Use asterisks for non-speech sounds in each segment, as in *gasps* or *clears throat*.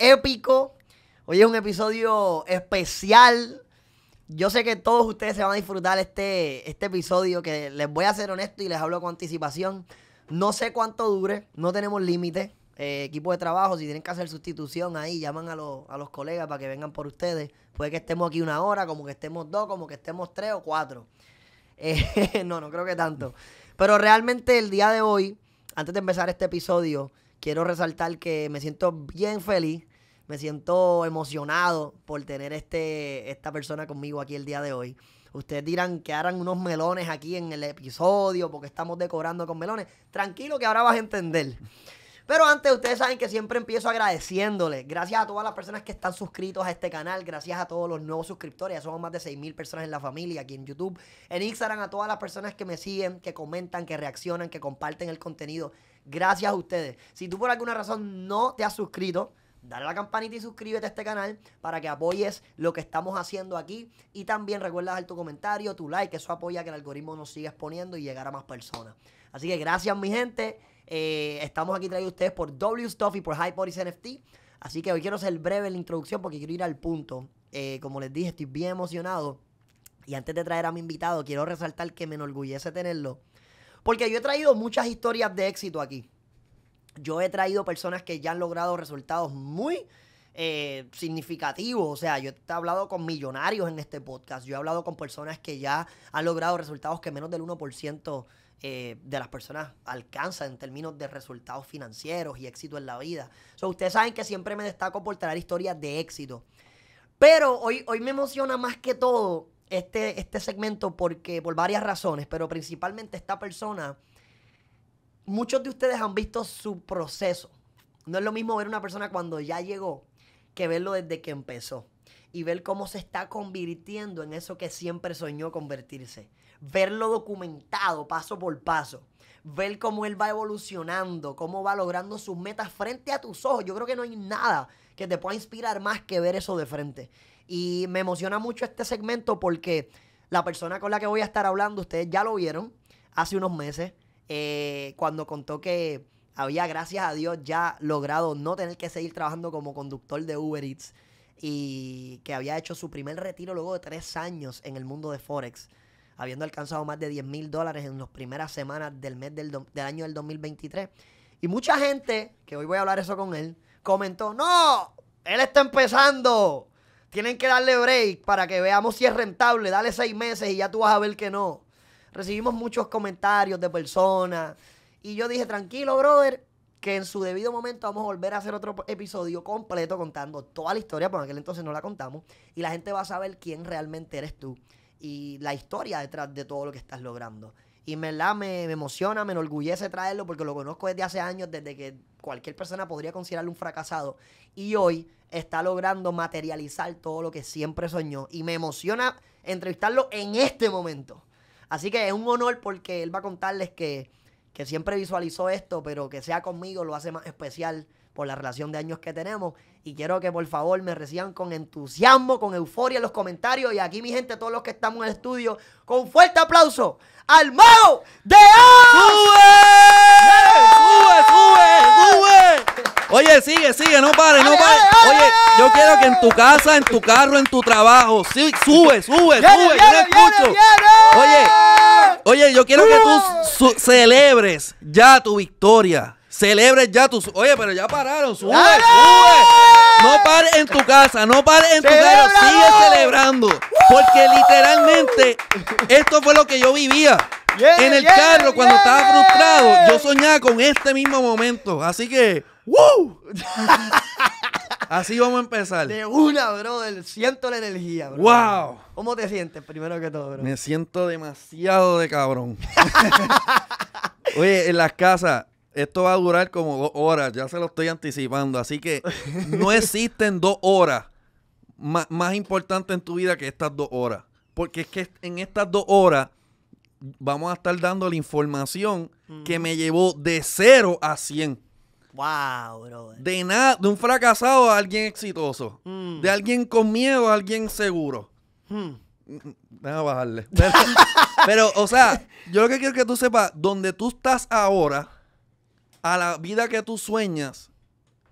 épico. Hoy es un episodio especial. Yo sé que todos ustedes se van a disfrutar este, este episodio, que les voy a ser honesto y les hablo con anticipación. No sé cuánto dure, no tenemos límite. Eh, equipo de trabajo, si tienen que hacer sustitución ahí, llaman a, los colegas para que vengan por ustedes. Puede que estemos aquí una hora, como que estemos dos, como que estemos tres o cuatro. Eh, *laughs* no, no creo que tanto. Pero realmente el día de hoy, antes de empezar este episodio, quiero resaltar que me siento bien feliz me siento emocionado por tener este, esta persona conmigo aquí el día de hoy. Ustedes dirán que harán unos melones aquí en el episodio porque estamos decorando con melones. Tranquilo que ahora vas a entender. Pero antes, ustedes saben que siempre empiezo agradeciéndole. Gracias a todas las personas que están suscritos a este canal. Gracias a todos los nuevos suscriptores. Ya somos más de 6.000 personas en la familia aquí en YouTube. En Instagram, a todas las personas que me siguen, que comentan, que reaccionan, que comparten el contenido. Gracias a ustedes. Si tú por alguna razón no te has suscrito, dale la campanita y suscríbete a este canal para que apoyes lo que estamos haciendo aquí. Y también recuerda dejar tu comentario, tu like, eso apoya que el algoritmo nos siga exponiendo y llegar a más personas. Así que gracias, mi gente. Eh, estamos aquí traídos ustedes por Stuff y por Hyperis NFT. Así que hoy quiero ser breve en la introducción porque quiero ir al punto. Eh, como les dije, estoy bien emocionado. Y antes de traer a mi invitado, quiero resaltar que me enorgullece tenerlo. Porque yo he traído muchas historias de éxito aquí. Yo he traído personas que ya han logrado resultados muy eh, significativos. O sea, yo he hablado con millonarios en este podcast. Yo he hablado con personas que ya han logrado resultados que menos del 1% eh, de las personas alcanzan en términos de resultados financieros y éxito en la vida. sea, ustedes saben que siempre me destaco por traer historias de éxito. Pero hoy, hoy me emociona más que todo este, este segmento porque por varias razones, pero principalmente esta persona muchos de ustedes han visto su proceso. No es lo mismo ver una persona cuando ya llegó que verlo desde que empezó y ver cómo se está convirtiendo en eso que siempre soñó convertirse. Verlo documentado paso por paso. Ver cómo él va evolucionando, cómo va logrando sus metas frente a tus ojos. Yo creo que no hay nada que te pueda inspirar más que ver eso de frente. Y me emociona mucho este segmento porque la persona con la que voy a estar hablando, ustedes ya lo vieron hace unos meses. Eh, cuando contó que había, gracias a Dios, ya logrado no tener que seguir trabajando como conductor de Uber Eats y que había hecho su primer retiro luego de tres años en el mundo de Forex, habiendo alcanzado más de 10 mil dólares en las primeras semanas del mes del, del año del 2023. Y mucha gente, que hoy voy a hablar eso con él, comentó, no, él está empezando. Tienen que darle break para que veamos si es rentable. Dale seis meses y ya tú vas a ver que no recibimos muchos comentarios de personas. Y yo dije, tranquilo, brother, que en su debido momento vamos a volver a hacer otro episodio completo contando toda la historia, porque en aquel entonces no la contamos, y la gente va a saber quién realmente eres tú y la historia detrás de todo lo que estás logrando. Y me, la, me, me emociona, me enorgullece traerlo porque lo conozco desde hace años, desde que cualquier persona podría considerarlo un fracasado. Y hoy está logrando materializar todo lo que siempre soñó. Y me emociona entrevistarlo en este momento. Así que es un honor porque él va a contarles que, que siempre visualizó esto, pero que sea conmigo lo hace más especial por la relación de años que tenemos. Y quiero que por favor me reciban con entusiasmo, con euforia en los comentarios. Y aquí, mi gente, todos los que estamos en el estudio, con fuerte aplauso al Mao de Oye, sigue, sigue, no pare, no pare. Oye, yo quiero que en tu casa, en tu carro, en tu trabajo, sube, sube, sube, yo escucho. Oye, oye, yo quiero que tú celebres ya tu victoria. Celebres ya tus. Oye, pero ya pararon. Sube, sube. No pares en tu casa, no pares en tu carro. Sigue celebrando. Porque literalmente esto fue lo que yo vivía. en el carro, cuando estaba frustrado, yo soñaba con este mismo momento. Así que ¡Woo! *laughs* Así vamos a empezar. De una, brother. Siento la energía, bro. ¡Wow! ¿Cómo te sientes primero que todo, bro? Me siento demasiado de cabrón. *laughs* Oye, en las casas, esto va a durar como dos horas. Ya se lo estoy anticipando. Así que no *laughs* existen dos horas más, importantes en tu vida que estas dos horas. Porque es que en estas dos horas vamos a estar dando la información que me llevó de cero a 100. Wow, bro. De nada, de un fracasado a alguien exitoso. Hmm. De alguien con miedo a alguien seguro. Hmm. Déjame bajarle. *laughs* Pero, pero, o sea, yo lo que quiero que tú sepas, donde tú estás ahora, a la vida que tú sueñas,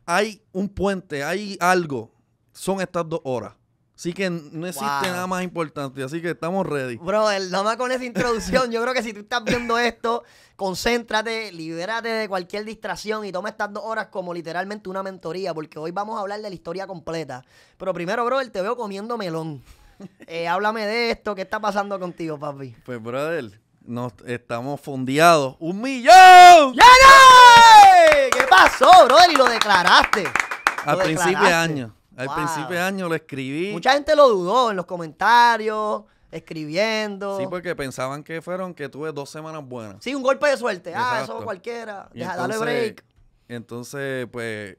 hay un puente, hay algo. Son estas dos horas. Así que no existe nada más importante, así que estamos ready. Brother, nada más con esa introducción, yo creo que si tú estás viendo esto, concéntrate, libérate de cualquier distracción y toma estas dos horas como literalmente una mentoría, porque hoy vamos a hablar de la historia completa. Pero primero, brother, te veo comiendo melón. *laughs* Eh, háblame de esto, ¿qué está pasando contigo, papi? Pues, brother, nos estamos fondeados. ¡Un millón! ¡Ya no! ¿Qué pasó, brother? Y lo declaraste. Al principio de año. Al principio de año lo escribí. Mucha gente lo dudó en los comentarios, escribiendo. Sí, porque pensaban que fueron que tuve dos semanas buenas. Sí, un golpe de suerte. Ah, eso cualquiera. Deja, break. Entonces, pues,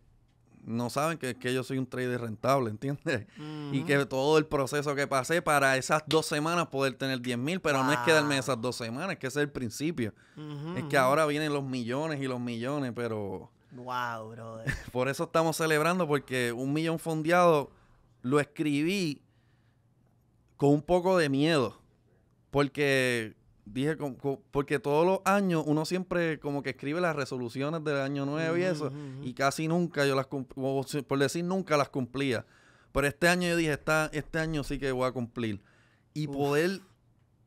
no saben que, yo soy un trader rentable, ¿entiendes? Y que todo el proceso que pasé para esas dos semanas poder tener 10 mil, pero no es quedarme esas dos semanas, es que es el principio. es que ahora vienen los millones y los millones, pero Wow, brother. *laughs* Por eso estamos celebrando, porque un millón fondeado lo escribí con un poco de miedo. Porque dije, porque todos los años uno siempre como que escribe las resoluciones del año nuevo y eso, y casi nunca yo las, por decir nunca las cumplía. Pero este año yo dije, Está, este año sí que voy a cumplir. Y poder,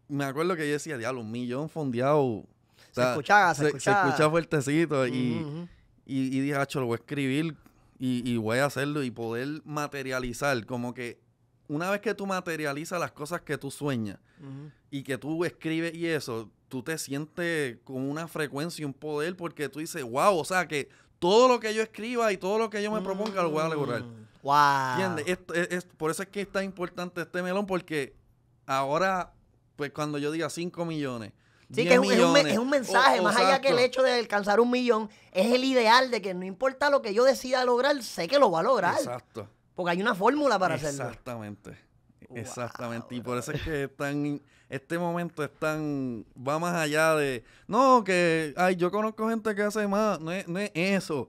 me acuerdo que yo decía, diablo, un millón fondeado. se escuchaba, se, escuchaba. fuertecito y y, dije, dije, lo voy a escribir y, voy a hacerlo y poder materializar. Como que una vez que tú materializas las cosas que tú sueñas y que tú escribes y eso, tú te sientes con una frecuencia y un poder porque tú dices, wow, o sea que todo lo que yo escriba y todo lo que yo me proponga lo voy a lograr. Wow. Mm. ¿Entiendes? por eso es que es tan importante este melón porque ahora, pues cuando yo diga 5 millones, Sí, que es un, es, un, mensaje, más allá que el hecho de alcanzar un millón, es el ideal de que no importa lo que yo decida lograr, sé que lo va a lograr. Exacto. Porque hay una fórmula para hacerlo. Exactamente. Exactamente. y por eso es que este momento es tan, va más allá de, no, que, ay, yo conozco gente que hace más, no es, no es eso.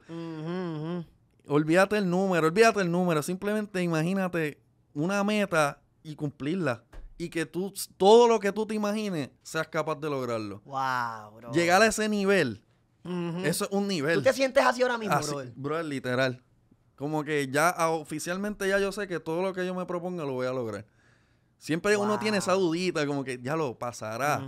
Olvídate el número, olvídate el número, simplemente imagínate una meta y cumplirla y que tú, todo lo que tú te imagines, seas capaz de lograrlo. Wow, bro. Llegar a ese nivel, eso es un nivel. ¿Tú te sientes así ahora mismo, así, bro, literal. Como que ya ah, oficialmente ya yo sé que todo lo que yo me proponga lo voy a lograr. Siempre uno tiene esa dudita, como que ya lo pasará.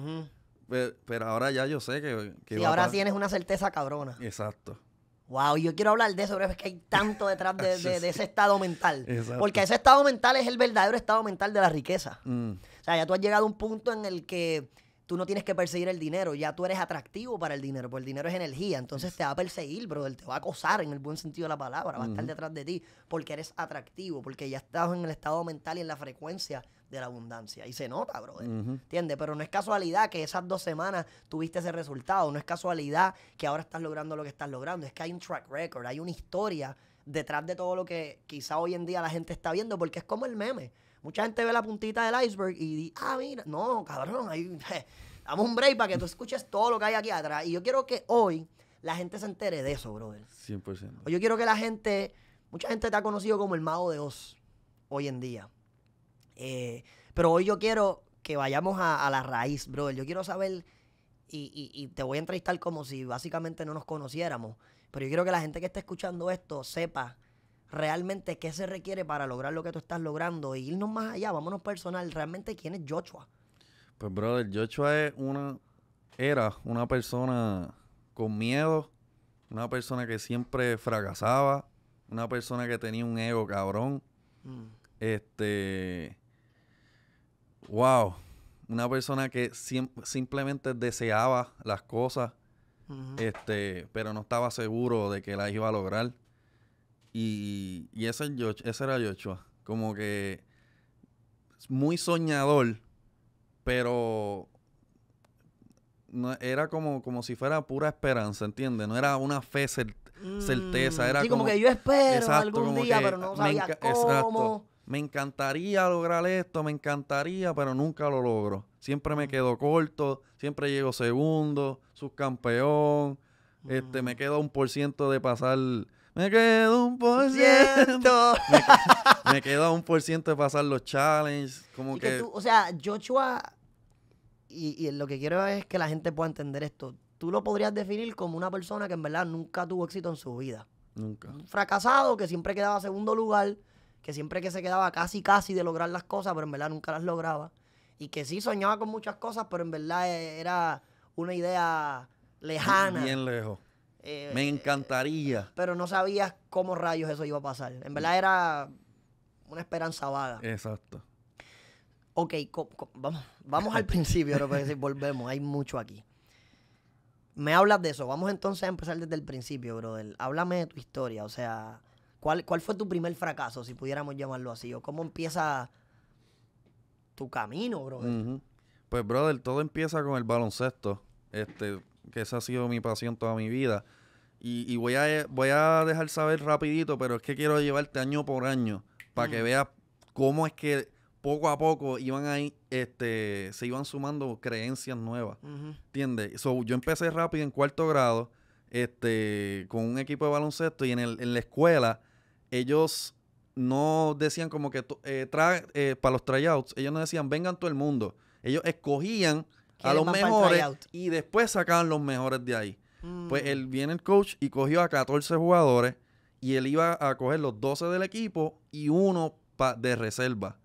pero, ahora ya yo sé que... y ahora tienes una certeza cabrona. Exacto. Wow, yo quiero hablar de eso, pero es que hay tanto detrás de, *laughs* ese estado mental. Porque ese estado mental es el verdadero estado mental de la riqueza. Mm. O sea, ya tú has llegado a un punto en el que tú no tienes que perseguir el dinero, ya tú eres atractivo para el dinero, porque el dinero es energía, entonces te va a perseguir, él te va a acosar en el buen sentido de la palabra, va a estar detrás de ti, porque eres atractivo, porque ya estás en el estado mental y en la frecuencia de la abundancia. Y se nota, brother. ¿Entiendes? Pero no es casualidad que esas dos semanas tuviste ese resultado. No es casualidad que ahora estás logrando lo que estás logrando. Es que hay un track record, hay una historia detrás de todo lo que quizá hoy en día la gente está viendo, porque es como el meme. Mucha gente ve la puntita del iceberg y dice, ah, mira, no, cabrón, ahí, damos un break para que tú escuches todo lo que hay aquí atrás. Y yo quiero que hoy la gente se entere de eso, brother. 100%. yo quiero que la gente, mucha gente te ha conocido como el mago de Oz hoy en día. Eh, pero hoy yo quiero que vayamos a, la raíz, brother Yo quiero saber, y, te voy a entrevistar como si básicamente no nos conociéramos, pero yo quiero que la gente que está escuchando esto sepa realmente qué se requiere para lograr lo que tú estás logrando e irnos más allá, vámonos personal, realmente quién es Joshua. Pues brother, Joshua es una era una persona con miedo, una persona que siempre fracasaba, una persona que tenía un ego cabrón. Mm. Este wow, una persona que simplemente deseaba las cosas, este, pero no estaba seguro de que las iba a lograr. Y, y ese, ese era yochoa, como que muy soñador, pero no, era como, como si fuera pura esperanza, ¿entiendes? No era una fe certeza, mm, era sí, como, que yo espero algún día, pero no sabía cómo. Exacto me encantaría lograr esto, me encantaría, pero nunca lo logro. Siempre me quedo corto, siempre llego segundo, subcampeón, este, me quedo un por ciento de pasar. Me quedo un por ciento. *laughs* me, queda un por ciento de pasar los challenges. Como que, o sea, Joshua, y, lo que quiero es que la gente pueda entender esto. Tú lo podrías definir como una persona que en verdad nunca tuvo éxito en su vida. Nunca. Un fracasado que siempre quedaba segundo lugar que siempre que se quedaba casi, casi de lograr las cosas, pero en verdad nunca las lograba. Y que sí soñaba con muchas cosas, pero en verdad eh, era una idea lejana. Bien lejos. Eh, Me eh, encantaría. Pero no sabías cómo rayos eso iba a pasar. En verdad era una esperanza vaga. Exacto. Ok, vamos, vamos al principio, pero si volvemos, hay mucho aquí. Me hablas de eso. Vamos entonces a empezar desde el principio, brother. Háblame de tu historia. O sea, ¿Cuál, fue tu primer fracaso, si pudiéramos llamarlo así? ¿O cómo empieza tu camino, brother? Pues, brother, todo empieza con el baloncesto. Este, que esa ha sido mi pasión toda mi vida. Y, voy, a, voy a dejar saber rapidito, pero es que quiero llevarte año por año para que veas cómo es que poco a poco iban ahí, este, se iban sumando creencias nuevas. ¿Entiendes? yo empecé rápido en cuarto grado, este, con un equipo de baloncesto, y en, el, en la escuela ellos no decían como que eh, eh, para los tryouts, ellos no decían vengan todo el mundo. Ellos escogían a los mejores y después sacaban los mejores de ahí. Pues mm. él viene el coach y cogió a 14 jugadores y él iba a coger los 12 del equipo y uno de reserva.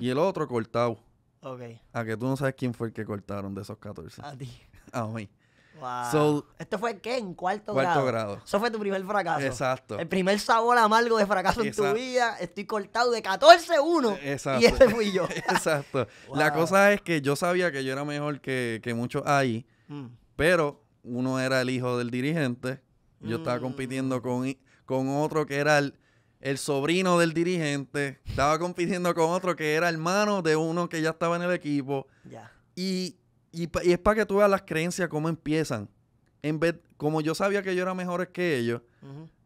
Y el otro cortado. Ok. A que tú no sabes quién fue el que cortaron de esos 14. A ti. A mí. Wow. ¿Esto fue qué? En cuarto, cuarto grado? Eso fue tu primer fracaso. Exacto. El primer sabor amargo de fracaso en tu vida. Estoy cortado de 14-1. Exacto. Y ese fui yo. *laughs* Exacto. La cosa es que yo sabía que yo era mejor que, muchos ahí, mm. pero uno era el hijo del dirigente. Yo estaba compitiendo con, con otro que era el, sobrino del dirigente. Estaba compitiendo con otro que era hermano de uno que ya estaba en el equipo. Ya. Y y, es para que tú veas las creencias cómo empiezan. En vez, como yo sabía que yo era mejor que ellos,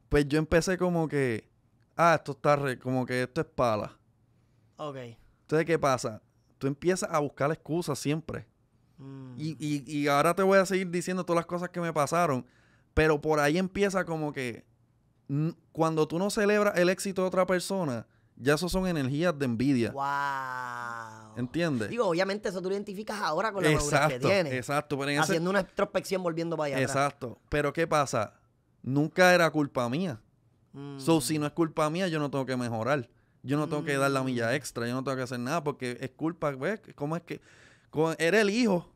pues yo empecé como que, ah, esto está como que esto es pala. Ok. Entonces, ¿qué pasa? Tú empiezas a buscar excusas siempre. Mm. Y, y ahora te voy a seguir diciendo todas las cosas que me pasaron, pero por ahí empieza como que cuando tú no celebras el éxito de otra persona, ya eso son energías de envidia. ¡Wow! ¿Entiendes? Digo, obviamente eso tú identificas ahora con la madurez que tienes. Exacto, Haciendo una introspección volviendo para allá. Exacto. Pero ¿qué pasa? Nunca era culpa mía. So, si mm. no es culpa mía, yo no tengo que mejorar. Yo no tengo que dar la milla mm. extra. Yo no tengo que hacer nada porque es culpa, ¿ves? ¿Cómo es que.? era el hijo.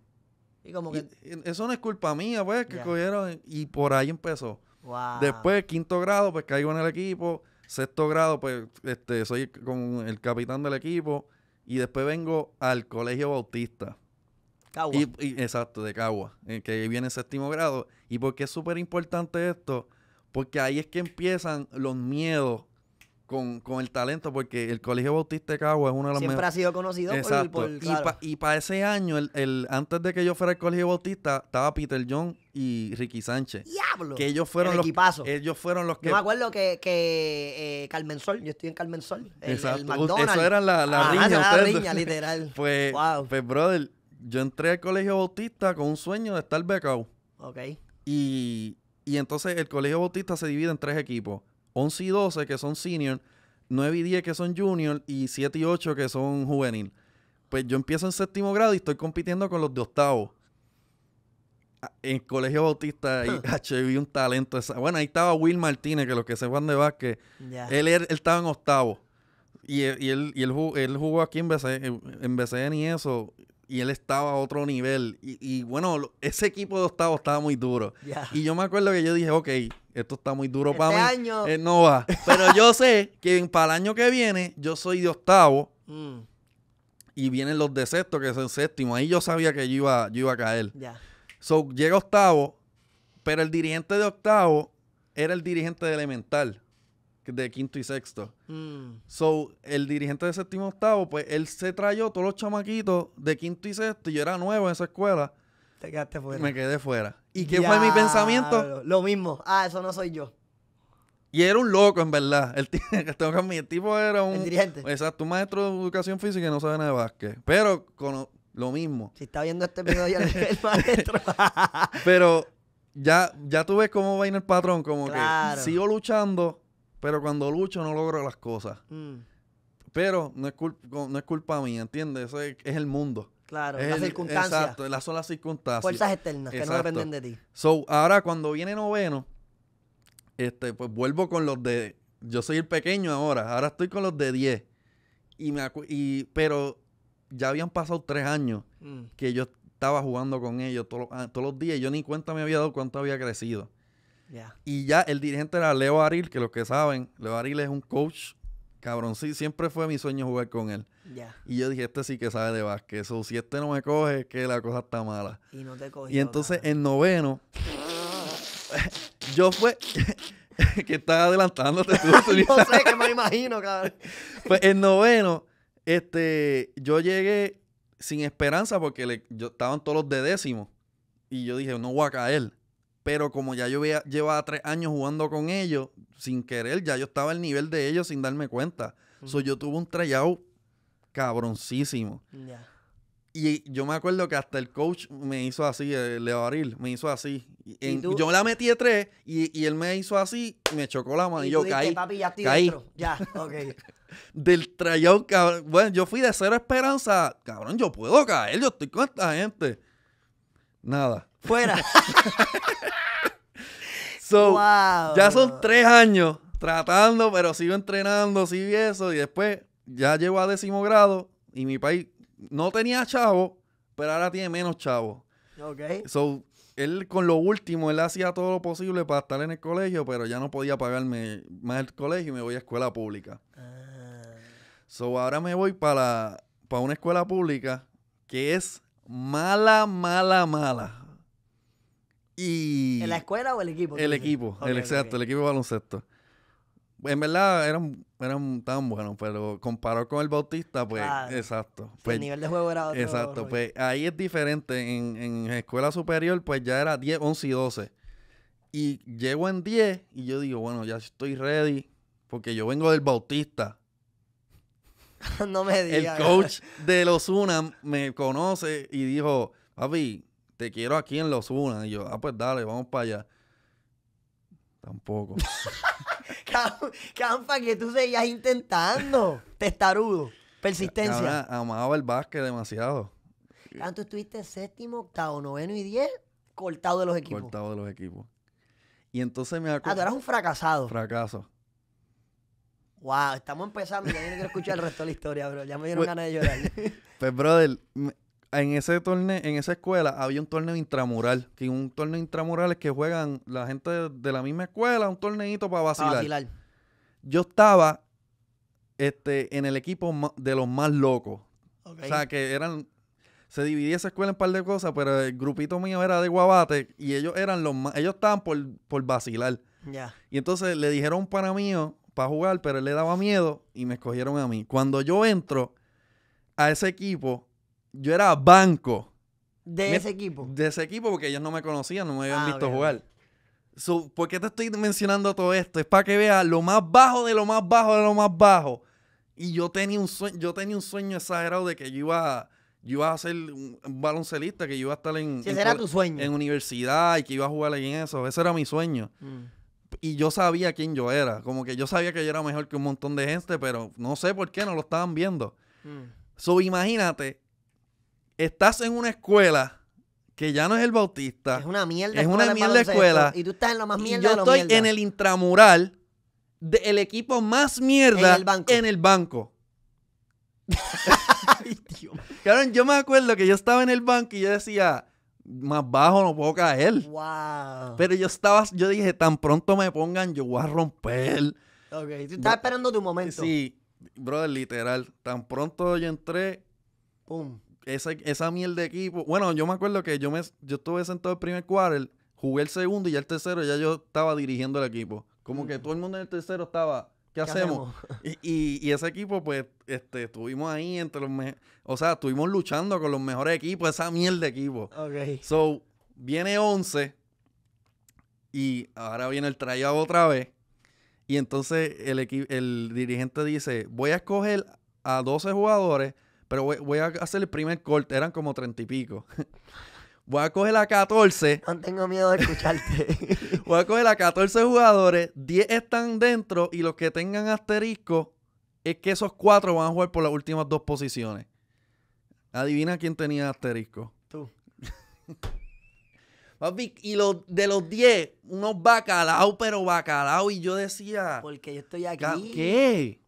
Y como que. eso no es culpa mía, pues, que cogieron. Y por ahí empezó. Wow. Después, quinto grado, pues caigo en el equipo Sexto grado, pues este, soy con el capitán del equipo. Y después vengo al Colegio Bautista. Cagua. Y, exacto, de Cagua, eh, que viene séptimo grado. ¿Y por qué es súper importante esto? Porque ahí es que empiezan los miedos con, el talento, porque el Colegio Bautista de Cagua es una de las Siempre ha sido conocido por, por Y para ese año, el, antes de que yo fuera al Colegio Bautista, estaba Peter John y Ricky Sánchez. ¡Diablo! Que ellos fueron los Ellos fueron los que. Yo me acuerdo que, eh, Carmen Sol, yo estoy en Carmen Sol. Exacto. McDonald's. Eso era la, la ah, Era la riña, literal. pues, *laughs* brother, yo entré al Colegio Bautista con un sueño de estar becado. Ok. Y, y entonces el Colegio Bautista se divide en tres equipos 11 y 12 que son senior, 9 y 10 que son junior y 7 y 8 que son juvenil. Pues yo empiezo en séptimo grado y estoy compitiendo con los de octavo. Ah, en Colegio Bautista y *laughs* ah, vi un talento. Bueno, ahí estaba Will Martínez, que los que sepan de básquet, él, él, estaba en octavo. Y, él, eh, y él, y él jugó, aquí en BCN, en BCN y eso y él estaba a otro nivel. Y, bueno, ese equipo de octavo estaba muy duro. Y yo me acuerdo que yo dije, ok, esto está muy duro este para mí. Año. Eh, no va. Pero yo sé que para el año que viene, yo soy de octavo. Mm. Y vienen los de sexto, que son séptimo. Ahí yo sabía que yo iba, iba a caer. So, llega octavo, pero el dirigente de octavo era el dirigente de elemental de quinto y sexto. Mm. So, el dirigente de séptimo octavo, pues él se trayó todos los chamaquitos de quinto y sexto y yo era nuevo en esa escuela. Te quedaste fuera. Me quedé fuera. ¿Y qué fue mi pensamiento? Lo mismo. Ah, eso no soy yo. Y era un loco, en verdad. El, *laughs* mi tipo era un... El dirigente. Exacto, un maestro de educación física y no sabe nada de básquet. Pero con lo mismo. Si está viendo este video ya el maestro. *laughs* Pero ya, ya tú ves cómo va en el patrón. Como que sigo luchando pero cuando lucho no logro las cosas. Mm. Pero no es, no es culpa mía, ¿entiendes? Eso es, el mundo. Claro, es las circunstancia. Exacto, las son las circunstancias. Fuerzas eternas que no dependen de ti. ahora cuando viene noveno, este, pues vuelvo con los de. Yo soy el pequeño ahora, ahora estoy con los de 10. Y me y, pero ya habían pasado tres años mm. que yo estaba jugando con ellos todos, ah, todos los días. Yo ni cuenta me había dado cuánto había crecido. Y ya el dirigente era Leo Aril, que los que saben, Leo Aril es un coach cabrón, siempre fue mi sueño jugar con él. Y yo dije, este sí que sabe de básquet. Eso, si este no me coge, que la cosa está mala. Y no te cogió, Y entonces en noveno, *laughs* yo fue... *laughs* que estaba adelantándote tú. no *laughs* sé, que me imagino, cabrón. pues en noveno, este, yo llegué sin esperanza porque le, yo, estaban todos los de décimo. Y yo dije, no voy a caer. Pero como ya yo había, llevaba tres años jugando con ellos, sin querer, ya yo estaba al nivel de ellos sin darme cuenta. Uh yo tuve un tryout cabroncísimo. Y yo me acuerdo que hasta el coach me hizo así, eh, Leo Aril, me hizo así. Yo yo la metí de tres y, él me hizo así, me chocó la mano y, yo caí. Papi, ya caí. Ya, *laughs* Del tryout, cabrón. Bueno, yo fui de cero esperanza. Cabrón, yo puedo caer, yo estoy con esta gente. Nada. Fuera. *laughs* so, ya son tres años tratando, pero sigo entrenando, sigo eso. Y después ya llego a décimo grado y mi país no tenía chavo, pero ahora tiene menos chavo. Ok. So, él con lo último, él hacía todo lo posible para estar en el colegio, pero ya no podía pagarme más el colegio y me voy a escuela pública. Ah. So, ahora me voy para, para una escuela pública que es mala, mala, mala. ¿En la escuela o el equipo? El equipo, el exacto, el equipo de baloncesto. En verdad eran, eran tan buenos, pero comparado con el Bautista, pues, exacto. el pues, nivel de juego era otro. Exacto, pues ahí es diferente. En, en escuela superior, pues ya era 10, 11 y 12. Y llego en 10 y yo digo, bueno, ya estoy ready, porque yo vengo del Bautista. *laughs* no me digas. El coach de los UNAM me conoce y dijo, papi, te quiero aquí en los una. Y yo, ah, pues dale, vamos para allá. Tampoco. *laughs* Campa, que tú seguías intentando. Testarudo. Persistencia. amaba el básquet demasiado. Ah, Tanto estuviste séptimo, octavo, noveno y diez, cortado de los equipos. Cortado de los equipos. Y entonces me acuerdo. Ah, tú eras un fracasado. Fracaso. Wow, estamos empezando. Ya no quiero escuchar el resto de la historia, bro. Ya me dieron pues ganas de llorar. *laughs* pues, brother, en ese torneo, en esa escuela había un torneo intramural. Que un torneo intramural es que juegan la gente de, la misma escuela, un torneito para vacilar. Yo estaba este, en el equipo de los más locos. O sea, que eran. Se dividía esa escuela en un par de cosas, pero el grupito mío era de Guabate y ellos eran los más. Ellos estaban por, vacilar. Y entonces le dijeron para mío para jugar, pero él le daba miedo y me escogieron a mí. Cuando yo entro a ese equipo, yo era banco. ¿De ese equipo? De ese equipo porque ellos no me conocían, no me habían ah, visto jugar. ¿Por qué te estoy mencionando todo esto? Es para que veas lo más bajo de lo más bajo de lo más bajo. Y yo tenía un sueño, yo tenía un sueño exagerado de que yo iba, yo iba a ser un baloncelista, que yo iba a estar en, sueño. en universidad y que iba a jugar en eso. Ese era mi sueño. Mm. Y yo sabía quién yo era. Como que yo sabía que yo era mejor que un montón de gente, pero no sé por qué no lo estaban viendo. Mm. imagínate estás en una escuela que ya no es el Bautista. Es una mierda. Es una mierda escuela. Y tú estás en lo más mierda. Y yo estoy en el intramural del equipo más mierda en el banco. En el banco. *laughs* Ay, claro, yo me acuerdo que yo estaba en el banco y yo decía, más bajo no puedo caer. Wow. Pero yo estaba, yo dije, tan pronto me pongan, yo voy a romper. Ok, tú estás esperando tu momento. Sí, brother, literal. Tan pronto yo entré, ¡pum! esa, esa miel de equipo. Bueno, yo me acuerdo que yo me yo estuve sentado el primer quarter, jugué el segundo y ya el tercero ya yo estaba dirigiendo el equipo. Como que mm. todo el mundo en el tercero estaba, ¿qué, hacemos? *laughs* y, ese equipo, pues, este, estuvimos ahí entre los mejores, o sea, estuvimos luchando con los mejores equipos, esa miel de equipo. Ok. So, viene 11 y ahora viene el tryout otra vez. Y entonces el, el dirigente dice, voy a escoger a 12 jugadores pero voy, a hacer el primer corte, eran como treinta y pico. *laughs* Voy a coger a 14. No tengo miedo de escucharte. *laughs* voy a coger a 14 jugadores, 10 están dentro y los que tengan asterisco es que esos cuatro van a jugar por las últimas dos posiciones. Adivina quién tenía asterisco. Tú. *laughs* y los, de los 10, unos bacalao, pero bacalao. Y yo decía. Porque yo estoy aquí. ¿Qué?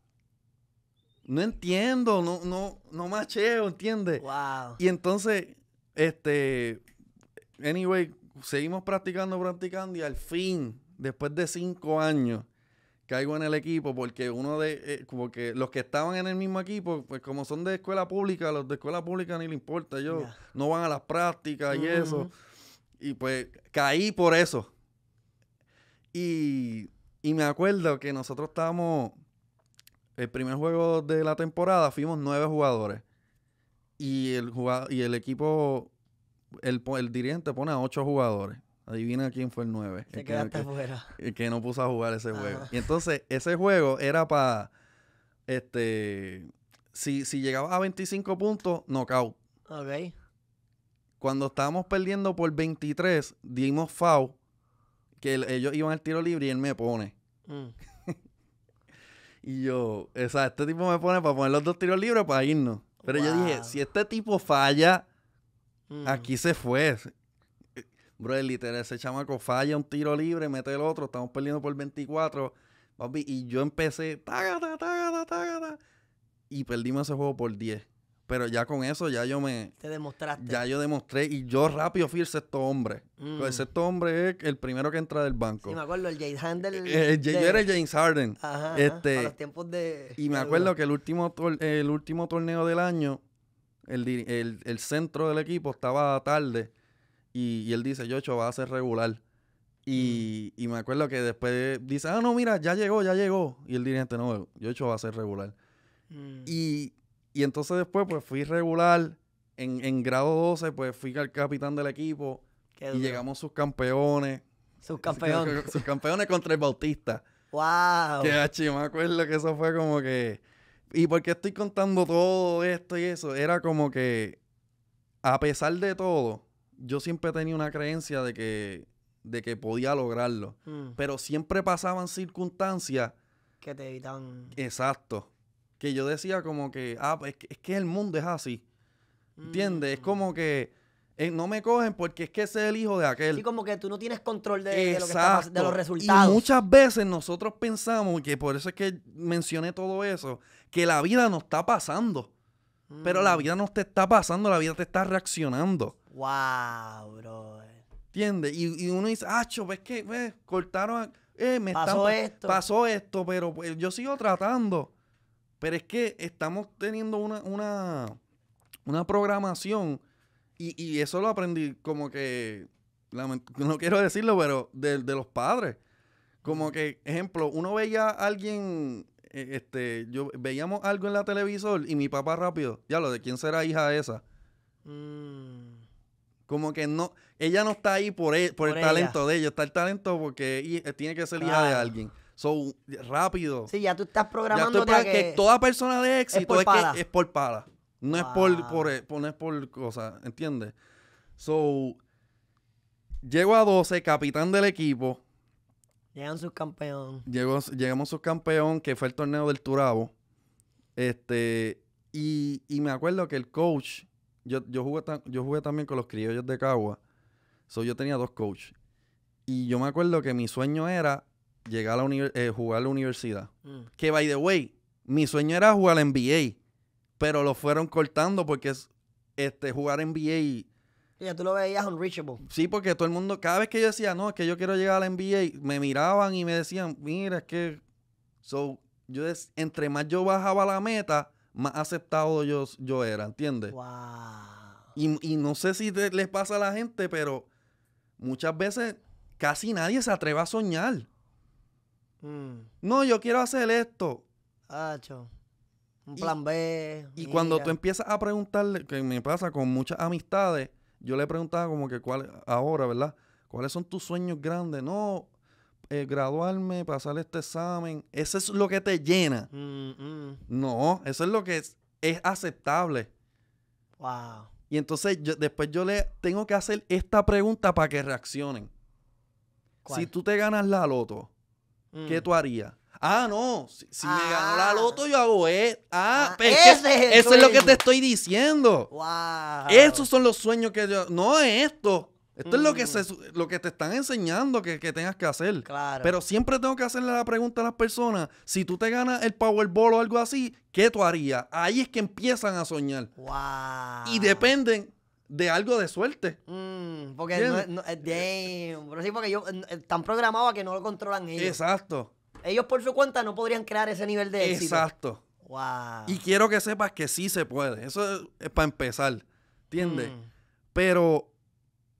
no entiendo, no, no, no macheo, ¿entiendes? Wow. Y entonces, este, anyway, seguimos practicando, practicando y al fin, después de cinco años, caigo en el equipo porque uno de, eh, como porque los que estaban en el mismo equipo, pues como son de escuela pública, los de escuela pública ni le importa, yo no van a las prácticas y eso. Y pues caí por eso. Y, y me acuerdo que nosotros estábamos el primer juego de la temporada fuimos nueve jugadores. Y el, y el equipo, el, el dirigente pone a ocho jugadores. Adivina quién fue el nueve. quedaste que, fuera. que no puso a jugar ese juego. Y entonces, ese juego era para. Este. Si, si a 25 puntos, knockout. Ok. Cuando estábamos perdiendo por 23, dimos foul. Que ellos iban al tiro libre y él me pone. Mm. Y yo, o este tipo me pone para poner los dos tiros libres para irnos. Pero yo dije, si este tipo falla, mm. aquí se fue. Eh, Bro, literal, ese chamaco falla un tiro libre, mete el otro, estamos perdiendo por 24. y yo empecé, y perdimos ese juego por 10. Pero ya con eso, ya yo me. Te demostraste. Ya yo demostré y yo rápido fui el sexto hombre. Mm. El sexto hombre es el primero que entra del banco. Sí, me acuerdo, el James Harden. Eh, eh, yo era el James Harden. Ajá, este, de. Y me acuerdo que el último, el último torneo del año, el, centro del equipo estaba tarde y, él dice: Yocho, va a ser regular. Mm. Y, me acuerdo que después dice: Ah, no, mira, ya llegó, ya llegó. Y el dirigente, no, Yocho va a ser regular. Mm. Y y entonces después, pues fui regular. En, grado 12, pues fui al capitán del equipo. llegamos sus campeones. Sus campeones. *laughs* Sus campeones contra el Bautista. ¡Wow! Que ah, me acuerdo que eso fue como que. ¿Y por qué estoy contando todo esto y eso? Era como que, a pesar de todo, yo siempre tenía una creencia de que, de que podía lograrlo. Hmm. Pero siempre pasaban circunstancias. Que te evitaban... Exacto que yo decía como que, ah, pues, es que, es que el mundo es así. ¿Entiendes? Es mm. como que eh, no me cogen porque es que ese es el hijo de aquel. Sí, como que tú no tienes control de, los resultados. Y muchas veces nosotros pensamos, que por eso es que mencioné todo eso, que la vida nos está pasando. Pero la mm. vida no te está pasando, la vida te está reaccionando. Wow, bro. ¿Entiendes? Y, y uno dice, ah, ves pues, que ves, pues, cortaron, eh, me pasó esto. Pasó esto, pero yo sigo tratando. Pero es que estamos teniendo una, una, programación y, eso lo aprendí como que, no quiero decirlo, pero de, de los padres. Como que, ejemplo, uno veía a alguien e, este, yo veíamos algo en la televisor y mi papá rápido, ya lo de quién será hija esa. Mm. Como que no, ella no está ahí por, el, por, el talento de ella, está el talento porque eh, tiene que ser hija de alguien. So, rápido. Sí, ya tú estás programando ya que, que, toda persona de éxito es, por pala. No es por, por, cosa, ¿entiendes? So, llego a 12, capitán del equipo. Llegan sus campeón. llegamos sus campeón, que fue el torneo del Turabo. Este, y, y me acuerdo que el coach, yo, yo, jugué tan, yo jugué también con los criollos de Cagua. So, yo tenía dos coaches. Y yo me acuerdo que mi sueño era llegar a eh, jugar a la universidad. Mm. Que, by the way, mi sueño era jugar en NBA, pero lo fueron cortando porque es, este, jugar en NBA... Ya tú lo veías unreachable. Sí, porque todo el mundo, cada vez que yo decía, no, es que yo quiero llegar a la NBA, me miraban y me decían, mira, es que... So, yo entre más yo bajaba la meta, más aceptado yo, yo era, ¿entiendes? Y, no sé si les pasa a la gente, pero muchas veces casi nadie se atreve a soñar. Mm. No, yo quiero hacer esto. Un plan B. Y cuando tú empiezas a preguntarle, que me pasa con muchas amistades, yo le preguntaba como que cuál, ahora, ¿verdad? ¿Cuáles son tus sueños grandes? No, eh, graduarme, pasar este examen. Eso es lo que te llena. No, eso es lo que es, aceptable. Wow. Y entonces después yo le tengo que hacer esta pregunta para que reaccionen. Si tú te ganas la loto, ¿Qué mm. tú harías? Ah, no, si, me ganó la ah. loto, yo hago esto. Ah, ah ese es eso es lo que te estoy diciendo. Wow. Esos son los sueños que yo. No es esto. Esto es lo que, mm. se, lo que te están enseñando que, que tengas que hacer. Claro. Pero siempre tengo que hacerle la pregunta a las personas: si tú te ganas el Powerball o algo así, ¿qué tú harías? Ahí es que empiezan a soñar. Wow. Y dependen de algo de suerte. Mm, porque no, no, eh, sí, porque ellos eh, están programados a que no lo controlan ellos. Exacto. Ellos por su cuenta no podrían crear ese nivel de éxito. Exacto. Wow. Y quiero que sepas que sí se puede. Eso es, para empezar. ¿Entiendes? Mm. Pero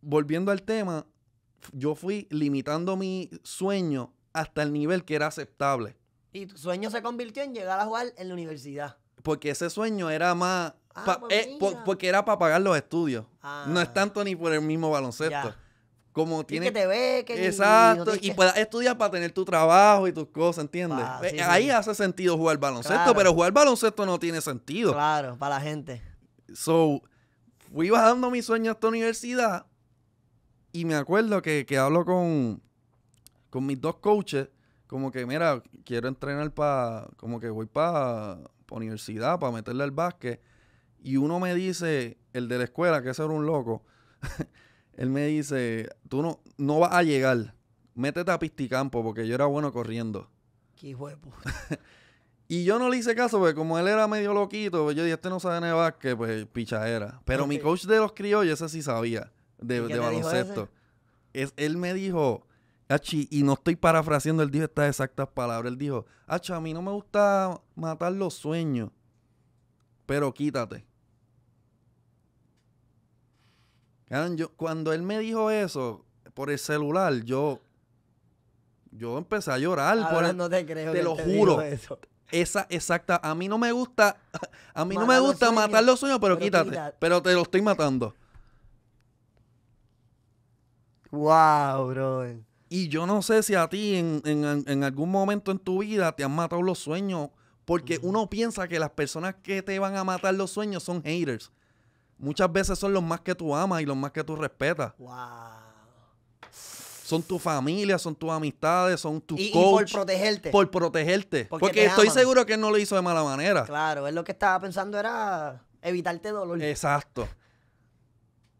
volviendo al tema, yo fui limitando mi sueño hasta el nivel que era aceptable. Y tu sueño se convirtió en llegar a jugar en la universidad. Porque ese sueño era más Ah, eh, porque era para pagar los estudios. No es ah. tanto ni por el mismo baloncesto. Como tiene. que te Exacto. Y, pueda puedas estudiar para tener tu trabajo y tus cosas, ¿entiendes? Pues, ahí hace sentido jugar baloncesto, pero jugar baloncesto no tiene sentido. Claro, para la gente. So, fui bajando mis sueño a esta universidad y me acuerdo que, hablo con, con mis dos coaches, como que, mira, quiero entrenar para, como que voy para la universidad, para meterle al básquet y uno me dice, el de la escuela, que ese era un loco, *laughs* él me dice, tú no, no vas a llegar, métete a pisticampo porque yo era bueno corriendo. Qué huevo. *laughs* y yo no le hice caso porque como él era medio loquito, pues yo dije, este no sabe nevar, que pues era. Pero mi coach de los criollos, ese sí sabía, de, baloncesto. él me dijo, y no estoy parafraseando, él dijo estas exactas palabras. Él dijo, a mí no me gusta matar los sueños, pero quítate. cuando él me dijo eso por el celular, yo, yo empecé a llorar. por no te lo juro. Esa, exacta. A mí no me gusta, a mí no me gusta matar los sueños, pero, quítate. Pero te lo estoy matando. Wow, bro. Y yo no sé si a ti en, en algún momento en tu vida te han matado los sueños. Porque uno piensa que las personas que te van a matar los sueños son haters muchas veces son los más que tú amas y los más que tú respetas. Wow. Son tu familia, son tus amistades, son tus coaches Y por protegerte. Por protegerte. Porque, estoy seguro que él no lo hizo de mala manera. Claro, él lo que estaba pensando era evitarte dolor. Exacto.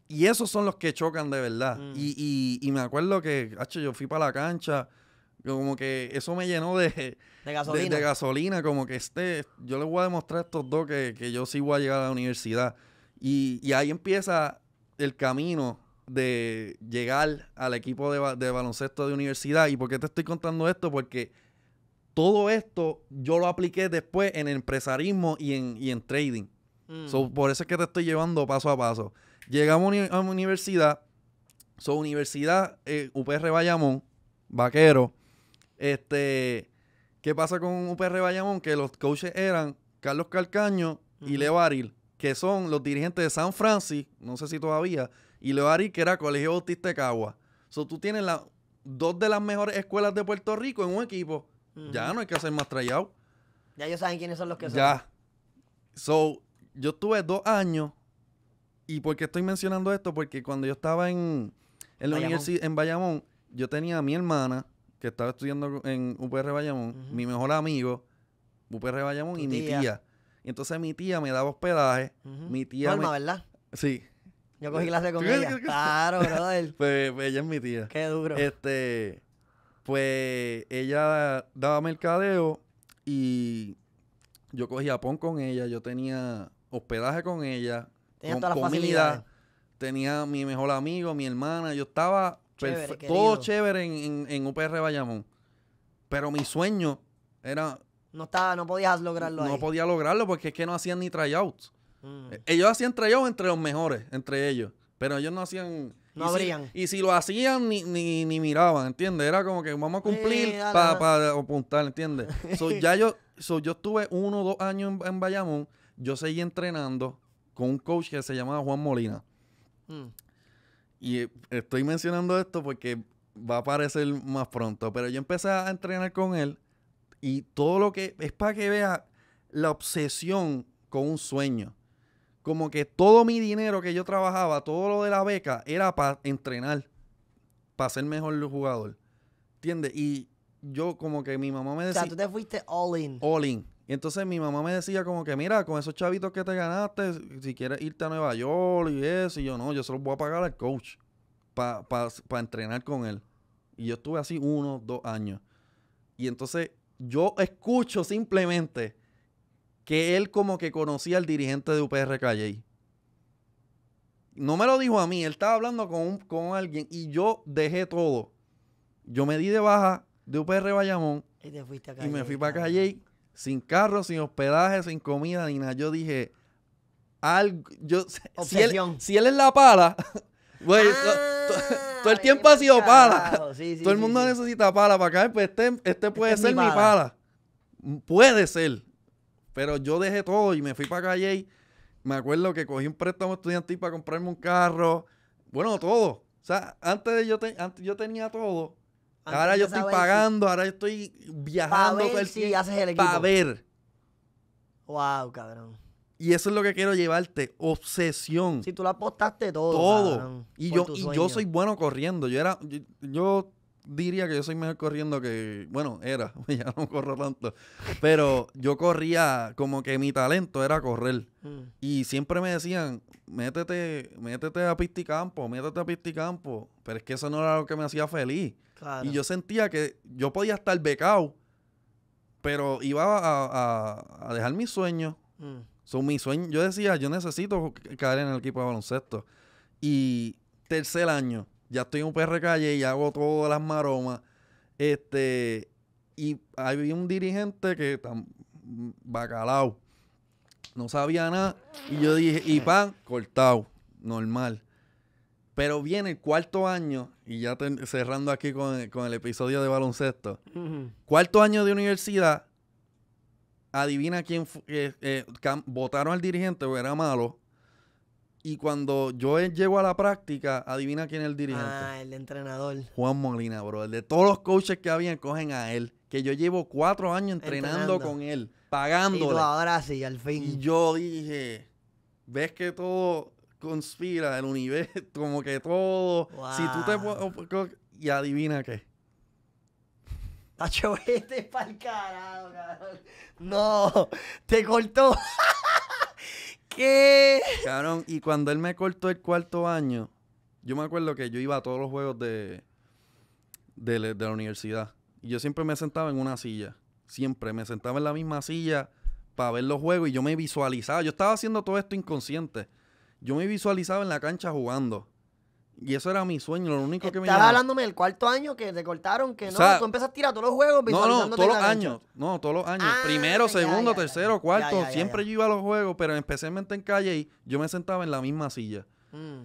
Y esos son los que chocan de verdad. Mm. Y, y, me acuerdo que, hacho, yo fui para la cancha, como que eso me llenó de, de, gasolina. como que este, yo les voy a demostrar a estos dos que, que yo sí voy a llegar a la universidad. Y, ahí empieza el camino de llegar al equipo de, baloncesto de universidad. ¿Y por qué te estoy contando esto? Porque todo esto yo lo apliqué después en empresarismo y en, en trading. Mm. So, por eso es que te estoy llevando paso a paso. Llegamos a universidad. So, universidad, eh, UPR Bayamón, vaquero. Este, ¿qué pasa con UPR Bayamón? Que los coaches eran Carlos Calcaño y Levaril que son los dirigentes de San Francisco, no sé si todavía, y Leoari, que era Colegio Bautista de Cagua. So, tú tienes dos de las mejores escuelas de Puerto Rico en un equipo. Ya no hay que hacer más trayado. Ya ellos saben quiénes son los que son. Ya. So, yo estuve dos años. ¿Y por qué estoy mencionando esto? Porque cuando yo estaba en, en la universidad, en Bayamón, yo tenía a mi hermana, que estaba estudiando en UPR Bayamón, mi mejor amigo, UPR Bayamón, y mi tía entonces mi tía me daba hospedaje. Mi tía. Norma, ¿verdad? Sí. Yo cogí eh, clase con ella. Claro, brother. *laughs* Pues, pues, ella es mi tía. Qué duro. Este. Pues ella daba mercadeo y yo cogía pon con ella, yo tenía hospedaje con ella, tenía con, todas las tenía mi mejor amigo, mi hermana, yo estaba todo chévere en, en, en, UPR Bayamón. Pero mi sueño era no, estaba, no podías lograrlo no ahí. No podía lograrlo porque es que no hacían ni tryouts. Mm. Eh, ellos hacían tryouts entre los mejores, entre ellos. Pero ellos no hacían... No y y si lo hacían, ni, miraban, ¿entiendes? Era como que vamos a cumplir para apuntar, ¿entiendes? so, *laughs* ya yo, so, yo estuve uno o dos años en, Bayamón. Yo seguí entrenando con un coach que se llamaba Juan Molina. Mm. Y eh, estoy mencionando esto porque va a aparecer más pronto. Pero yo empecé a entrenar con él y todo lo que es para que veas la obsesión con un sueño. Como que todo mi dinero que yo trabajaba, todo lo de la beca, era para entrenar, para ser mejor jugador. ¿Entiendes? Y yo como que mi mamá me decía... O sea, tú te fuiste all in. All in. entonces mi mamá me decía como que, mira, con esos chavitos que te ganaste, si quieres irte a Nueva York y eso, y yo no, yo solo voy a pagar al coach para entrenar con él. Y yo estuve así uno, dos años. Y entonces yo escucho simplemente que él como que conocía al dirigente de UPR Calle. No me lo dijo a mí, él estaba hablando con, con alguien y yo dejé todo. Yo me di de baja de UPR Bayamón y, me fui para Calle sin carro, sin hospedaje, sin comida ni nada. Yo dije, yo, si él, si, él, es la pala, *laughs* Ah, todo el tiempo ha sido pala. todo el mundo necesita pala para acá. Pues, este, este, puede ser mi pala. Puede ser. Pero yo dejé todo y me fui para calle. me acuerdo que cogí un préstamo estudiantil para comprarme un carro. Bueno, todo. O sea, antes yo, tenía todo. ahora yo estoy pagando, ahora yo estoy viajando. Para ver. Wow, cabrón. Y eso es lo que quiero llevarte, obsesión. Si tú la apostaste todo. Todo. y yo y yo soy bueno corriendo. Yo era yo, diría que yo soy mejor corriendo que, bueno, era, *laughs* ya no corro tanto, pero yo corría como que mi talento era correr. Mm. Y siempre me decían, "Métete, métete a pisticampo, métete a pisticampo", pero es que eso no era lo que me hacía feliz. Y yo sentía que yo podía estar becado, pero iba a, a, dejar mis sueños. Mm. So, mi yo decía, yo necesito caer en el equipo de baloncesto. Y tercer año, ya estoy en un PR calle y hago todas las maromas. Este, y había un dirigente que tan bacalao. No sabía nada. Y yo dije, y pan, cortado, normal. Pero viene el cuarto año, y ya cerrando aquí con, el episodio de baloncesto. Cuarto año de universidad, adivina quién eh, eh, votaron al dirigente o era malo. Y cuando yo eh, llego a la práctica, adivina quién es el dirigente. Ah, el entrenador. Juan Molina, bro. El de todos los coaches que habían, cogen a él. Que yo llevo cuatro años entrenando, con él, pagándole. Y ahora al fin. yo dije, ves que todo conspira, el universo, *laughs* como que todo. Si tú te... Y adivina qué. Tacho, para *laughs* pa'l carajo, cabrón. No, te cortó. *laughs* ¿Qué? Cabrón, y cuando él me cortó el cuarto año, yo me acuerdo que yo iba a todos los juegos de, de, de la universidad. Y yo siempre me sentaba en una silla. Siempre me sentaba en la misma silla para ver los juegos y yo me visualizaba. Yo estaba haciendo todo esto inconsciente. Yo me visualizaba en la cancha jugando. Y eso era mi sueño, lo único que me Estaba hablándome del cuarto año que te cortaron, que no, tú empiezas a tirar todos los juegos No, no, todos los años. No, todos los años. Ah, Primero, segundo, tercero, cuarto. siempre yo iba a los juegos, pero especialmente en calle y yo me sentaba en la misma silla. Mm.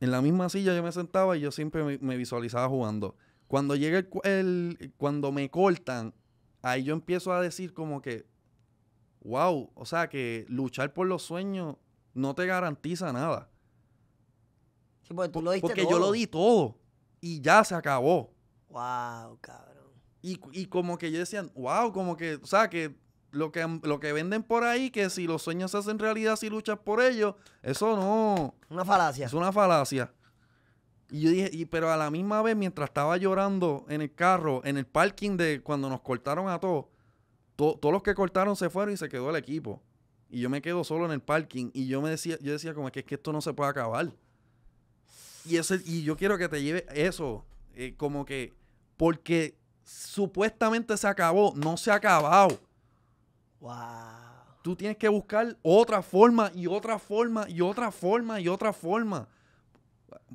En la misma silla yo me sentaba y yo siempre me, visualizaba jugando. Cuando llega el, Cuando me cortan, ahí yo empiezo a decir como que... Wow, o sea que luchar por los sueños no te garantiza nada porque yo lo di todo y ya se acabó. Wow, cabrón. Y, como que yo decían wow, como que, o sea, que lo que, lo que venden por ahí, que si los sueños se hacen realidad si luchas por ellos, eso no. Una falacia. Es una falacia. Y yo dije, pero a la misma vez, mientras estaba llorando en el carro, en el parking de cuando nos cortaron a todos, todos los que cortaron se fueron y se quedó el equipo. Y yo me quedo solo en el parking. Y yo me decía, yo decía como que, es que esto no se puede acabar. Y, y yo quiero que te lleve eso, eh, como que, porque supuestamente se acabó, no se ha acabado. Wow. Tú tienes que buscar otra forma y otra forma y otra forma y otra forma.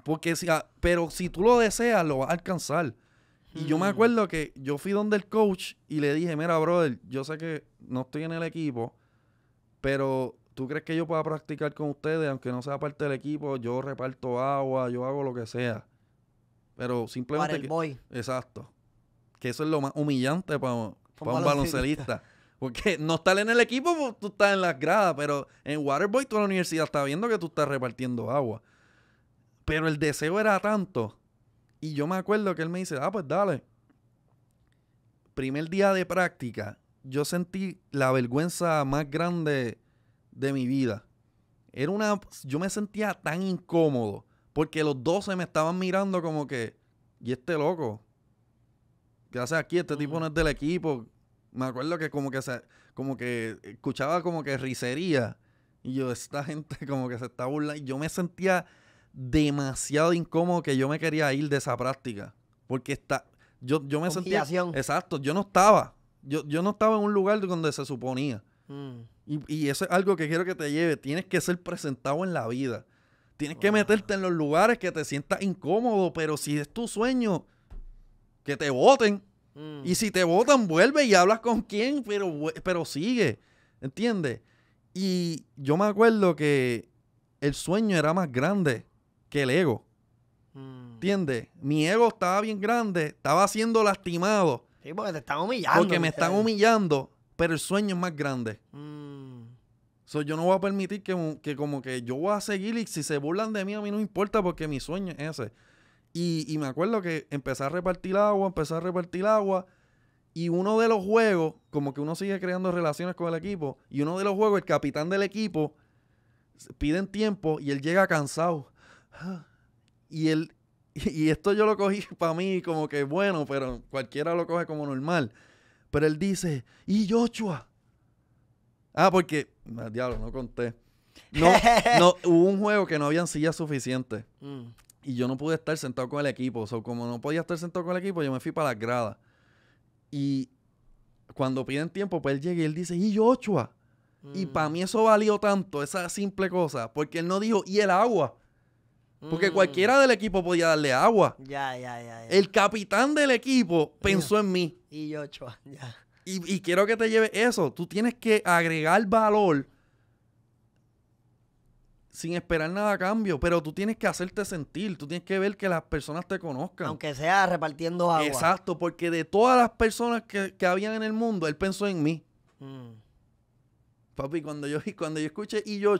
Porque si, ah, pero si tú lo deseas, lo vas a alcanzar. Y yo me mm. acuerdo que yo fui donde el coach y le dije, mira, brother, yo sé que no estoy en el equipo, pero ¿tú crees que yo pueda practicar con ustedes, aunque no sea parte del equipo? Yo reparto agua, yo hago lo que sea. Pero simplemente... Exacto. Que eso es lo más humillante para, un baloncelista. Porque *laughs* no estar en el equipo, pues, tú estás en las gradas, pero en Waterboy toda la universidad está viendo que tú estás repartiendo agua. Pero el deseo era tanto. Y yo me acuerdo que él me dice, ah, pues dale. Primer día de práctica, yo sentí la vergüenza más grande de mi vida. Era una. Yo me sentía tan incómodo. Porque los dos me estaban mirando como que. ¿Y este loco? ¿Qué hace aquí? Este tipo no es del equipo. Me acuerdo que como que como que escuchaba como que risería. Y yo, esta gente *laughs* como que se está burlando. Y yo me sentía demasiado incómodo que yo me quería ir de esa práctica. Porque está. Yo, yo me sentía. Exacto. Yo no estaba. Yo, no estaba en un lugar donde se suponía. Mm. Y, eso es algo que quiero que te lleve. Tienes que ser presentado en la vida. Tienes que meterte en los lugares que te sientas incómodo, pero si es tu sueño, que te voten. Mm. Y si te votan, vuelve y hablas con quién, pero, pero sigue. ¿Entiendes? Y yo me acuerdo que el sueño era más grande que el ego. Mm. ¿Entiendes? Mi ego estaba bien grande, estaba siendo lastimado. Sí, porque te están humillando. Porque me están humillando, pero el sueño es más grande. Mm yo no voy a permitir que, como que yo voy a seguir y si se burlan de mí a mí no importa porque mi sueño es ese. Y, me acuerdo que empecé a repartir agua, empecé a repartir agua. Y uno de los juegos, como que uno sigue creando relaciones con el equipo, y uno de los juegos, el capitán del equipo, piden tiempo y él llega cansado. *gasps* Y él, *laughs* y esto yo lo cogí *laughs* para mí como que bueno, pero cualquiera lo coge como normal. Pero él dice, y Joshua, Ah, porque, ah, diablo, no conté. *laughs* No, hubo un juego que no habían sillas suficientes. Mm. Y yo no pude estar sentado con el equipo. O sea, como no podía estar sentado con el equipo, yo me fui para las gradas. Y cuando piden tiempo, pues él llega y él dice, y yo, Y mm. para mí eso valió tanto, esa simple cosa. Porque él no dijo, y el agua. Porque mm. cualquiera del equipo podía darle agua. Ya, ya, ya, El capitán del equipo pensó en mí. Y Ochoa! *laughs* ya. Y, quiero que te lleve eso. Tú tienes que agregar valor sin esperar nada a cambio, pero tú tienes que hacerte sentir, tú tienes que ver que las personas te conozcan. Aunque sea repartiendo agua. Exacto, porque de todas las personas que, que habían en el mundo, él pensó en mí. Mm. Papi, cuando yo, *laughs* cuando yo escuché y yo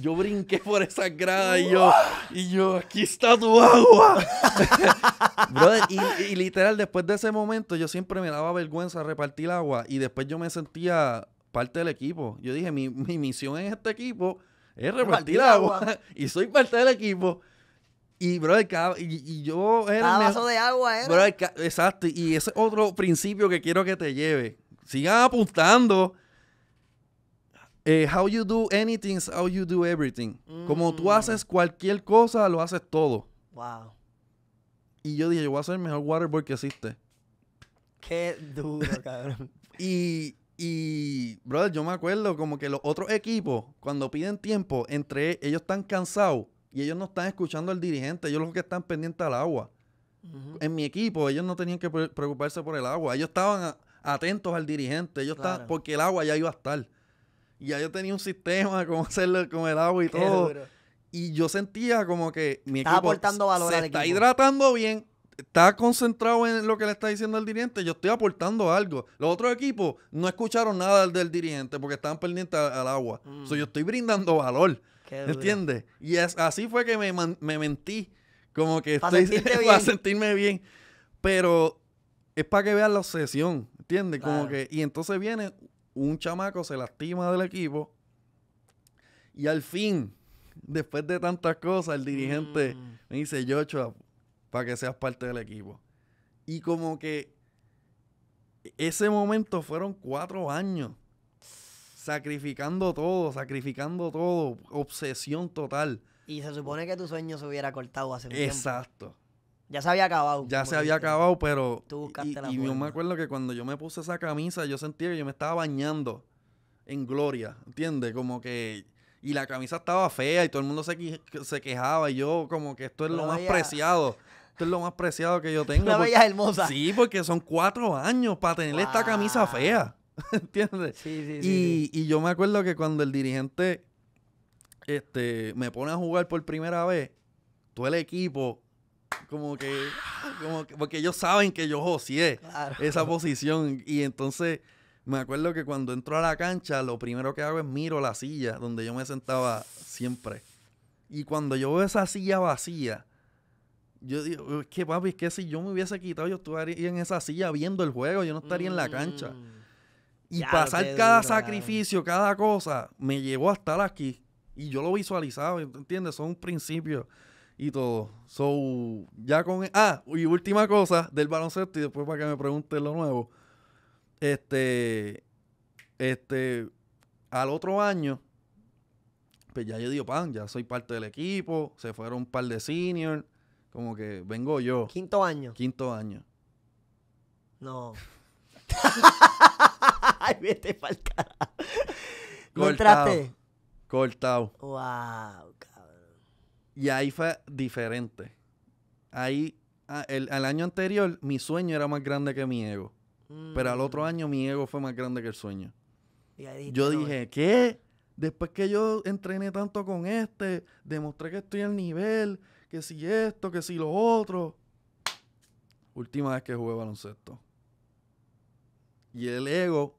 yo brinqué por esa grada y yo, y yo, aquí está tu agua. *laughs* Brother, y, literal, después de ese momento, yo siempre me daba vergüenza repartir agua y después yo me sentía parte del equipo. Yo dije, mi, misión en este equipo es repartir, agua. *laughs* y soy parte del equipo. Y, brother, y, yo era. vaso de agua, ¿eh? exacto. Y ese es otro principio que quiero que te lleve. Sigan apuntando eh, how you do anything is how you do everything. Como tú mm. haces cualquier cosa, lo haces todo. Wow. Y yo dije, yo voy a ser el mejor waterboard que existe. Qué duro, *laughs* cabrón. y, brother, yo me acuerdo como que los otros equipos, cuando piden tiempo, entre ellos están cansados y ellos no están escuchando al dirigente, ellos los que están pendientes al agua. En mi equipo, ellos no tenían que preocuparse por el agua. Ellos estaban atentos al dirigente. Ellos porque el agua ya iba a estar ya yo tenía un sistema, *laughs* cómo hacerlo con el agua y todo. Y yo sentía como que mi equipo aportando valor se está hidratando bien, está concentrado en lo que le está diciendo al dirigente, yo estoy aportando algo. Los otros equipos no escucharon nada del dirigente porque estaban pendientes al agua. O So, mm. yo estoy brindando valor. ¿Entiendes? Y así fue que me, mentí. Como que estoy *laughs* bien. para sentirme bien. Pero es para que vean la obsesión. ¿Entiendes? Como que. Y entonces viene un chamaco se lastima del equipo y al fin, después de tantas cosas, el dirigente mm. me dice, yocho para que seas parte del equipo. Y como que ese momento fueron cuatro años. Sacrificando todo, sacrificando todo, obsesión total. Y se supone que tu sueño se hubiera cortado hace tiempo. Exacto. Ya se había acabado. Ya se había acabado, pero. Tú buscaste y, Y yo me acuerdo que cuando yo me puse esa camisa, yo sentía que yo me estaba bañando en gloria, ¿entiendes? Como que. Y la camisa estaba fea y todo el mundo se, se quejaba. Y yo, como que esto es lo más preciado. Esto es lo más preciado que yo *laughs* tengo. Una bella hermosa. Sí, porque son cuatro años para tener esta camisa fea. *laughs* ¿Entiendes? Sí, sí, y, sí, y yo me acuerdo que cuando el dirigente este, me pone a jugar por primera vez, todo el equipo como que, porque ellos saben que yo joseé esa posición. Y entonces me acuerdo que cuando entro a la cancha, lo primero que hago es miro la silla donde yo me sentaba siempre. Y cuando yo veo esa silla vacía, yo digo, es que papi, es que si yo me hubiese quitado, yo estaría en esa silla viendo el juego, yo no estaría en la cancha. Mm. Y pasar cada sacrificio, cada cosa, me llevó a estar aquí. Y yo lo visualizaba, ¿entiendes? Son principios. principio y todo. So, ya con. E-, ah, y última cosa del baloncesto, y después para que me pregunten lo nuevo. Este. Este. Al otro año, pues ya yo digo, pan, ya soy parte del equipo. Se fueron un par de seniors. Como que vengo yo. Quinto año. Quinto año. No. *laughs* Ay, vete pa'l cara. Cortado. Cortado. Wow. Y ahí fue diferente. Ahí, ah, el, al año anterior, mi sueño era más grande que mi ego. Pero al otro mm. año, mi ego fue más grande que el sueño. yo dije, eh". ¿qué? Después que yo entrené tanto con este, demostré que estoy al nivel, que si esto, que si lo otro. Última vez que jugué baloncesto. Y el ego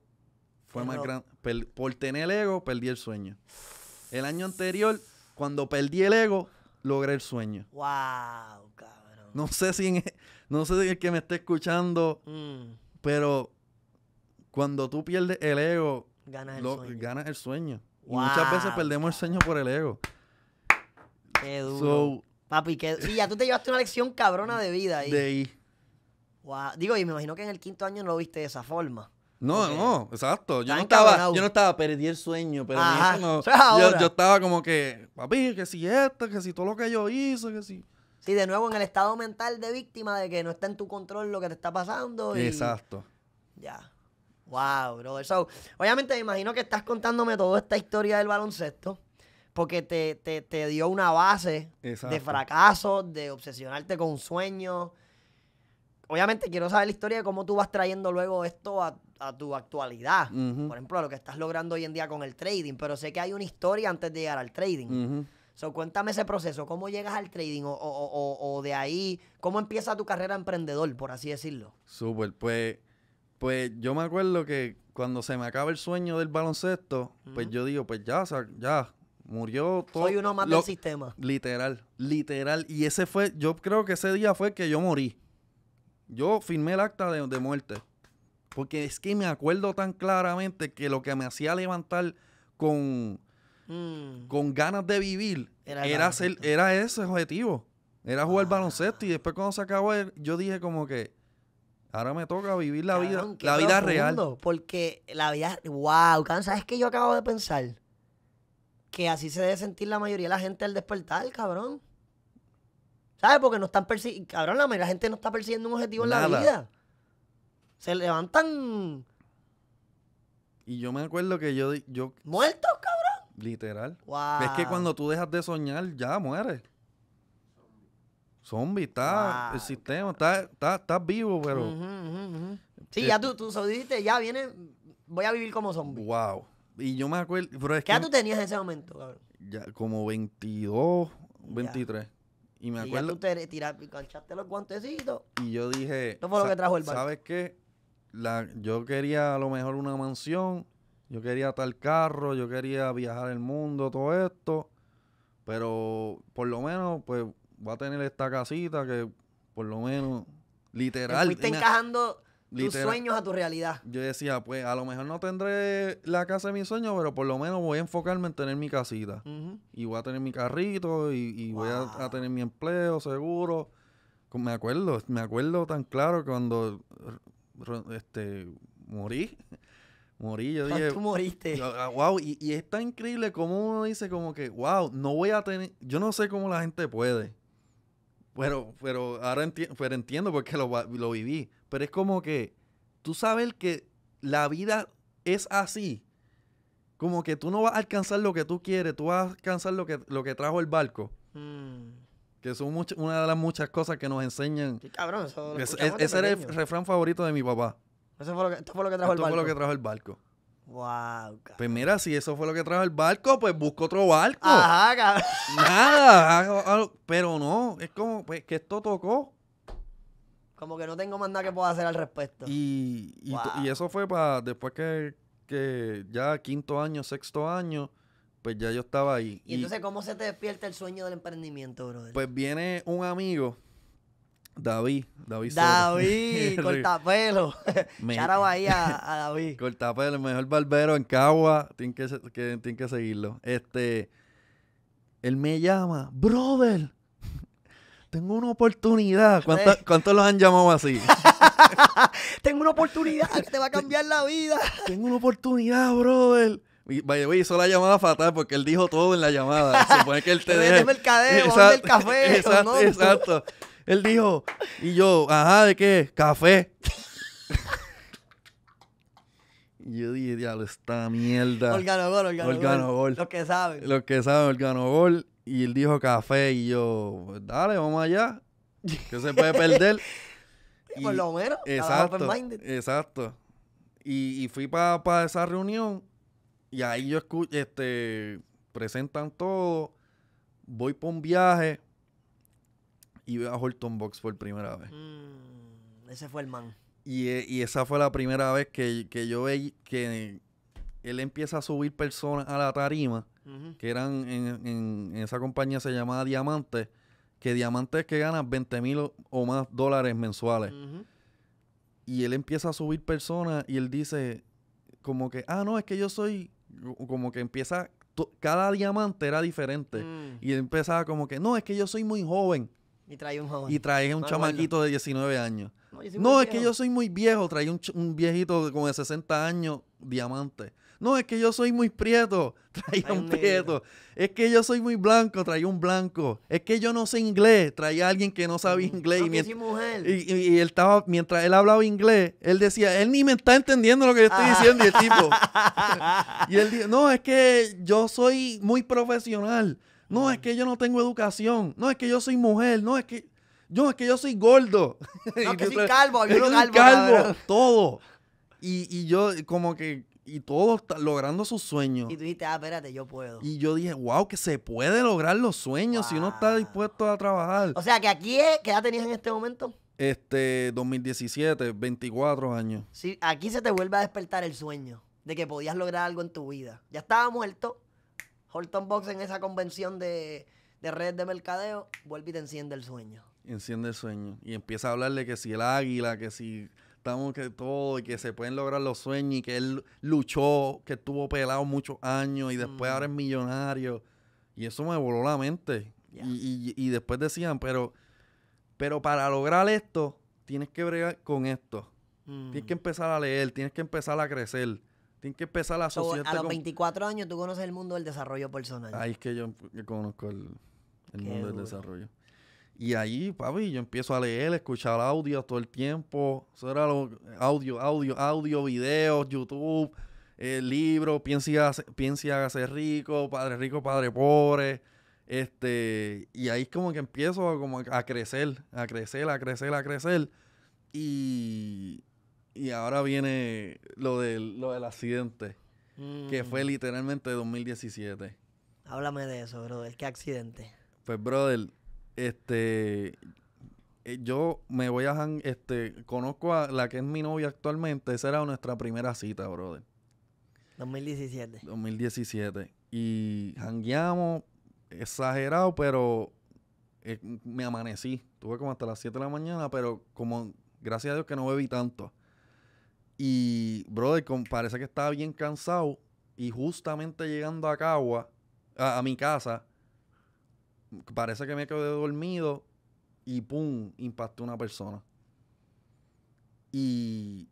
fue más grande. Por tener el ego, perdí el sueño. El año *sighs* anterior, cuando perdí el ego, logré el sueño. ¡Wow, cabrón! No sé si, en, e, no sé el que me esté escuchando, mm. pero cuando tú pierdes el ego, ganas el sueño. el sueño. y muchas veces perdemos el sueño por el ego. Qué duro. Papi, ya tú te llevaste una lección cabrona de vida ahí. De ahí. Digo, y me imagino que en el quinto año no lo viste de esa forma. No, no, exacto. Yo no, estaba, yo no estaba, perdí el sueño, pero yo, estaba como que, papi, que si esto, que si todo lo que yo hice, que si. Sí, de nuevo en el estado mental de víctima de que no está en tu control lo que te está pasando. Exacto. Ya. Wow, brother, obviamente me imagino que estás contándome toda esta historia del baloncesto porque te, te, te dio una base de fracaso, de obsesionarte con sueños obviamente quiero saber la historia de cómo tú vas trayendo luego esto a a tu actualidad. Por ejemplo, a lo que estás logrando hoy en día con el trading. Pero sé que hay una historia antes de llegar al trading. cuéntame ese proceso. ¿Cómo llegas al trading? O, de ahí, ¿cómo empieza tu carrera emprendedor, por así decirlo? Súper. Pues, pues yo me acuerdo que cuando se me acaba el sueño del baloncesto, pues yo digo, pues ya, ya, Murió todo. Soy uno más del sistema. Literal, literal. Y ese fue, yo creo que ese día fue que yo morí. Yo firmé el acta de, de muerte. Porque es que me acuerdo tan claramente que lo que me hacía levantar con, mm. con ganas de vivir era, era, era ese objetivo. Era jugar ah. baloncesto. Y después cuando se acabó, eh, yo dije como que ahora me toca vivir la vida, la vida real. Porque la vida, wow, ¿sabes qué? yo acabo de pensar? Que así se debe sentir la mayoría de la gente al despertar, cabrón. ¿Sabes? Porque no están Cabrón, la mayoría de la gente no está persiguiendo un objetivo en la vida. Se levantan. Y yo me acuerdo que yo. yo ¿Muertos, cabrón? Literal. Es que cuando tú dejas de soñar, ya mueres. Zombie, está el sistema, está, está, vivo, pero. Sí, eh, ya tú, tú dijiste, ya viene, voy a vivir como zombie. Wow. Y yo me acuerdo. Pero es ¿Qué edad tú tenías en ese momento, cabrón? Ya, como 22, 23. Y me acuerdo. Y ya tú tiraste, los guantecitos. Y yo dije. lo que trajo ¿Sabes qué? yo quería a lo mejor una mansión, yo quería tal carro, yo quería viajar el mundo, todo esto, pero por lo menos, pues, va a tener esta casita que, por lo menos, literal. Te fuiste encajando tus sueños a tu realidad. Yo decía, pues, a lo mejor no tendré la casa de mis sueños, pero por lo menos voy a enfocarme en tener mi casita. Y voy a tener mi carrito y, voy a, a tener mi empleo seguro me acuerdo, me acuerdo tan claro cuando este, morí. *laughs* Morí, yo dije. Tú moriste. Wow, ah, y, y, es tan increíble como uno dice, como que, wow, no voy a tener. Yo no sé cómo la gente puede. Pero, pero ahora pero entiendo porque lo, lo viví. Pero es como que tú sabes que la vida es así. Como que tú no vas a alcanzar lo que tú quieres, tú vas a alcanzar lo que, lo que trajo el barco. Hmm. Que son una de las muchas cosas que nos enseñan. Qué cabrón, eso es, Ese era el refrán favorito de mi papá. Eso fue lo que, trajo el barco. Eso fue lo que trajo el barco. Wow, cabrón. Pues mira, si eso fue lo que trajo el barco, pues busco otro barco. Ajá, cabrón. Nada. pero no, es como pues, que esto tocó. Como que no tengo más nada que pueda hacer al respecto. Y, eso fue para después que, que ya quinto año, sexto año pues ya yo estaba ahí. ¿Y, entonces cómo se te despierta el sueño del emprendimiento, brother? Pues viene un amigo, David, David David, *laughs* cortapelo. Chara *laughs* ahí a, David. cortapelo, el mejor barbero en Cagua, Tiene que, que seguirlo. Este, él me llama, brother, tengo una oportunidad. ¿Cuántos, *laughs* los han llamado así? tengo una oportunidad te va a cambiar la vida. Tengo una oportunidad, brother. Y way, hizo la llamada fatal porque él dijo todo en la llamada. *laughs* Se supone que él te deja. mercadeo, cadeo el café. Exacto, exacto. Él dijo, y yo, ajá, ¿de qué? Café. *laughs* y yo dije, diablo, esta mierda. Organogol, organogol. gol lo que saben. Los que saben, gol Y él dijo café. Y yo, pues dale, vamos allá. Que se puede perder. *laughs* y, Por lo menos. Exacto. Exacto. Y, y fui para pa esa reunión. Y ahí yo escucho, este, presentan todo, voy por un viaje y veo a Horton Box por primera vez. Mm, ese fue el man. Eh, y, esa fue la primera vez que, yo veí que él empieza a subir personas a la tarima, que eran en, esa compañía se llamaba Diamante, que Diamantes que gana 20 mil o más dólares mensuales. Y él empieza a subir personas y él dice como que, ah, no, es que yo soy como que empieza, cada diamante era diferente. Mm. Y empezaba como que, no, es que yo soy muy joven. Y trae un joven. Y trae un chamaquito de 19 años. No, es que yo soy muy viejo, trae un, viejito como de 60 años, diamante. No, es que yo soy muy prieto, *laughs* traía un prieto. Es que yo soy muy blanco, traía un blanco. Es que yo no sé inglés, traía a alguien que no sabe mm, inglés. y, mientras, Y, él estaba, mientras él hablaba inglés, él decía, él ni me está entendiendo lo que yo estoy ah. diciendo. Y el tipo. *laughs* y él dijo, no, es que yo soy muy profesional. No, es mm. que yo no tengo educación. No, es que yo soy mujer. No, es que. Yo, es que yo soy gordo. *laughs* No, que soy calvo, yo soy calvo. calvo todo. y yo, como que y todos logrando sus sueños. Y tú dijiste, ah, espérate, yo puedo. Y yo dije, wow, que se puede lograr los sueños si uno está dispuesto a trabajar. O sea, que aquí ¿qué edad tenías en este momento? Este, 2017, 24 años. Sí, aquí se te vuelve a despertar el sueño de que podías lograr algo en tu vida. Ya estaba muerto. Horton Box en esa convención de, de redes de mercadeo, vuelve y te enciende el sueño. Enciende el sueño. Y empieza a hablarle que si el águila, que si que todo y que se pueden lograr los sueños y que él luchó, que estuvo pelado muchos años y después ahora es millonario. Y eso me voló la mente. Y, y, después decían, pero, pero para lograr esto, tienes que bregar con esto. Tienes que mm. empezar a leer, tienes que empezar a crecer. Tienes que empezar a asociarte A los 24 años tú conoces el mundo del desarrollo personal. Ahí es que yo conozco el, mundo del desarrollo. Y ahí, papi, yo empiezo a leer, escuchar audio todo el tiempo. Eso era audio, audio, audio, videos, YouTube, el eh, libro piensa y, rico, padre rico, padre pobre. Este, y ahí es como que empiezo a, como a crecer, a crecer, a crecer, a crecer. Y, y ahora viene lo, lo del accidente, que fue mm. literalmente 2017. Háblame de eso, brother. ¿Qué accidente? Pues, brother, este eh, yo me voy a este conozco a la que es mi novia actualmente, esa era nuestra primera cita, brother. 2017. 2017 y jangueamos exagerado, pero eh, me amanecí. Tuve como hasta las 7 de la mañana, pero como gracias a Dios que no bebí tanto. Y, brother, parece que estaba bien cansado. Y justamente llegando a Cagua, a mi casa, parece que me quedé dormido y pum, impactó una persona. Y,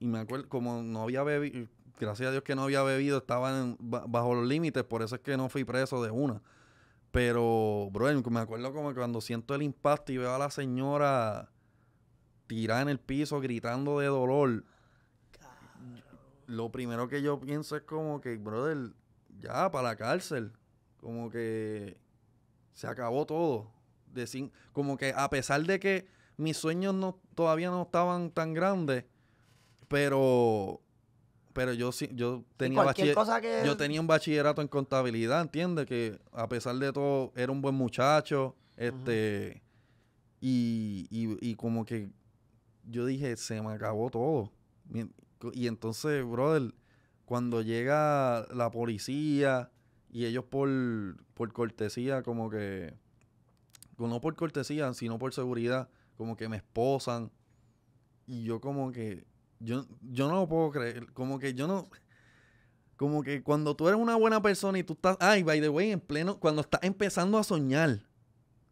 me acuerdo, como no había bebido, gracias a Dios que no había bebido, estaba bajo los límites, por eso es que no fui preso de una. Pero, bro, me acuerdo como que cuando siento el impacto y veo a la señora tirada en el piso gritando de dolor. lo primero que yo pienso es como que, brother, ya, para la cárcel. Como que se acabó todo. De como que a pesar de que mis sueños no, todavía no estaban tan grandes, pero pero yo yo tenía yo tenía un bachillerato en contabilidad, ¿entiendes? Que a pesar de todo era un buen muchacho, este y, y, y como que yo dije, se me acabó todo. Y entonces, brother, cuando llega la policía y ellos por, cortesía, como que, no por cortesía, sino por seguridad, como que me esposan. Y yo como que, yo, yo no lo puedo creer, como que yo no, como que cuando tú eres una buena persona y tú estás, ay, by the way, en pleno, cuando estás empezando a soñar,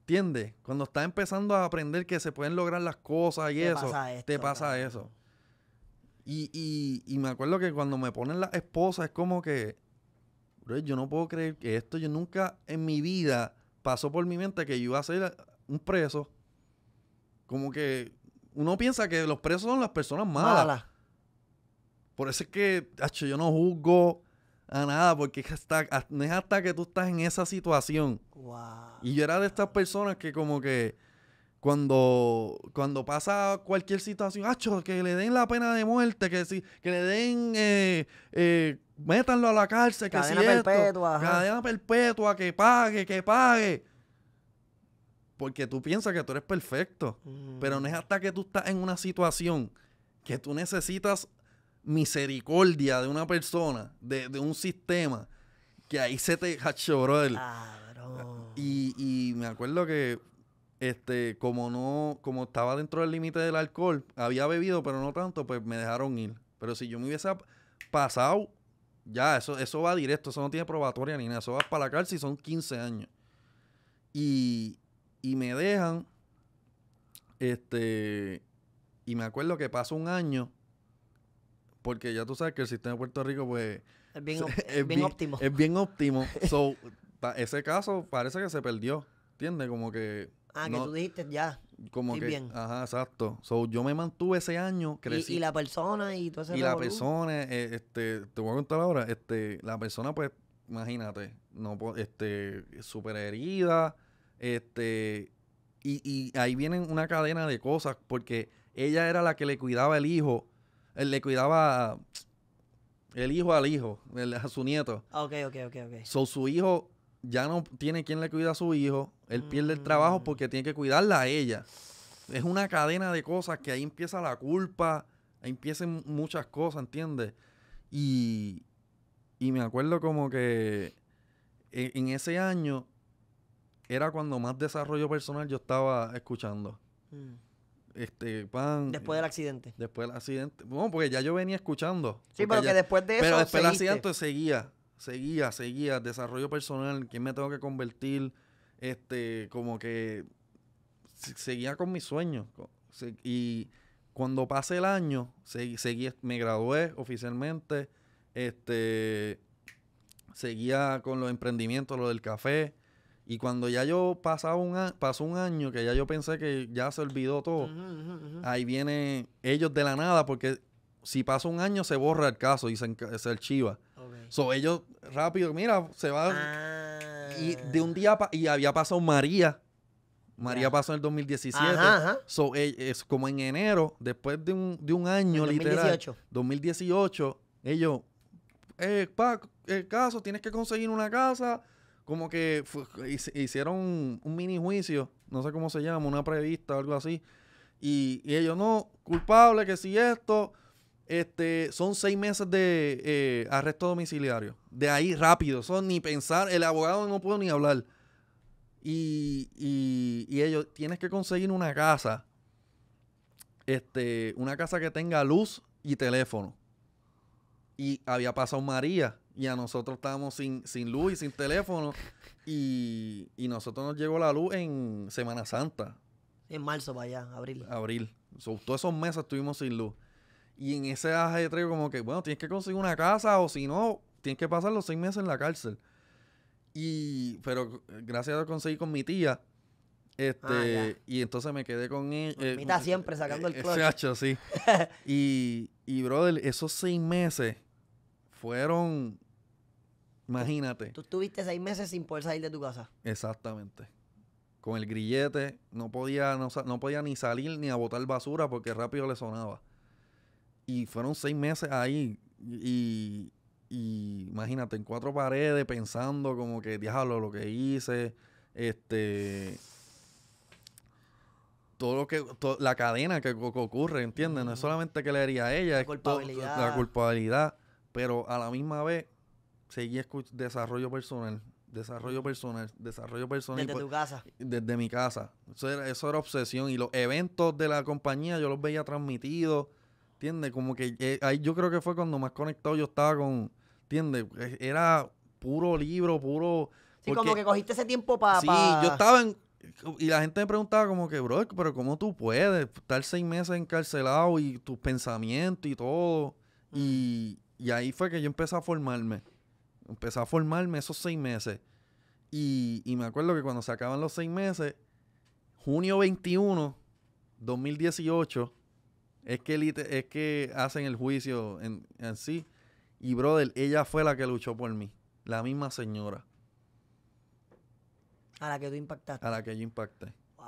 ¿entiendes? Cuando estás empezando a aprender que se pueden lograr las cosas y eso, te pasa eso. Y, y, y me acuerdo que cuando me ponen la esposa, es como que yo no puedo creer que esto, yo nunca en mi vida pasó por mi mente que yo iba a ser un preso. Como que uno piensa que los presos son las personas malas. Por eso es que, yo no juzgo a nada, porque no es hasta que tú estás en esa situación. Y yo era de estas personas que como que cuando, cuando pasa cualquier situación, ¡acho! que le den la pena de muerte, que, le den, eh, eh, métanlo a la cárcel, que cadena perpetua, cadena perpetua, que pague, que pague. Porque tú piensas que tú eres perfecto, mm. pero no es hasta que tú estás en una situación que tú necesitas misericordia de una persona, de, un sistema, que ahí se te... ha *laughs* brother! Ah, y me acuerdo que este, como no, como estaba dentro del límite del alcohol, había bebido, pero no tanto, pues me dejaron ir. Pero si yo me hubiese pasado, ya, eso, eso va directo, eso no tiene probatoria ni nada, eso va para la cárcel y son 15 años. Y, me dejan, este, y me acuerdo que pasó un año, porque ya tú sabes que el sistema de Puerto Rico, pues... Es bien, *laughs* óptimo. Es bien óptimo. *laughs* so, ese caso parece que se perdió, ¿entiendes? Como que Ah, que tú dijiste ya. Como que, bien. Ajá, exacto. So, yo me mantuve ese año, crecí. Y, la persona y todo ese Y la persona, eh, este, te voy a contar ahora, este, la persona, pues, imagínate, no, este, súper herida, este, y, ahí vienen una cadena de cosas, porque ella era la que le cuidaba el hijo, él eh, le cuidaba el hijo al hijo, a su nieto. Ok, ok, ok, ok. So, su hijo ya no tiene quien le cuida a su hijo, él pierde el trabajo mm. porque tiene que cuidarla a ella. Es una cadena de cosas que ahí empieza la culpa, ahí empiezan muchas cosas, ¿entiendes? Y, me acuerdo como que e-, en, ese año era cuando más desarrollo personal yo estaba escuchando. Mm. Este, pan. Después del accidente. Después del accidente. No, porque ya yo venía escuchando. Sí, pero que después de eso. Pero después del accidente seguía seguía, seguía, desarrollo personal, quién me tengo que convertir, este, como que seguía con mis sueños. Y cuando pasé el año, seguí, me gradué oficialmente, este, seguía con los emprendimientos, lo del café. Y cuando ya yo pasaba un pasó un año que ya yo pensé que ya se olvidó todo, ahí viene ellos de la nada, porque si pasa un año se borra el caso y se, se archiva. So ellos rápido, mira, se va. Y ah. de un día y había pasado María. María pasó en el 2017. Ajá, ajá. So, e, es como en enero, después de un, año literal. 2018. ellos, eh, pa, el caso, tienes que conseguir una casa. Como que hicieron un, mini juicio, no sé cómo se llama, una prevista o algo así. y ellos, no, culpable, que si esto, este, son seis meses de eh, arresto domiciliario. De ahí rápido. Son ni pensar. El abogado no puede ni hablar. Y, ellos, tienes que conseguir una casa. Este, una casa que tenga luz y teléfono. Y había pasado María. Y a nosotros estábamos sin, luz y sin teléfono. Y, y nosotros nos llegó la luz en Semana Santa. En marzo vaya abril. Abril. todos esos meses estuvimos sin luz. Y en ese traigo como que, bueno, tienes que conseguir una casa o si no, tienes que pasar los seis meses en la cárcel. Y, pero gracias a lo conseguí con mi tía. Este, ah, y entonces me quedé con él. E-, eh, mi siempre sacando eh, el eh, clutch. sí. *laughs* y, y, brother, esos seis meses fueron, imagínate. Tú estuviste seis meses sin poder salir de tu casa. Exactamente con el grillete, no podía, no, podía ni salir ni a botar basura porque rápido le sonaba. Y fueron seis meses ahí. Y, imagínate, en cuatro paredes, pensando como que, diablo, lo que hice, este... Todo lo que... la cadena que, ocurre, ¿entiendes? No es solamente que le haría a ella, la culpabilidad. la culpabilidad. Pero a la misma vez, seguí desarrollo personal, desarrollo personal, desarrollo personal. Desde tu pues, casa. Desde mi casa. eso era obsesión. Y los eventos de la compañía yo los veía transmitidos ¿Entiendes? Como que eh, ahí yo creo que fue cuando más conectado yo estaba con. ¿Entiendes? Eh, era puro libro, puro. Sí, como que cogiste ese tiempo para. Sí, yo estaba en. Y la gente me preguntaba como que, bro, pero ¿cómo tú puedes estar seis meses encarcelado y tus pensamientos y todo? Y, y ahí fue que yo empecé a formarme. Empecé a formarme esos seis meses. Y, y, me acuerdo que cuando se acaban los seis meses, junio 21, 2018, es que, es que hacen el juicio en, sí. Y, brother, ella fue la que luchó por mí. La misma señora. A la que tú impactaste. A la que yo impacté. Wow,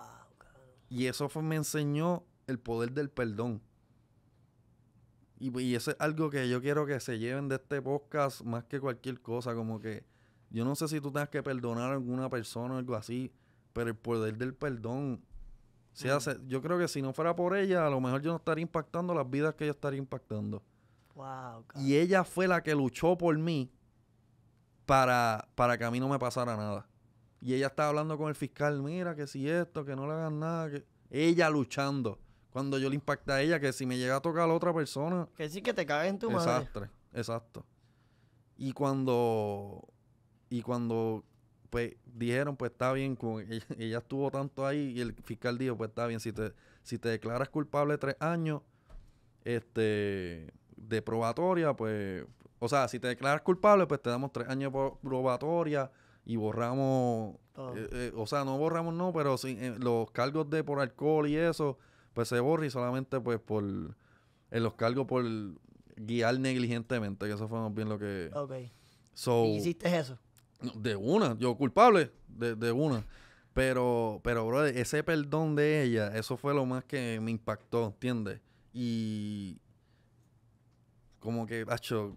Y eso fue, me enseñó el poder del perdón. Y, y, eso es algo que yo quiero que se lleven de este podcast más que cualquier cosa. Como que yo no sé si tú tengas que perdonar a alguna persona o algo así, pero el poder del perdón yo creo que si no fuera por ella, a lo mejor yo no estaría impactando las vidas que yo estaría impactando. y ella fue la que luchó por mí para, para que a mí no me pasara nada. Y ella estaba hablando con el fiscal, mira, que si esto, que no le hagan nada. Ella luchando. Cuando yo le impacta a ella, que si me llega a tocar a la otra persona... Que sí, que te cagues en tu desastre, Exacto. Y cuando... Y cuando... Pues dijeron, pues está bien, con, e-, *laughs* ella, estuvo tanto ahí y el fiscal dijo, pues está bien, si te, si te declaras culpable tres años, este, de probatoria, pues, o sea, si te declaras culpable, pues te damos tres años de probatoria y borramos, ah. eh, eh, o sea, no borramos, no, pero si, eh, los cargos de por alcohol y eso, pues se borra y solamente pues por, en los cargos por guiar negligentemente, que eso fue más bien lo que... Ok. hiciste eso? De una, yo culpable, de, una. Pero, pero, bro, ese perdón de ella, eso fue lo más que me impactó, ¿entiendes? Y como que, hacho,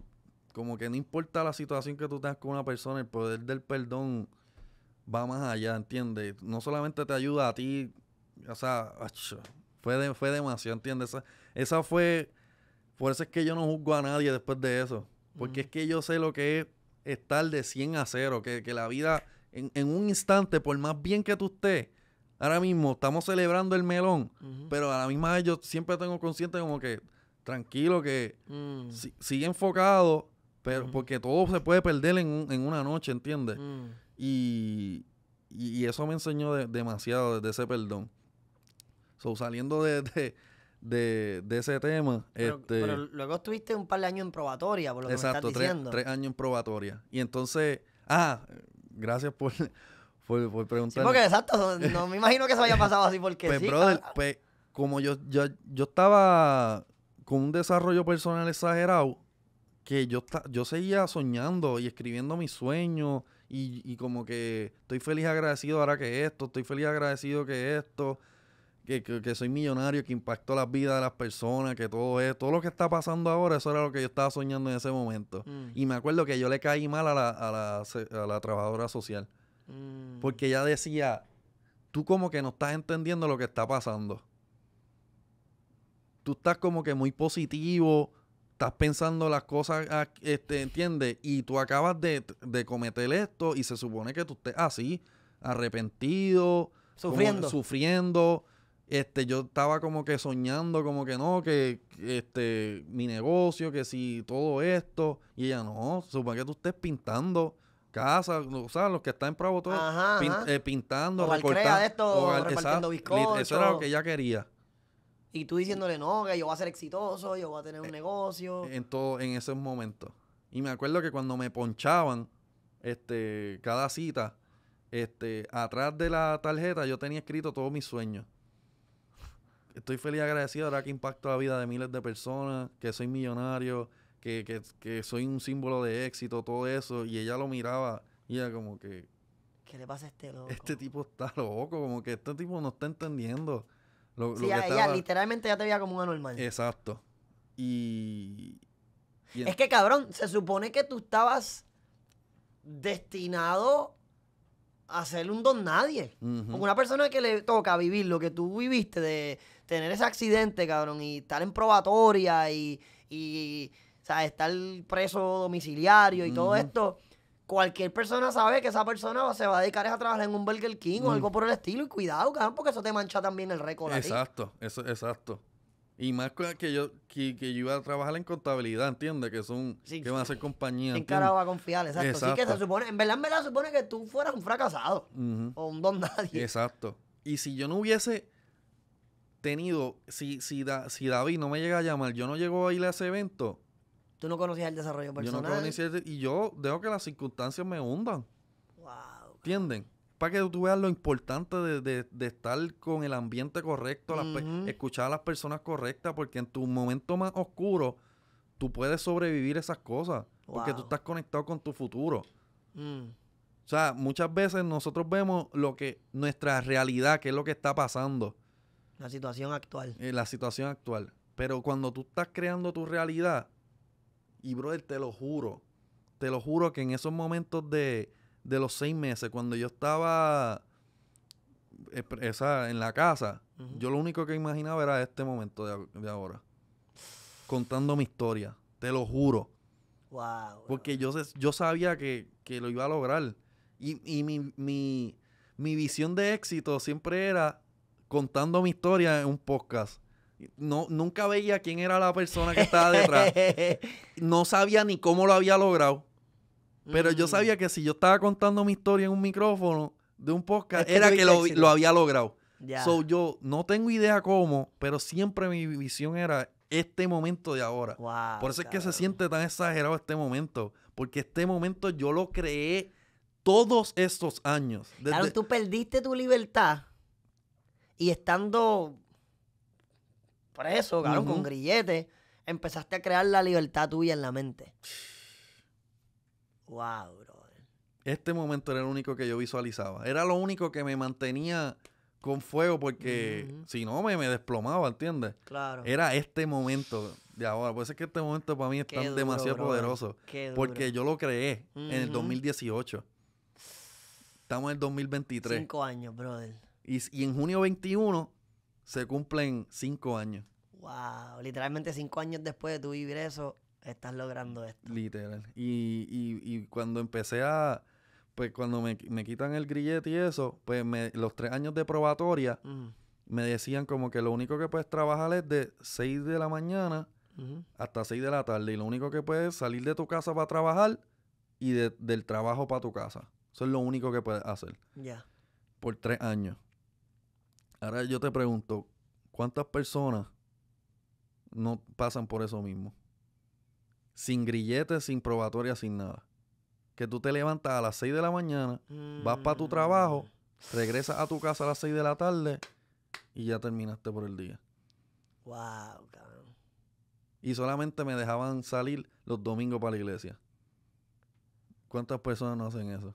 como que no importa la situación que tú tengas con una persona, el poder del perdón va más allá, ¿entiendes? No solamente te ayuda a ti, o sea, fue, fue demasiado, ¿entiendes? Esa, esa fue, por eso es que yo no juzgo a nadie después de eso, porque es que yo sé lo que es estar de 100 a 0, que, la vida en, un instante, por más bien que tú estés, ahora mismo estamos celebrando el melón, pero a la misma yo siempre tengo consciente como que tranquilo, que mm. sigue enfocado, pero porque todo se puede perder en, una noche, ¿entiendes? Mm. Y, y, eso me enseñó demasiado de, ese perdón. So, saliendo de de, ese tema. Pero, este, luego estuviste un par de años en probatoria, por lo que estás diciendo. Tres, años en probatoria. Y entonces, ah, gracias por, *laughs* preguntar. porque exacto, no me imagino que se haya pasado así porque pues, sí. Pues, como yo, yo, estaba con un desarrollo personal exagerado, que yo, yo seguía soñando y escribiendo mis sueños y, y, como que estoy feliz agradecido ahora que esto, estoy feliz agradecido que esto que, soy millonario, que impactó las vidas de las personas, que todo es, todo lo que está pasando ahora, eso era lo que yo estaba soñando en ese momento. Mm. Y me acuerdo que yo le caí mal a la, trabajadora social. Mm. Porque ella decía, tú como que no estás entendiendo lo que está pasando. Tú estás como que muy positivo, estás pensando las cosas, este, ¿entiendes? Y tú acabas de, cometer esto y se supone que tú estés así, arrepentido, sufriendo. sufriendo este, yo estaba como que soñando, como que no, que este, mi negocio, que si todo esto. Y ella, no, supongo que tú estés pintando casas, o sea, los que están en Provo, todo, eh, pintando, o recortando. esto, Eso era lo que ella quería. Y tú diciéndole, no, que yo voy a ser exitoso, yo voy a tener un eh, negocio. En todo, en esos momentos. Y me acuerdo que cuando me ponchaban, este, cada cita, este, atrás de la tarjeta yo tenía escrito todos mis sueños estoy feliz y agradecido ahora que impacto la vida de miles de personas, que soy millonario, que, soy un símbolo de éxito, todo eso. Y ella lo miraba y era como que... ¿Qué le pasa a este loco? Este tipo está loco, como que este tipo no está entendiendo. Lo, sí, lo ella, literalmente ya te veía como un anormal. Exacto. Y... Es que cabrón, se supone que tú estabas destinado hacerle un don nadie. una persona que le toca vivir lo que tú viviste, de tener ese accidente, cabrón, y estar en probatoria y, y o estar preso domiciliario y todo esto, cualquier persona sabe que esa persona se va a dedicar a trabajar en un Burger King o algo por el estilo. Y cuidado, cabrón, porque eso te mancha también el récord. Exacto, eso, exacto. Y más que yo, que, yo iba a trabajar en contabilidad, ¿entiendes? Que son, que van a ser compañías. En cara va a confiar? Exacto. Sí que se supone, en verdad, me la supone que tú fueras un fracasado. O un don nadie. Exacto. Y si yo no hubiese tenido, si, si, si David no me llega a llamar, yo no llego a ir a ese evento. Tú no conocías el desarrollo personal. Yo no conocía y yo dejo que las circunstancias me hundan. Wow. ¿Entienden? para que tú veas lo importante de, estar con el ambiente correcto, escuchar a las personas correctas, porque en tu momento más oscuro tú puedes sobrevivir esas cosas, porque tú estás conectado con tu futuro. Mm. O sea, muchas veces nosotros vemos lo que nuestra realidad, que es lo que está pasando. La situación actual. Eh, la situación actual. Pero cuando tú estás creando tu realidad, y brother, te lo juro, te lo juro que en esos momentos de, de los seis meses, cuando yo estaba eh, esa, en la casa, yo lo único que imaginaba era este momento de, ahora. Contando mi historia, te lo juro. Porque yo, yo sabía que, lo iba a lograr. Y, mi, mi, mi, visión de éxito siempre era contando mi historia en un podcast. No, nunca veía quién era la persona que estaba detrás. *laughs* no sabía ni cómo lo había logrado. Pero yo mm. sabía que si yo estaba contando mi historia en un micrófono de un podcast, era que lo, había logrado. So, yo no tengo idea cómo, pero siempre mi visión era este momento de ahora. Por eso es que se siente tan exagerado este momento. Porque este momento yo lo creé todos estos años. Claro, tú perdiste tu libertad y estando preso, eso, con grilletes, empezaste a crear la libertad tuya en la mente. Wow, bro. Este momento era el único que yo visualizaba. Era lo único que me mantenía con fuego porque si no me, me, desplomaba, ¿entiendes? Claro. Era este momento de ahora. Por eso que este momento para mí es demasiado poderoso. Porque yo lo creé en el 2018. Estamos en el 2023. Cinco años, brother. Y, y, en junio 21 se cumplen cinco años. Wow, literalmente cinco años después de tu vivir eso, estás logrando esto. Literal. Y, y, y cuando empecé a, pues cuando me, quitan el grillete y eso, pues me, los tres años de probatoria me decían como que lo único que puedes trabajar es de 6 de la mañana hasta 6 de la tarde. Y lo único que puedes es salir de tu casa para trabajar y del trabajo para tu casa. Eso es lo único que puedes hacer. Ya. Por tres años. Ahora yo te pregunto, ¿cuántas personas no pasan por eso mismo? sin grilletes, sin probatoria, sin nada. Que tú te levantas a las 6 de la mañana, vas para tu trabajo, mm. regresas a tu casa a las 6 de la tarde y ya terminaste por el día. Wow, cabrón. Y solamente me dejaban salir los domingos para la iglesia. ¿Cuántas personas no hacen eso?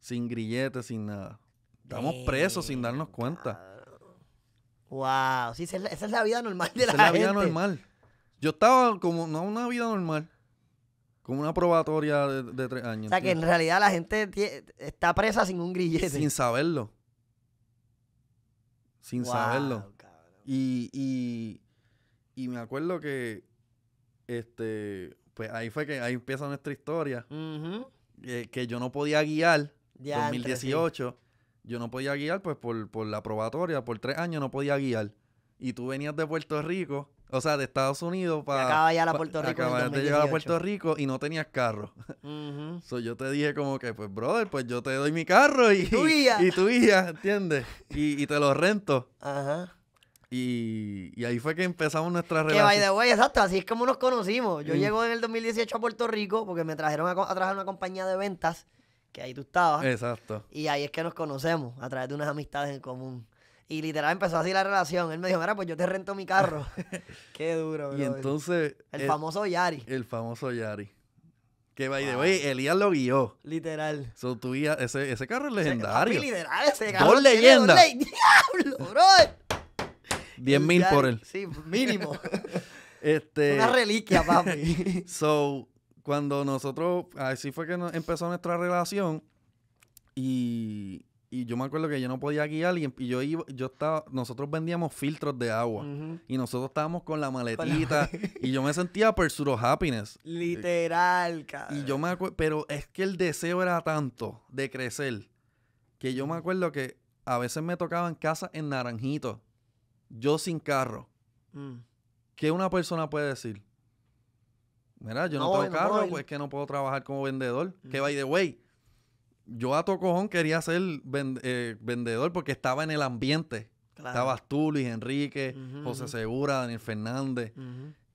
Sin grilletes, sin nada. Estamos presos sin darnos cuenta. Wow, sí, esa es la, vida normal de la gente. vida normal. Yo estaba como no, una vida normal. Como una probatoria de, tres años. O sea, que en realidad la gente está presa sin un grillete. Sin saberlo. Sin saberlo. Y, y, me acuerdo que este pues ahí fue que ahí empieza nuestra historia. Eh, que yo no podía guiar. Ya, 2018. Yo no podía guiar, pues por, por la probatoria, por tres años no podía guiar. Y tú venías de Puerto Rico o sea, de Estados Unidos para. Acaba ya la Puerto Rico. Acabas de llegar a Puerto Rico y no tenías carro. Uh *laughs* yo te dije, como que, pues, brother, pues yo te doy mi carro y. Tu hija. Y tu hija, ¿entiendes? Y, y te lo rento. Ajá. Y, ahí fue que empezamos nuestra relación. Que by the way, exacto, así es como nos conocimos. Yo mm. llego en el 2018 a Puerto Rico porque me trajeron a, a trabajar una compañía de ventas, que ahí tú estabas. Exacto. Y ahí es que nos conocemos, a través de unas amistades en común. Y literal empezó así la relación. Él me dijo, mira, pues yo te rento mi carro. *laughs* Qué duro, bro. Y entonces... El, eh, famoso Yari. El famoso Yari. Que by the way, Elías lo guió. Literal. So, tu ese, ese carro es legendario. papi, literal, ese carro. Por leyenda. *laughs* ¡Diablo, bro! 10 mil por él. Sí, mínimo. *laughs* este... Una reliquia, papi. so, cuando nosotros, así fue que empezó nuestra relación y y yo me acuerdo que yo no podía guiar y, em, y yo iba, yo estaba, nosotros vendíamos filtros de agua y nosotros estábamos con la maletita *laughs* y yo me sentía Pursuit Happiness. Literal, cara. Y yo me acuerdo, pero es que el deseo era tanto de crecer que yo me acuerdo que a veces me tocaba en casa en Naranjito, yo sin carro. Mm. ¿Qué una persona puede decir? Mira, yo no, tengo carro, pues que no puedo trabajar como vendedor. Que by the way, yo a Tocojón quería ser eh, vendedor porque estaba en el ambiente. Estabas tú, Luis Enrique, José Segura, Daniel Fernández.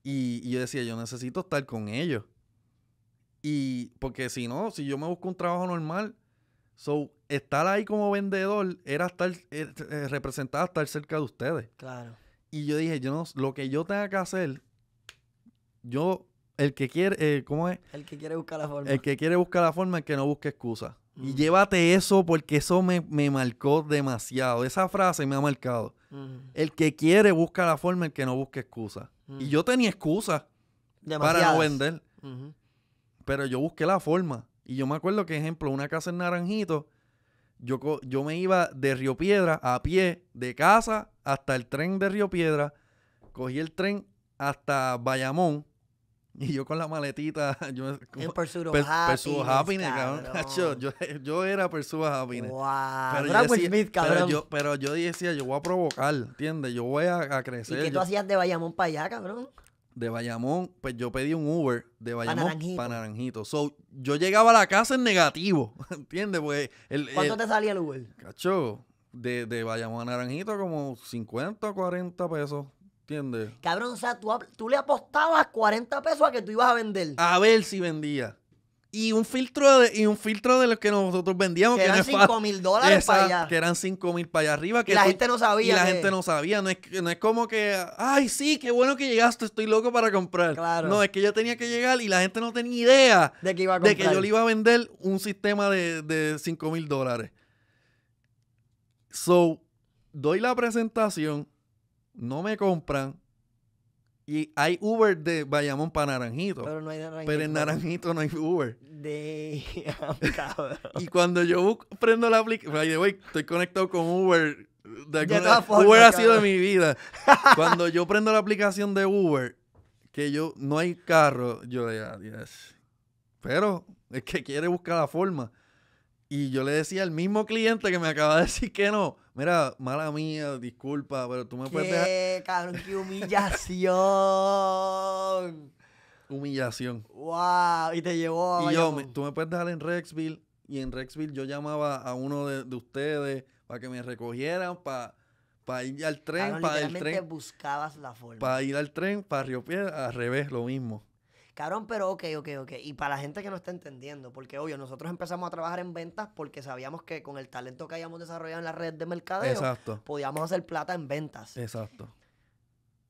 y, yo decía, yo necesito estar con ellos. Y porque si no, si yo me busco un trabajo normal, so, estar ahí como vendedor era estar eh, eh, representado, estar cerca de ustedes. Claro. Y yo dije, yo no, lo que yo tenga que hacer, yo el que quiere, ¿cómo es? El que quiere buscar la forma. El que quiere buscar la forma, es que no busque excusas. Y llévate eso porque eso me, me, marcó demasiado. Esa frase me ha marcado. El que quiere busca la forma, el que no busca excusa. Y yo tenía excusas para no vender. Pero yo busqué la forma. Y yo me acuerdo que, ejemplo, una casa en Naranjito, yo, yo me iba de Río Piedra a pie, de casa hasta el tren de Río Piedra, cogí el tren hasta Bayamón y yo con la maletita, *laughs* yo Pursuit of *laughs* cabrón. Yo, era Pursuit Happiness. Pero, yo decía, yo, voy a provocar, ¿entiendes? Yo voy a, crecer. ¿Y qué tú hacías de Bayamón para allá, cabrón? De Bayamón, pues yo pedí un Uber de Bayamón para Naranjito. So, yo llegaba a la casa en negativo, *laughs* ¿entiendes? Pues, el, ¿Cuánto te salía el Uber? Cacho, de, de Bayamón a Naranjito como 50 o 40 pesos ¿Entiendes? Cabrón, o sea, tú, le apostabas 40 pesos a que tú ibas a vender. A ver si vendía. Y un filtro de, un filtro de los que nosotros vendíamos. Que, eran 5 mil dólares para allá. Que eran 5 mil para allá arriba. Que y la gente no sabía. Y la gente no sabía. No es, como que, ay, sí, qué bueno que llegaste, estoy loco para comprar. Claro. No, es que yo tenía que llegar y la gente no tenía idea de que, iba a De que yo le iba a vender un sistema de, de 5 mil dólares. So, doy la presentación no me compran. Y hay Uber de Bayamón para Naranjito. Pero no hay Naranjito. Pero en Naranjito no hay Uber. De... *laughs* Ah, y cuando yo prendo la aplicación, estoy conectado con Uber. De Uber ha sido mi vida. *laughs* cuando yo prendo la aplicación de Uber, que yo no hay carro, yo de digo, ah, Pero es que quiere buscar la forma. Y yo le decía al mismo cliente que me acaba de decir que no. Mira, mala mía, disculpa, pero tú me puedes dejar. cabrón, qué humillación! humillación. ¡Wow! Y te llevó a. Y yo, tú me puedes dejar en Rexville. Y en Rexville yo llamaba a uno de, ustedes para que me recogieran, para ir al tren, para el tren. buscabas la forma. Para ir al tren, para Río Piedra, al revés, lo mismo. Cabrón, pero ok, ok, ok. Y para la gente que no está entendiendo, porque obvio, nosotros empezamos a trabajar en ventas porque sabíamos que con el talento que habíamos desarrollado en la red de mercadeo, podíamos hacer plata en ventas. Exacto.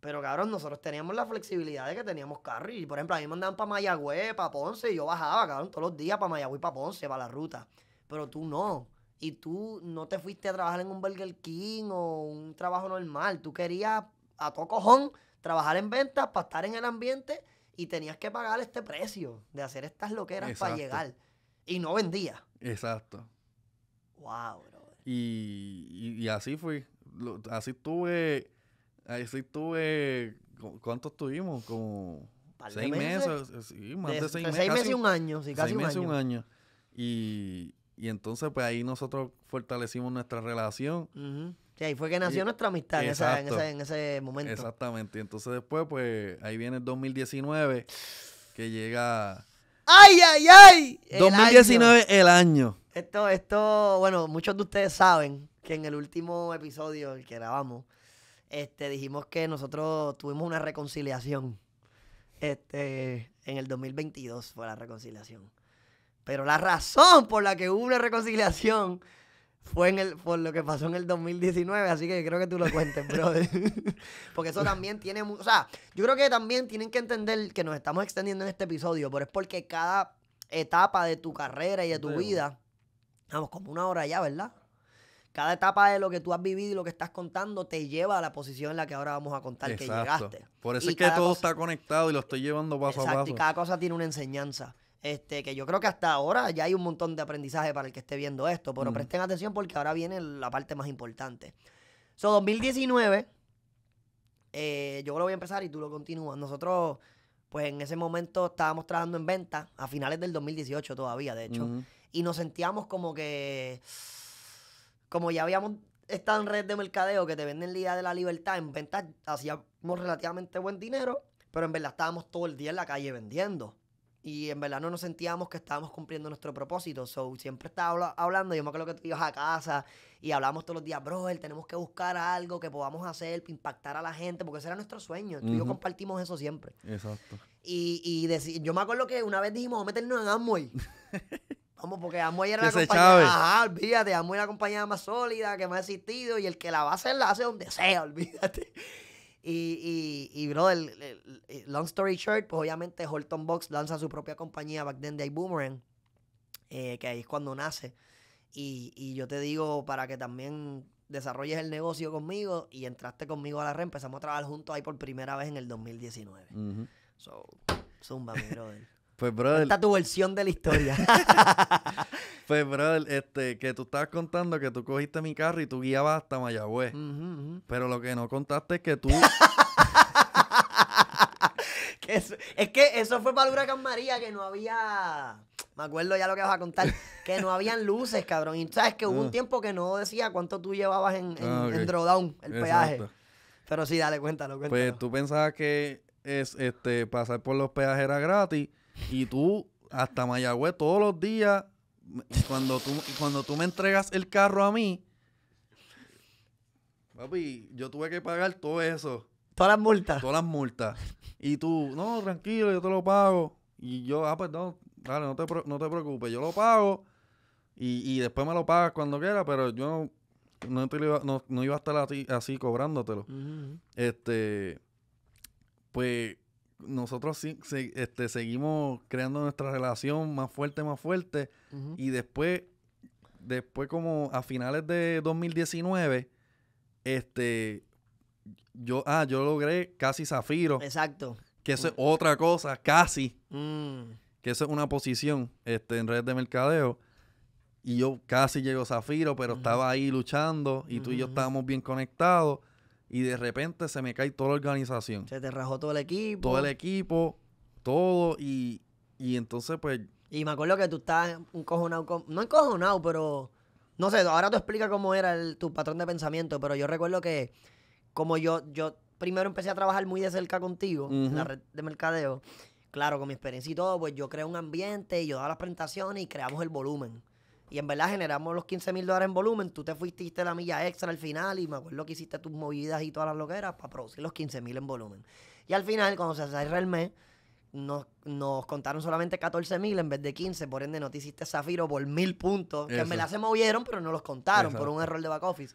Pero cabrón, nosotros teníamos la flexibilidad de que teníamos carry. Por ejemplo, a mí me mandaban para Mayagüez, para Ponce, y yo bajaba, cabrón, todos los días para Mayagüez, para Ponce, para la ruta. Pero tú no. Y tú no te fuiste a trabajar en un Burger King o un trabajo normal. Tú querías a todo cojón trabajar en ventas para estar en el ambiente y tenías que pagar este precio de hacer estas loqueras para llegar. Y no vendía. Exacto. Wow, bro. Y, y, así fui. así tuve. Así tuve. cuántos tuvimos Como. Seis meses? Eh, sí, más de, seis, meses. Seis meses y un año, sí, casi seis meses y un año. Y, entonces, pues ahí nosotros fortalecimos nuestra relación. Y ahí fue que nació nuestra amistad en, ese, momento. Exactamente. Y entonces después, pues, ahí viene el 2019, que llega... ¡Ay, ay, ay! 2019, el año. Esto, esto, bueno, muchos de ustedes saben que en el último episodio el que grabamos, este, dijimos que nosotros tuvimos una reconciliación. Este, en el 2022 fue la reconciliación. Pero la razón por la que hubo una reconciliación fue en el, por lo que pasó en el 2019, así que creo que tú lo cuentes, brother. *laughs* porque eso también tiene, o sea, yo creo que también tienen que entender que nos estamos extendiendo en este episodio, pero es porque cada etapa de tu carrera y de tu vida, vamos, como una hora ya, ¿verdad? Cada etapa de lo que tú has vivido y lo que estás contando te lleva a la posición en la que ahora vamos a contar que llegaste. Por eso es que todo está conectado y lo estoy llevando paso a paso. Exacto, Y cada cosa tiene una enseñanza. Este, que yo creo que hasta ahora ya hay un montón de aprendizaje para el que esté viendo esto, pero presten atención porque ahora viene la parte más importante. So, 2019, eh, yo lo voy a empezar y tú lo continúas. Nosotros, pues en ese momento estábamos trabajando en venta, a finales del 2018 todavía, de hecho, y nos sentíamos como que, como ya habíamos estado en red de mercadeo que te venden la idea de la libertad, en venta, hacíamos relativamente buen dinero, pero en verdad estábamos todo el día en la calle vendiendo y en verdad no nos sentíamos que estábamos cumpliendo nuestro propósito. So, siempre estaba hablando, yo me acuerdo que tú ibas a casa y hablábamos todos los días, Bro, tenemos que buscar algo que podamos hacer, impactar a la gente, porque ese era nuestro sueño. Tú y yo compartimos eso siempre. Exacto. Y, y yo me acuerdo que una vez dijimos, vamos a meternos en Amway. *laughs* Vamos, porque Amway era la compañía. Ajá, olvídate, Amway era la compañía más sólida que más ha existido y el que la va a hacer la hace donde sea, *laughs* olvídate. Y, y, y brother, long story short, pues obviamente Holton Box lanza su propia compañía back then de Boomerang, eh, que ahí es cuando nace. Y, y yo te digo, para que también desarrolles el negocio conmigo y entraste conmigo a la red, empezamos a trabajar juntos ahí por primera vez en el 2019. So, zumba, mi brother. *laughs* Pues, Esta es tu versión de la historia. *laughs* pues, brother, este, que tú estabas contando que tú cogiste mi carro y tú guiabas hasta Mayagüez. Pero lo que no contaste es que tú. *laughs* es que eso fue para el huracán María, que no había. Me acuerdo ya lo que vas a contar. Que no habían luces, cabrón. Y sabes que hubo un ah. tiempo que no decía cuánto tú llevabas en, en, ah, drawdown, el peaje. Pero sí, dale, cuéntalo, pues, cuéntalo. Pues tú pensabas que es, este, pasar por los peajes era gratis. Y tú, hasta Mayagüez, todos los días, cuando tú, cuando tú me entregas el carro a mí, papi, yo tuve que pagar todo eso. Todas las multas. Todas las multas. Y tú, no, tranquilo, yo te lo pago. Y yo, ah, perdón, pues, dale, no te, no te preocupes, yo lo pago. Y, después me lo pagas cuando quieras, pero yo no, no, iba, no, iba a estar así, cobrándotelo. Este, pues nosotros este, seguimos creando nuestra relación más fuerte, más fuerte. Y después, después como a finales de 2019, este, yo, ah, yo logré casi Zafiro. Exacto. Que eso es mm. otra cosa, casi. Mm. Que eso es una posición este, en redes de mercadeo. Y yo casi llego a Zafiro, pero estaba ahí luchando y tú y yo estábamos bien conectados y de repente se me cae toda la organización. Se te rajó todo el equipo. Todo el equipo, todo, y, y entonces pues... Y me acuerdo que tú estabas un con, no encojonado, pero... No sé, ahora tú explica cómo era tu patrón de pensamiento, pero yo recuerdo que como yo, yo primero empecé a trabajar muy de cerca contigo, en la red de mercadeo, claro, con mi experiencia y todo, pues yo creé un ambiente, y yo daba las presentaciones y creamos el volumen. Y en verdad generamos los 15 mil dólares en volumen. Tú te fuiste, la milla extra al final y me acuerdo que hiciste tus movidas y todas las loqueras para producir los 15 mil en volumen. Y al final, cuando se cerró el mes, nos, contaron solamente 14 mil en vez de 15. Por ende, no te hiciste zafiro por mil puntos. Que en verdad se movieron, pero no los contaron por un error de back office.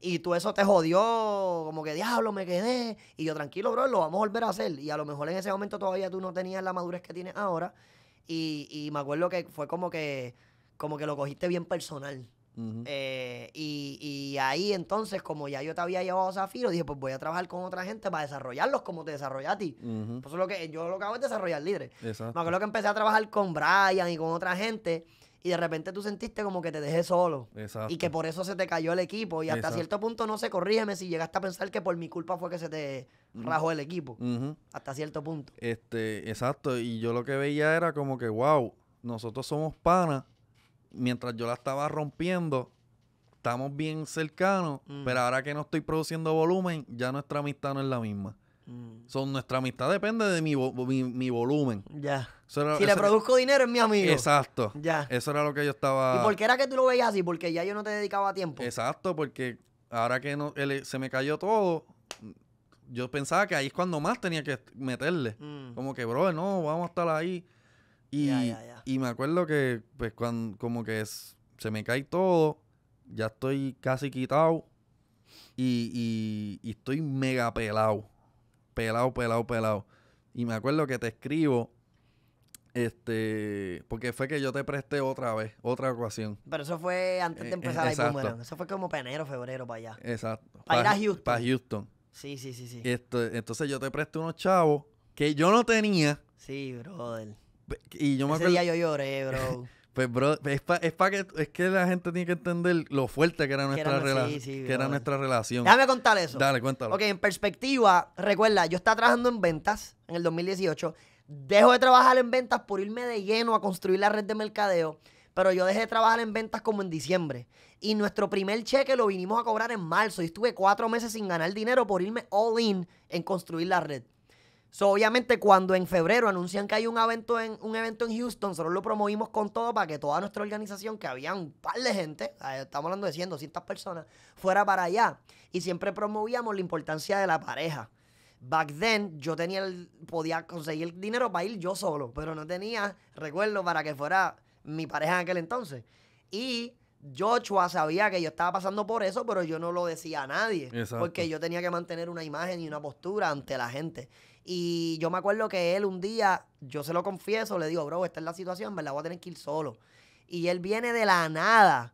Y tú eso te jodió, como que diablo, me quedé. Y yo, tranquilo, bro, lo vamos a volver a hacer. Y a lo mejor en ese momento todavía tú no tenías la madurez que tienes ahora. y me acuerdo que fue como que como que lo cogiste bien personal. Eh, y, ahí entonces, como ya yo te había llevado a Zafiro, dije, pues voy a trabajar con otra gente para desarrollarlos como te desarrollé a ti. Por eso lo que, yo lo que hago es desarrollar líderes. Exacto. Me acuerdo que empecé a trabajar con Brian y con otra gente y de repente tú sentiste como que te dejé solo. Exacto. Y que por eso se te cayó el equipo. Y hasta cierto punto, no sé, corrígeme si llegaste a pensar que por mi culpa fue que se te rajó el equipo. Hasta cierto punto. Este, exacto. Y yo lo que veía era como que, wow, nosotros somos panas, mientras yo la estaba rompiendo, estamos bien cercanos, mm. pero ahora que no estoy produciendo volumen, ya nuestra amistad no es la misma. Mm. Son nuestra amistad depende de mi, mi, volumen. Ya. si le produzco dinero es mi amigo. Exacto. Eso era lo que yo estaba. ¿Y por qué era que tú lo veías así? Porque ya yo no te dedicaba tiempo. Exacto, porque ahora que no, se me cayó todo, yo pensaba que ahí es cuando más tenía que meterle. Mm. Como que, bro, no, vamos a estar ahí. Y, me acuerdo que, pues, cuando, como que es, se me cae todo, ya estoy casi quitado y, estoy mega pelado. Pelado, pelado, pelado. Y me acuerdo que te escribo este, porque fue que yo te presté otra vez, otra ocasión. Pero eso fue antes de eh, eh, empezar el Eso fue como enero, febrero para allá. Exacto. Para ir a Houston. Para Houston. Sí, sí, sí, sí. Este, entonces yo te presté unos chavos que yo no tenía. Sí, brother. Y yo me Ese acuerdo, yo lloré, bro. *laughs* Pues, bro, es para que, es que la gente tiene que entender lo fuerte que era nuestra, relación. que era nuestra relación. Déjame contar eso. Dale, cuéntalo. Ok, en perspectiva, recuerda, yo estaba trabajando en ventas en el 2018. Dejo de trabajar en ventas por irme de lleno a construir la red de mercadeo. Pero yo dejé de trabajar en ventas como en diciembre. Y nuestro primer cheque lo vinimos a cobrar en marzo. Y estuve cuatro meses sin ganar dinero por irme all in en construir la red. So, obviamente, cuando en febrero anuncian que hay un evento, en, un evento en Houston, nosotros lo promovimos con todo para que toda nuestra organización, que había un par de gente, eh, estamos hablando de 100, 200 personas, fuera para allá. Y siempre promovíamos la importancia de la pareja. Back then, yo tenía podía conseguir el dinero para ir yo solo, pero no tenía recuerdo para que fuera mi pareja en aquel entonces. Y Joshua sabía que yo estaba pasando por eso, pero yo no lo decía a nadie. Porque yo tenía que mantener una imagen y una postura ante la gente. Y yo me acuerdo que él un día, yo se lo confieso, le digo, bro, esta es la situación, me voy a tener que ir solo. Y él viene de la nada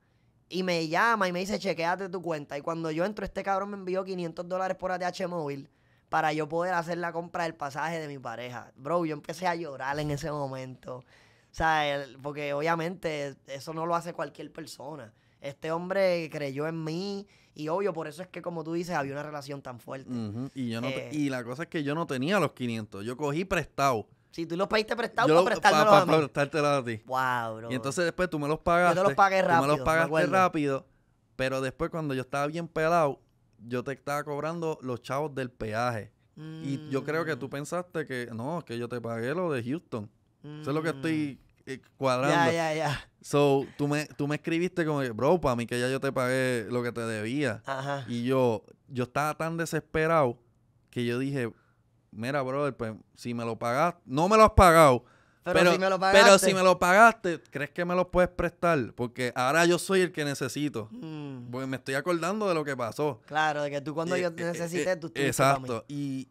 y me llama y me dice, chequeate tu cuenta. Y cuando yo entro, este cabrón me envió 500 dólares por ATH móvil para yo poder hacer la compra del pasaje de mi pareja. Bro, yo empecé a llorar en ese momento. O sea, porque obviamente eso no lo hace cualquier persona. Este hombre creyó en mí, y obvio, por eso es que, como tú dices, había una relación tan fuerte. y, yo no eh. y la cosa es que yo no tenía los 500. Yo cogí prestado. Si tú los pediste prestado, yo, para a a ti. Wow, bro. Y entonces después tú me los pagaste. Yo te los pagué rápido. me los pagaste rápido. Pero después, cuando yo estaba bien pelado, yo te estaba cobrando los chavos del peaje. Y yo creo que tú mm. pensaste que no, que yo te pagué lo de Houston. Eso es lo que estoy eh, cuadrando. Ya, ya, ya. So, tú me, tú me escribiste como que, bro, para mí que ya yo te pagué lo que te debía. Ajá. Y yo, yo estaba tan desesperado que yo dije, mira, brother, pues si me lo pagaste, no me lo has pagado. Pero, si me lo pagaste. ¿crees que me lo puedes prestar? Porque ahora yo soy el que necesito. Mm. Porque me estoy acordando de lo que pasó. Claro, de que tú cuando eh, yo te eh, eh, necesité, tú estuviste Exacto. y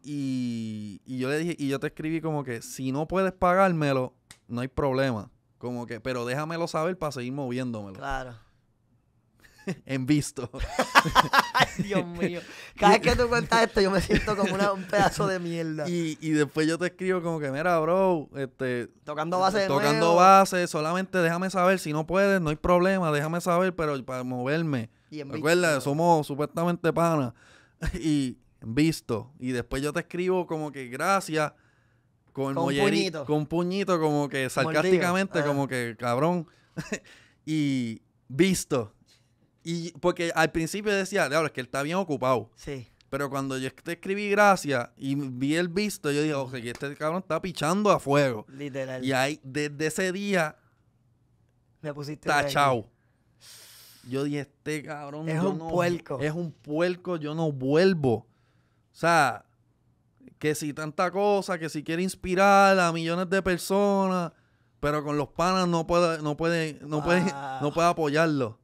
yo le dije, y yo te escribí como que, si no puedes pagármelo, no hay problema. Como que, pero déjamelo saber para seguir moviéndomelo. Claro. *laughs* en visto. *laughs* Ay, Dios mío. Cada vez que tú cuentas esto, yo me siento como un pedazo de mierda. Y, después yo te escribo como que, mira, bro, este. Tocando base Tocando base, solamente déjame saber. Si no puedes, no hay problema, déjame saber, pero para moverme. Recuerda, somos supuestamente panas. *laughs* y visto. Y después yo te escribo como que gracias con, con puñito. Con puñito, como que sarcásticamente, como que cabrón. *laughs* y visto. Y porque al principio decía, ahora es que él está bien ocupado. Sí. Pero cuando yo escribí gracias y vi el visto, yo dije, oye, este cabrón está pichando a fuego. Literal. Y ahí, desde ese día, me pusiste Yo dije, este cabrón. Es un puerco. Es un puerco, yo no vuelvo. O sea, que si tanta cosa, que si quiere inspirar a millones de personas, pero con los panas no puede, no puede, no puede, ah. no puede apoyarlo.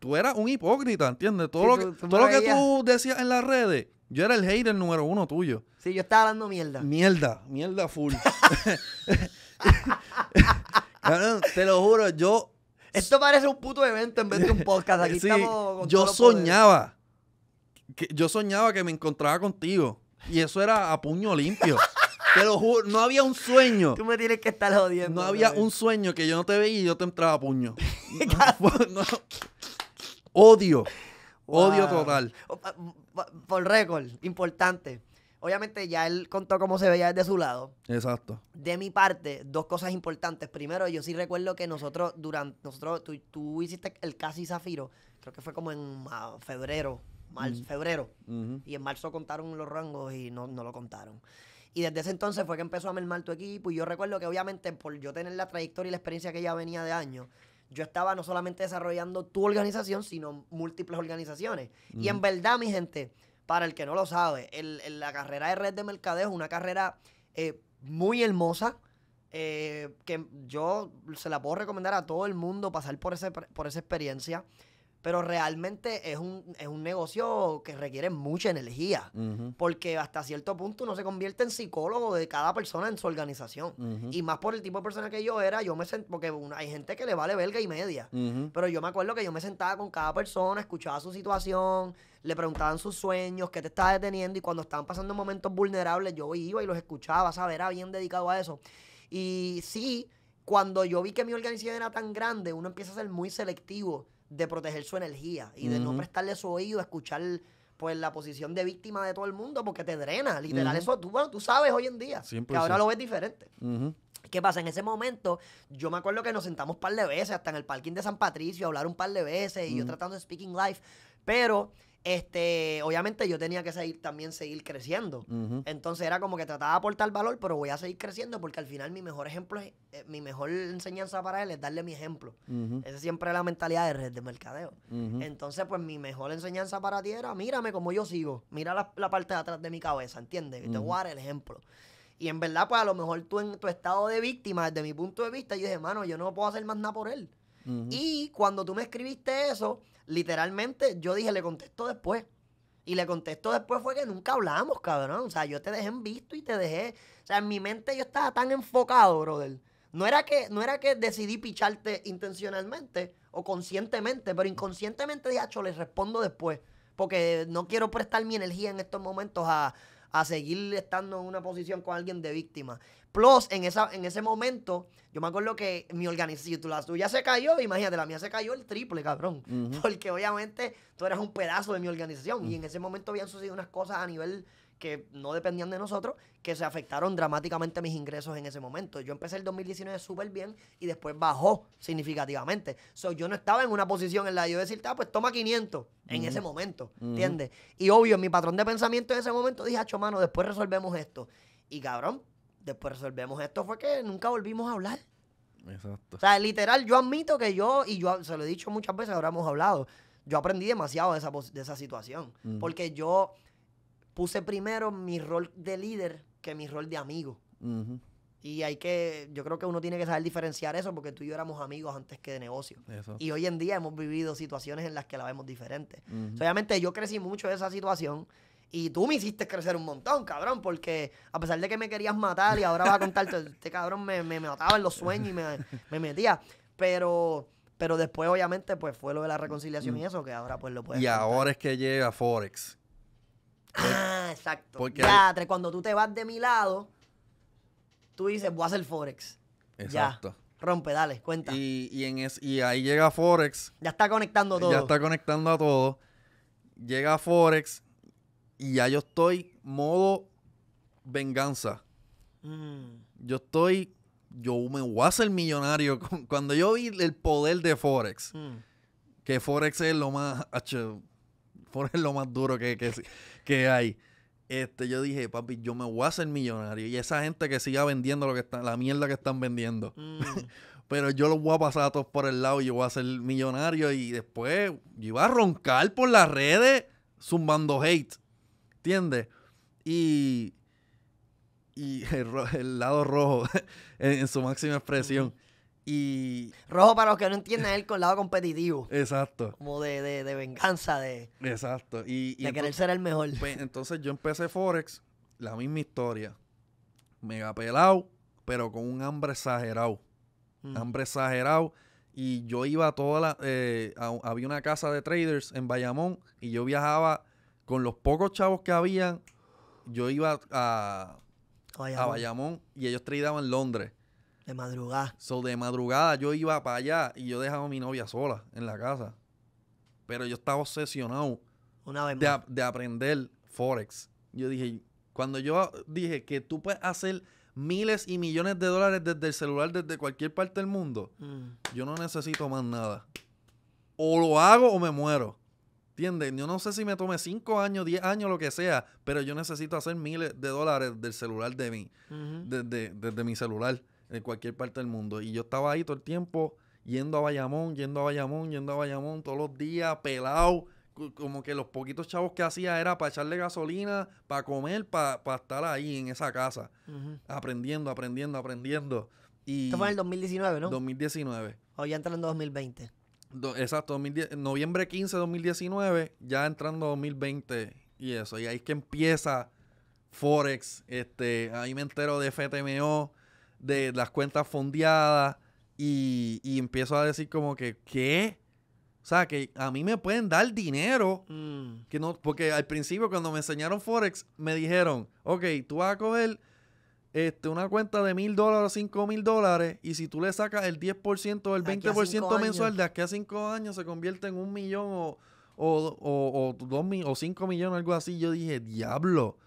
tú eras un hipócrita, ¿entiendes? Todo, lo, que, tú, que tú decías en las redes, yo era el hater número uno tuyo. Sí, yo estaba hablando mierda. Mierda, mierda full. *laughs* Te lo juro, yo... Esto parece un puto evento en vez de un podcast. Aquí estamos Yo soñaba. Que, yo soñaba que me encontraba contigo. Y eso era a puño limpio. Pero no había un sueño. Tú me tienes que estar jodiendo. No había un sueño que yo no te veía y yo te entraba a puño. *laughs* Odio. Odio total. Ah, por récord, importante. Obviamente ya él contó cómo se veía desde su lado. Exacto. De mi parte, dos cosas importantes. Primero, yo sí recuerdo que nosotros, durante, nosotros, tú hiciste el casi zafiro, creo que fue como en febrero, febrero. Y en marzo contaron los rangos y no, lo contaron. Y desde ese entonces fue que empezó a mermar tu equipo. Y yo recuerdo que obviamente por yo tener la trayectoria y la experiencia que ya venía de años, yo estaba no solamente desarrollando tu organización, sino múltiples organizaciones. Y en verdad, mi gente, para el que no lo sabe, la carrera de red de mercadeo es una carrera eh, muy hermosa. Eh, que yo se la puedo recomendar a todo el mundo pasar por, por esa experiencia pero realmente es un, es un negocio que requiere mucha energía, porque hasta cierto punto uno se convierte en psicólogo de cada persona en su organización. Y más por el tipo de persona que yo era, yo me sent, porque hay gente que le vale belga y media, pero yo me acuerdo que yo me sentaba con cada persona, escuchaba su situación, le preguntaban sus sueños, qué te estaba deteniendo, y cuando estaban pasando momentos vulnerables, yo iba y los escuchaba, ¿sabes? Era bien dedicado a eso. Y sí, cuando yo vi que mi organización era tan grande, uno empieza a ser muy selectivo de proteger su energía y de no prestarle su oído a escuchar pues la posición de víctima de todo el mundo porque te drena, literal. Eso tú, tú sabes hoy en día, que ahora lo ves diferente. ¿Qué pasa? En ese momento, yo me acuerdo que nos sentamos un par de veces, hasta en el parking de San Patricio, hablar un par de veces y yo tratando de Speaking Life, pero este, obviamente yo tenía que seguir, también seguir creciendo. Entonces era como que trataba de aportar valor, pero voy a seguir creciendo porque al final mi mejor ejemplo, es, eh, mi mejor enseñanza para él es darle mi ejemplo. Esa siempre es la mentalidad de red de mercadeo. Entonces, pues mi mejor enseñanza para ti era, mírame como yo sigo, mira la, parte de atrás de mi cabeza, ¿entiendes? Y te voy a dar el ejemplo. Y en verdad, pues a lo mejor tú en tu estado de víctima, desde mi punto de vista, yo dije, mano, yo no puedo hacer más nada por él. Y cuando tú me escribiste eso, literalmente yo dije, le contesto después. Y le contesto después fue que nunca hablamos, cabrón. O sea, yo te dejé en visto y te dejé. O sea, en mi mente yo estaba tan enfocado, brother. No era que, no era que decidí picharte intencionalmente o conscientemente, pero inconscientemente dije, le respondo después. Porque no quiero prestar mi energía en estos momentos a, a seguir estando en una posición con alguien de víctima. Plus, en, esa, en ese momento, yo me acuerdo que mi organización, la tuya se cayó, imagínate, la mía se cayó el triple, cabrón. *laughs* Porque obviamente tú eras un pedazo de mi organización. Y en ese momento habían sucedido unas cosas a nivel que no dependían de nosotros, que se afectaron dramáticamente mis ingresos en ese momento. Yo empecé el 2019 súper bien y después bajó significativamente. yo no estaba en una posición en la de yo decirte, ah, pues toma 500 en ese momento, ¿entiendes? Y obvio, mi patrón de pensamiento en ese momento dije, hacho, mano, después resolvemos esto. Y cabrón, después resolvemos esto fue que nunca volvimos a hablar. Exacto. O sea, literal, yo admito que yo, y yo se lo he dicho muchas veces, ahora hemos hablado, yo aprendí demasiado de esa, de esa situación. Porque yo puse primero mi rol de líder que mi rol de amigo. Y hay que, yo creo que uno tiene que saber diferenciar eso porque tú y yo éramos amigos antes que de negocio. Y hoy en día hemos vivido situaciones en las que la vemos diferente. Obviamente yo crecí mucho de esa situación. Y tú me hiciste crecer un montón, cabrón, porque a pesar de que me querías matar y ahora vas a contarte, *laughs* este cabrón me, me, mataba en los sueños y me, me metía. Pero pero después, obviamente, pues fue lo de la reconciliación mm. y eso, que ahora pues lo puedes. Y ahora es que llega Forex, Ah, *laughs* exacto. Porque cuando tú te vas de mi lado, tú dices, voy a hacer Forex. Exacto. Rompe, dale, cuenta. Y, en y ahí llega Forex. Ya está conectando todo. Ya está conectando a todo. Llega Forex y ya yo estoy modo venganza. Mm. Yo estoy, yo me voy a hacer millonario. *laughs* Cuando yo vi el poder de Forex, mm. que Forex es lo más poner lo más duro que, que, hay. Este, yo dije, papi, yo me voy a hacer millonario. Y esa gente que siga vendiendo lo que está, la mierda que están vendiendo. Mm. *laughs* Pero yo los voy a pasar a todos por el lado y yo voy a ser millonario. Y después yo iba a roncar por las redes zumbando hate. ¿Entiendes? Y, y el, lado rojo *laughs* en, su máxima expresión. Y. Rojo para los que no entienden él con el lado competitivo. Exacto. Como de, venganza, de. Exacto. Y, de querer ser el mejor. Pues, entonces yo empecé Forex, la misma historia. Mega pelado, pero con un hambre exagerado. Mm. Hambre exagerado. Y yo iba a toda la. Eh, había una casa de traders en Bayamón y yo viajaba con los pocos chavos que habían. Yo iba a. Bayamón. A Bayamón y ellos tradeaban en Londres. De madrugada. So, de madrugada yo iba para allá y yo dejaba a mi novia sola en la casa. Pero yo estaba obsesionado Una vez de, aprender Forex. Yo dije, cuando yo dije que tú puedes hacer miles y millones de dólares desde el celular, desde cualquier parte del mundo, mm. yo no necesito más nada. O lo hago o me muero. ¿Entiendes? Yo no sé si me tome 5 años, 10 años, lo que sea, pero yo necesito hacer miles de dólares del celular de mí, desde, mi celular en cualquier parte del mundo. Y yo estaba ahí todo el tiempo yendo a Bayamón, yendo a Bayamón, yendo a Bayamón todos los días, pelado. Como que los poquitos chavos que hacía era para echarle gasolina, para comer, para, estar ahí en esa casa. Aprendiendo, aprendiendo, aprendiendo. Y Esto fue en el 2019, ¿no? 2019. O ya entrando en 2020. exacto, noviembre 15 de 2019, ya entrando 2020 y eso. Y ahí es que empieza Forex. Este, ahí me entero de FTMO de las cuentas fondeadas y, empiezo a decir como que, ¿qué? O sea, que a mí me pueden dar dinero. Mm. Que no, porque al principio cuando me enseñaron Forex, me dijeron, ok, tú vas a coger este, una cuenta de mil dólares, cinco mil dólares, y si tú le sacas el 10% o el 20% mensual de aquí a cinco años, se convierte en un millón o, o, dos mil, o cinco millones, algo así. Yo dije, diablo,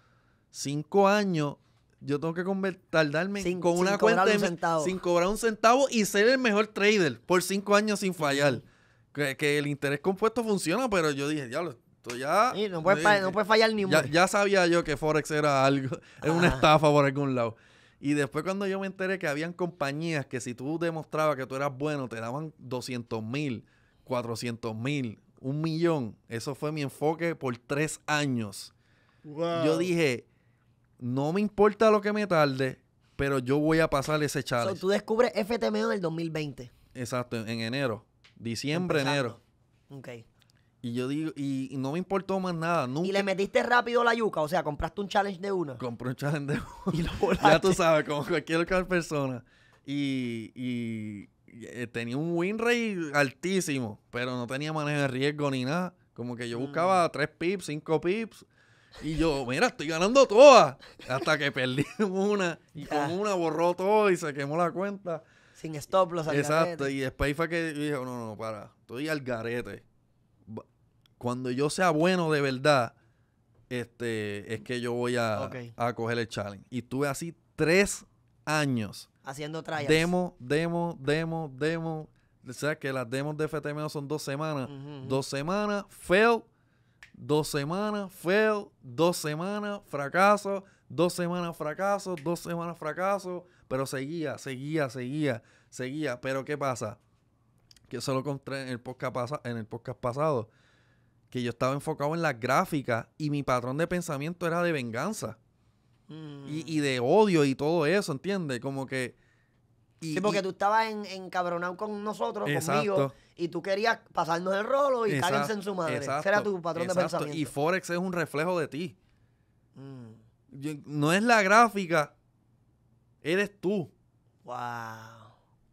cinco años yo tengo que tardarme sin, con una cuenta sin cobrar un centavo y ser el mejor trader por cinco años sin fallar. Que, el interés compuesto funciona, pero yo dije, diablo, esto ya. no, puedes no eh, fallar ni ya, ya sabía yo que Forex era algo, es *laughs* una estafa por algún lado. Y después cuando yo me enteré que habían compañías que si tú demostrabas que tú eras bueno, te daban 200 mil, 400 mil, un millón. Eso fue mi enfoque por tres años. Yo dije, no me importa lo que me tarde, pero yo voy a pasar ese challenge. tú descubres FTMO del 2020. Exacto, en enero. Diciembre, enero. Ok. Y yo digo, y, no me importó más nada. Nunca. Y le metiste rápido la yuca, o sea, compraste un challenge de una. Compré un challenge de *laughs* una. ya tú sabes, como cualquier otra persona. Y, eh, tenía un win rate altísimo, pero no tenía manejo de riesgo ni nada. Como que yo mm. buscaba tres 3 pips, 5 pips. Y yo, mira, estoy ganando todas. Hasta que perdí *laughs* una y con una borró todo y se quemó la cuenta. Sin stop los Exacto. y después fue que dijo, no, no, para, estoy al garete. Cuando yo sea bueno de verdad, este, es que yo voy a, a coger el challenge. Y estuve así tres años. Haciendo trials. Demo, demo, demo, demo. O sea, que las demos de FTM son dos semanas. Dos semanas, fail dos semanas, fail, dos semanas, fracaso, dos semanas, fracaso, dos semanas, fracaso, pero seguía, seguía, seguía, seguía. Pero ¿qué pasa? Que eso lo encontré en el podcast, pasa, en el podcast pasado, que yo estaba enfocado en las gráficas y mi patrón de pensamiento era de venganza y, y mm. de odio y todo eso, ¿entiendes? Como que sí, porque tú estabas en, encabronado con nosotros, conmigo, y tú querías pasarnos el rolo y cállense en su madre. Ese era tu patrón de pensamiento. Y Forex es un reflejo de ti. Mm. No es la gráfica, eres tú. Wow.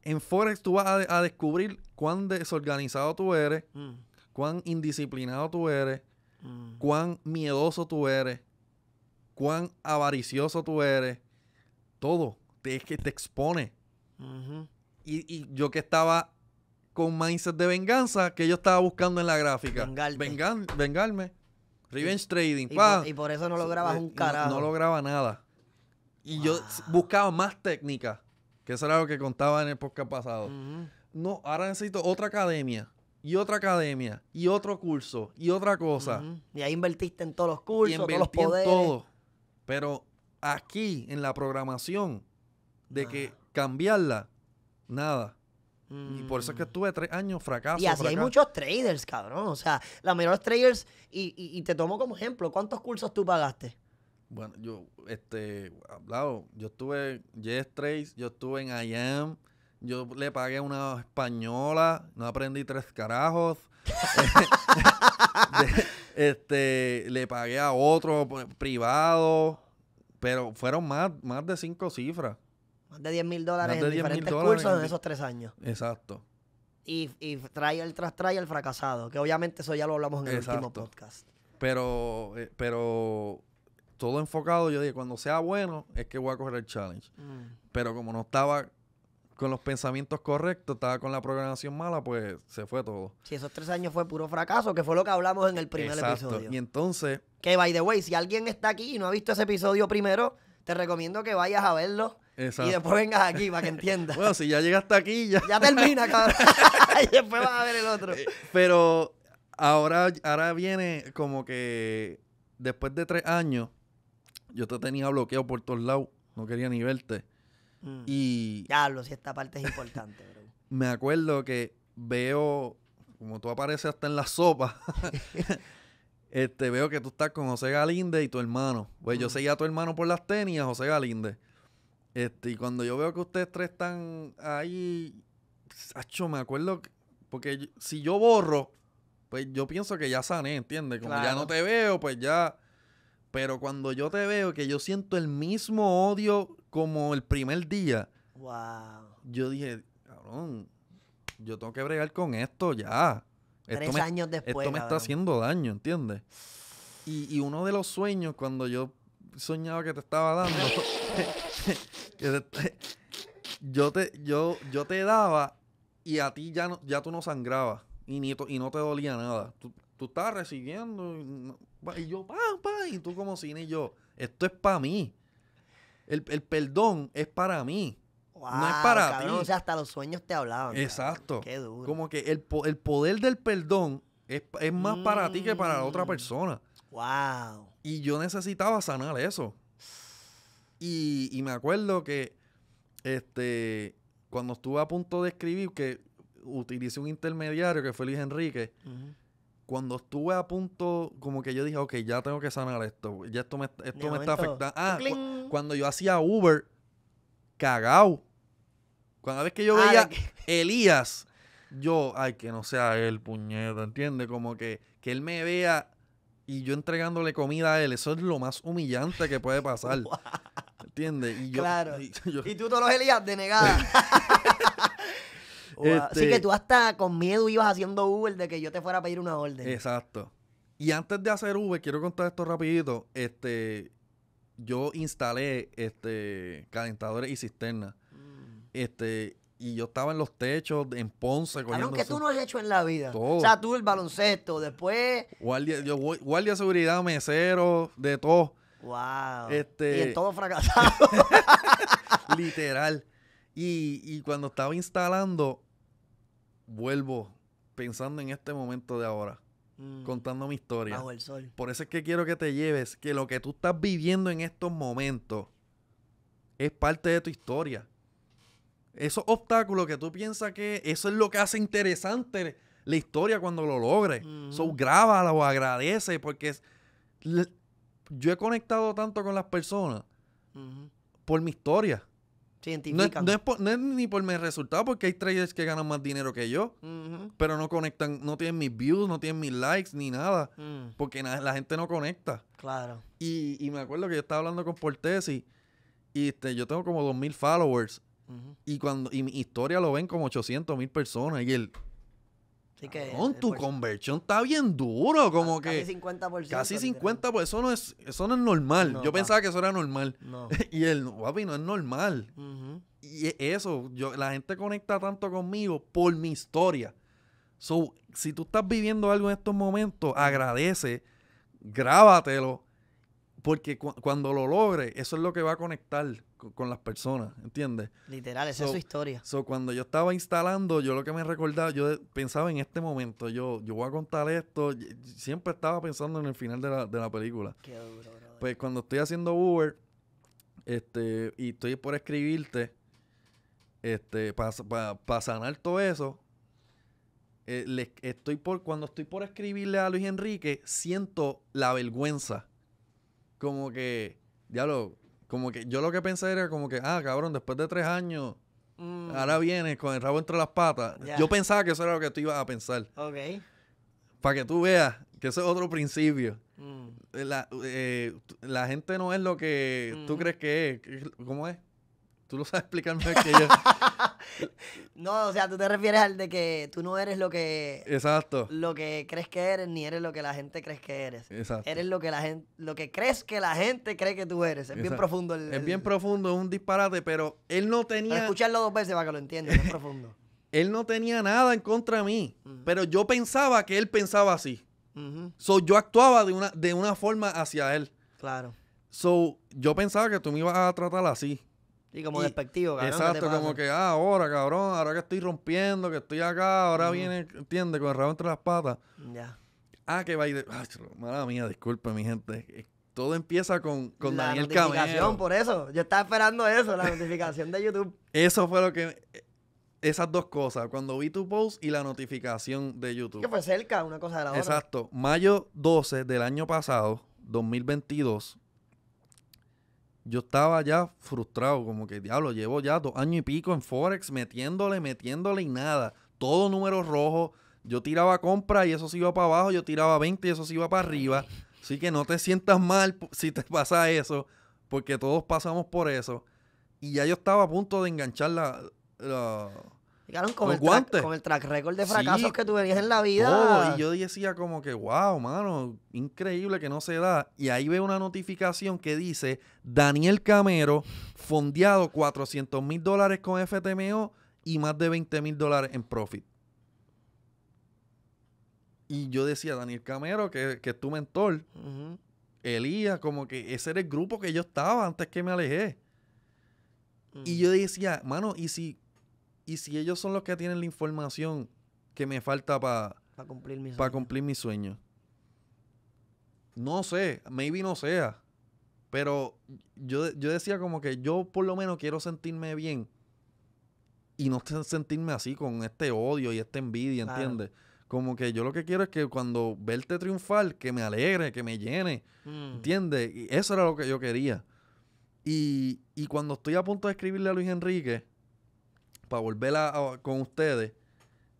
En Forex tú vas a, descubrir cuán desorganizado tú eres, mm. cuán indisciplinado tú eres, mm. cuán miedoso tú eres, cuán avaricioso tú eres. Todo. es que te expone y, yo que estaba con mindset de venganza, que yo estaba buscando en la gráfica. Vengan, vengarme. Revenge trading. Y por, eso no lograbas eh, un carajo. No, lo lograba nada. Y yo ah. buscaba más técnica que eso era lo que contaba en el podcast pasado. No, ahora necesito otra academia y otra academia y otro curso y otra cosa. Y ahí invertiste en todos los cursos, todos los poderes. En todo. Pero aquí en la programación de que ah cambiarla, nada. Y por eso es que mm. estuve tres años fracaso. Y así hay muchos traders, cabrón. O sea, la mayoría traders, y, y, te tomo como ejemplo, ¿cuántos cursos tú pagaste? Bueno, yo, este, hablado, yo estuve en Yes yo estuve en IAM, yo le pagué a una española, no aprendí tres carajos. *laughs* este, le pagué a otro pues, privado, pero fueron más, más de cinco cifras de 10 mil dólares en diferentes cursos en, esos tres años. Exacto. Y, y el tras trae el fracasado, que obviamente eso ya lo hablamos en el último podcast. Pero, eh, pero todo enfocado, yo dije, cuando sea bueno, es que voy a correr el challenge. Mm. Pero como no estaba con los pensamientos correctos, estaba con la programación mala, pues se fue todo. Si esos tres años fue puro fracaso, que fue lo que hablamos en el primer episodio. Y entonces. Que by the way, si alguien está aquí y no ha visto ese episodio primero, te recomiendo que vayas a verlo. Y después vengas aquí para que entiendas. bueno, si ya llegaste aquí, ya. Ya termina, cabrón. *laughs* y después vas a ver el otro. Eh, pero ahora, ahora viene como que después de tres años, yo te tenía bloqueado por todos lados. No quería ni verte. Mm. Y. Ya si esta parte es importante, *laughs* me acuerdo que veo, como tú apareces hasta en la sopa. *laughs* este, veo que tú estás con José Galinde y tu hermano. Pues yo mm. seguía a tu hermano por las tenis, José Galinde. Este, y cuando yo veo que ustedes tres están ahí, acho, me acuerdo, porque si yo borro, pues yo pienso que ya sané, ¿entiendes? Como ya no te veo, pues ya... Pero cuando yo te veo, que yo siento el mismo odio como el primer día. Wow. Yo dije, cabrón, yo tengo que bregar con esto ya. Tres años después. Esto me está haciendo daño, ¿entiendes? Y, y, uno de los sueños, cuando yo soñaba que te estaba dando. *laughs* yo, te, yo, yo te daba y a ti ya, no, ya tú no sangrabas y, ni, y no te dolía nada. Tú, tú estabas recibiendo y, yo, pa, y tú como cine y yo, esto es para mí. El, el, perdón es para mí. no es para ti. hasta los sueños te hablaban. Exacto. Como que el, el poder del perdón es, es más para ti que para la otra mm. persona. Wow. Y yo necesitaba sanar eso. Y, me acuerdo que este, cuando estuve a punto de escribir, que utilicé un intermediario que fue Luis Enrique, cuando estuve a punto, como que yo dije, ok, ya tengo que sanar esto, ya esto me, está afectando. Ah, cuando yo hacía Uber, cagao. Cada vez que yo ah, veía *laughs* Elías, yo, ay, que no sea él, puñeta, ¿entiendes? Como que, que él me vea y yo entregándole comida a él, eso es lo más humillante que puede pasar. *laughs* ¿Entiendes? Y yo, claro. *laughs* Y, tú todos los Elías De negada Así *laughs* que este tú hasta con miedo ibas haciendo Uber de que yo te fuera a pedir una orden. Exacto. Y antes de hacer Uber, quiero contar esto rapidito. Este, yo instalé este, calentadores y cisternas. Mm. Este, y yo estaba en los techos, en Ponce. claro que tú no has hecho en la vida? O sea, tú el baloncesto, después... Guardia, de seguridad, mesero, de todo. Wow. Este... Y en todo fracasado. *laughs* Literal. Y, y cuando estaba instalando, vuelvo pensando en este momento de ahora. Mm. contando mi historia. Bajo el sol. Por eso es que quiero que te lleves que lo que tú estás viviendo en estos momentos es parte de tu historia esos obstáculos que tú piensas que eso es lo que hace interesante la historia cuando lo logres. Eso, grábalo, o agradece porque yo he conectado tanto con las personas por mi historia. No es, no, es ni por mi resultado, porque hay traders que ganan más dinero que yo, pero no conectan, no tienen mis views, no tienen mis likes, ni nada, mm. porque la gente no conecta. Claro. Y, me acuerdo que yo estaba hablando con Portesi y este, yo tengo como 2.000 followers y cuando mi historia lo ven como 800 mil personas y él... con tu conversión está bien duro, como que... 50%, casi 50%. Casi eso no es, eso no es normal. yo pensaba que eso era normal. *laughs* y él, papi, no es normal. Y e, eso, yo, la gente conecta tanto conmigo por mi historia. So, si tú estás viviendo algo en estos momentos, agradece, grábatelo, porque cuando lo logres, eso es lo que va a conectar con, las personas, ¿entiendes? Literal, esa es su historia. So, cuando yo estaba instalando, yo lo que me recordaba, yo pensaba en este momento, yo, yo voy a contar esto, siempre estaba pensando en el final de la, película. Qué duro, Pues cuando estoy haciendo Uber, este, y estoy por escribirte, este, para pa, sanar todo eso, eh, estoy por, cuando estoy por escribirle a Luis Enrique, siento la vergüenza. Como que, Ya lo como que yo lo que pensé era como que, ah, cabrón, después de tres años, mm. ahora vienes con el rabo entre las patas. Yo pensaba que eso era lo que tú ibas a pensar. Ok. Para que tú veas que eso es otro principio. Mm. Eh, eh, la, gente no es lo que tú mm. crees que es. ¿Cómo es? Tú lo sabes explicar que yo. *laughs* No, o sea, tú te refieres al de que tú no eres lo que. Exacto. Lo que crees que eres, ni eres lo que la gente crees que eres. Exacto. Eres lo que la gente, lo que crees que la gente cree que tú eres. Es bien profundo el, Es bien profundo, es un disparate, pero él no tenía. escucharlo dos veces para que lo entiendas, es profundo. *laughs* Él no tenía nada en contra de mí. Pero yo pensaba que él pensaba así. So yo actuaba de una, de una forma hacia él. Claro. So yo pensaba que tú me ibas a tratar así. Y como despectivo, cabrón. Exacto, como que ah, ahora, cabrón, ahora que estoy rompiendo, que estoy acá, ahora viene, ¿entiendes? Con el rabo entre las patas. Ya. Ah, que va ir de... mala mía, disculpe, mi gente. Eh, todo empieza con, con Daniel Camero. La notificación, por eso. Yo estaba esperando eso, la notificación de YouTube. Eso fue lo que eh, esas dos cosas, cuando vi tu post y la notificación de YouTube. Que fue cerca, una cosa de la otra. Exacto. Mayo 12 del año pasado, 2022, yo estaba ya frustrado, como que diablo, llevo ya dos años y pico en Forex, metiéndole, metiéndole y nada. Todo número rojo. Yo tiraba compra y eso se iba para abajo, yo tiraba 20 y eso se iba para arriba. Así que no te sientas mal si te pasa eso, porque todos pasamos por eso. Y ya yo estaba a punto de enganchar la con, el track, record de fracasos que tuve en la vida. Y yo decía como que, wow, mano, increíble que no se da. Y ahí veo una notificación que dice, Daniel Camero, fondeado 400 mil dólares con FTMO y más de 20 mil dólares en profit. Y yo decía, Daniel Camero, que, es tu mentor. Elías, como que ese era el grupo que yo estaba antes que me alejé. Y yo decía, mano, y si y si ellos son los que tienen la información que me falta para cumplir, mi cumplir mis sueños. No sé, maybe no sea. Pero yo, yo decía como que yo por lo menos quiero sentirme bien y no sentirme así con este odio y esta envidia, ¿entiendes? Como que yo lo que quiero es que cuando verte triunfar, que me alegre, que me llene, mm. ¿entiendes? Y eso era lo que yo quería. Y, y, cuando estoy a punto de escribirle a Luis Enrique, para volverla con ustedes,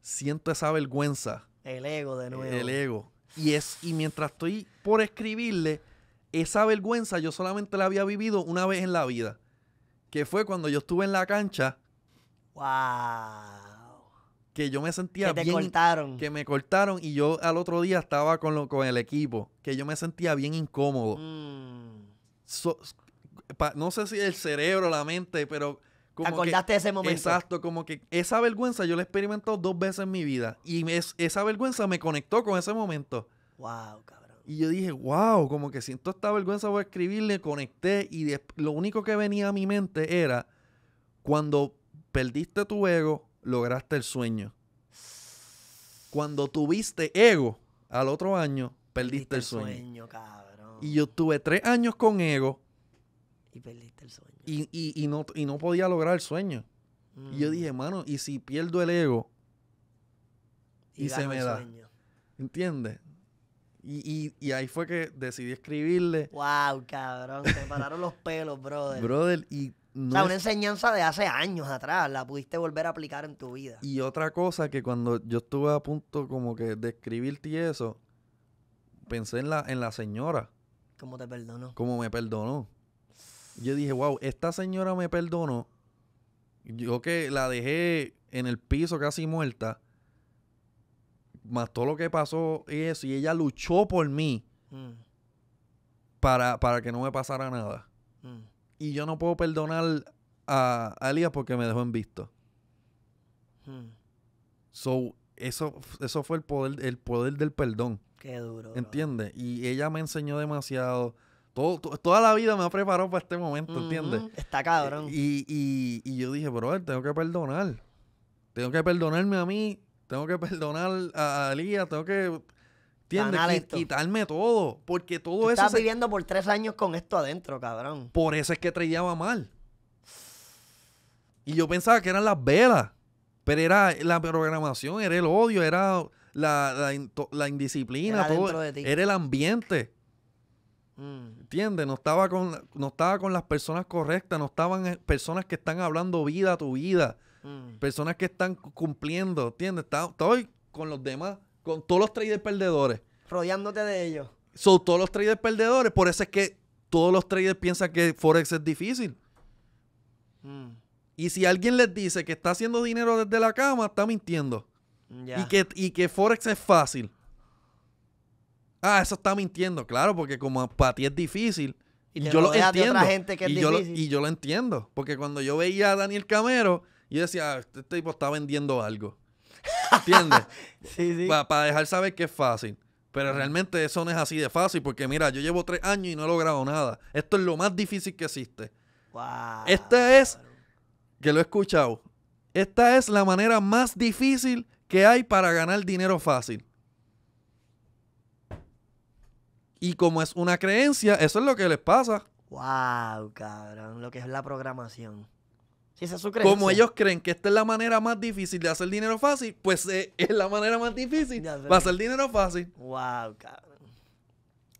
siento esa vergüenza. El ego de nuevo. El ego. Y, es, y mientras estoy por escribirle, esa vergüenza yo solamente la había vivido una vez en la vida. Que fue cuando yo estuve en la cancha. ¡Wow! Que yo me sentía que te cortaron. Que me cortaron y yo al otro día estaba con, con el equipo. Que yo me sentía bien incómodo. Mm. no sé si el cerebro, la mente, pero ¿Te acordaste ese momento. Exacto, como que esa vergüenza yo la he experimentado dos veces en mi vida. Y esa vergüenza me conectó con ese momento. Wow, cabrón. Y yo dije, wow, como que siento esta vergüenza por escribirle, conecté. Y lo único que venía a mi mente era cuando perdiste tu ego, lograste el sueño. Cuando tuviste ego al otro año, perdiste, el sueño. cabrón. Y yo tuve tres años con ego y perdiste el sueño. Y, y, y, no, podía lograr el sueño. Y yo mm. dije, mano, ¿y si pierdo el ego? Y, se me da. Sueño. ¿Entiendes? Y, ahí fue que decidí escribirle. ¡Wow, cabrón! Te pararon los pelos, brother. Brother, y. o sea, una enseñanza de hace años atrás, la pudiste volver a aplicar en tu vida. Y otra cosa que cuando yo estuve a punto como que de escribirte eso, pensé en la, en la señora. ¿Cómo te perdonó? Como me perdonó yo dije, wow, esta señora me perdonó. Yo que la dejé en el piso casi muerta. Más todo lo que pasó y eso. Y ella luchó por mí mm. para, para, que no me pasara nada. Mm. Y yo no puedo perdonar a, a Elías porque me dejó en visto. Mm. eso, eso fue el poder, el poder del perdón. Qué duro. ¿Entiendes? Y ella me enseñó demasiado toda la vida me ha preparado para este momento, ¿entiendes? Está cabrón. Y, y, y yo dije, bro, tengo que perdonar. Tengo que perdonarme a mí, tengo que perdonar a Lía. tengo que ¿Entiendes? quitarme todo. Porque todo eso. Estás viviendo por tres años con esto adentro, cabrón. Por eso es que trellaba mal. Y yo pensaba que eran las velas. Pero era la programación, era el odio, era la, indisciplina, era todo. Era el ambiente. Mm. ¿Entiendes? No estaba, con, no estaba con las personas correctas, no estaban eh, personas que están hablando vida tu vida, mm. personas que están cumpliendo, ¿entiendes? Estaba, estoy con los demás, con todos los traders perdedores. Rodeándote de ellos. Son todos los traders perdedores, por eso es que todos los traders piensan que Forex es difícil. Mm. Y si alguien les dice que está haciendo dinero desde la cama, está mintiendo. Y, y que Forex es fácil ah, eso está mintiendo. Claro, porque como para ti es difícil. Y, yo lo, entiendo. gente que yo y yo lo entiendo. Porque cuando yo veía a Daniel Camero, yo decía, ah, este, este tipo está vendiendo algo. ¿Entiendes? *laughs* sí, sí. Para dejar saber que es fácil. Pero realmente eso no es así de fácil, porque mira, yo llevo tres años y no he logrado nada. Esto es lo más difícil que existe. Wow. Esta es, que lo he escuchado, esta es la manera más difícil que hay para ganar dinero fácil. Y como es una creencia, eso es lo que les pasa. Wow, cabrón, lo que es la programación. Si esa es su creencia. Como ellos creen que esta es la manera más difícil de hacer dinero fácil, pues eh, es la manera más difícil de hacer dinero fácil. Wow, cabrón.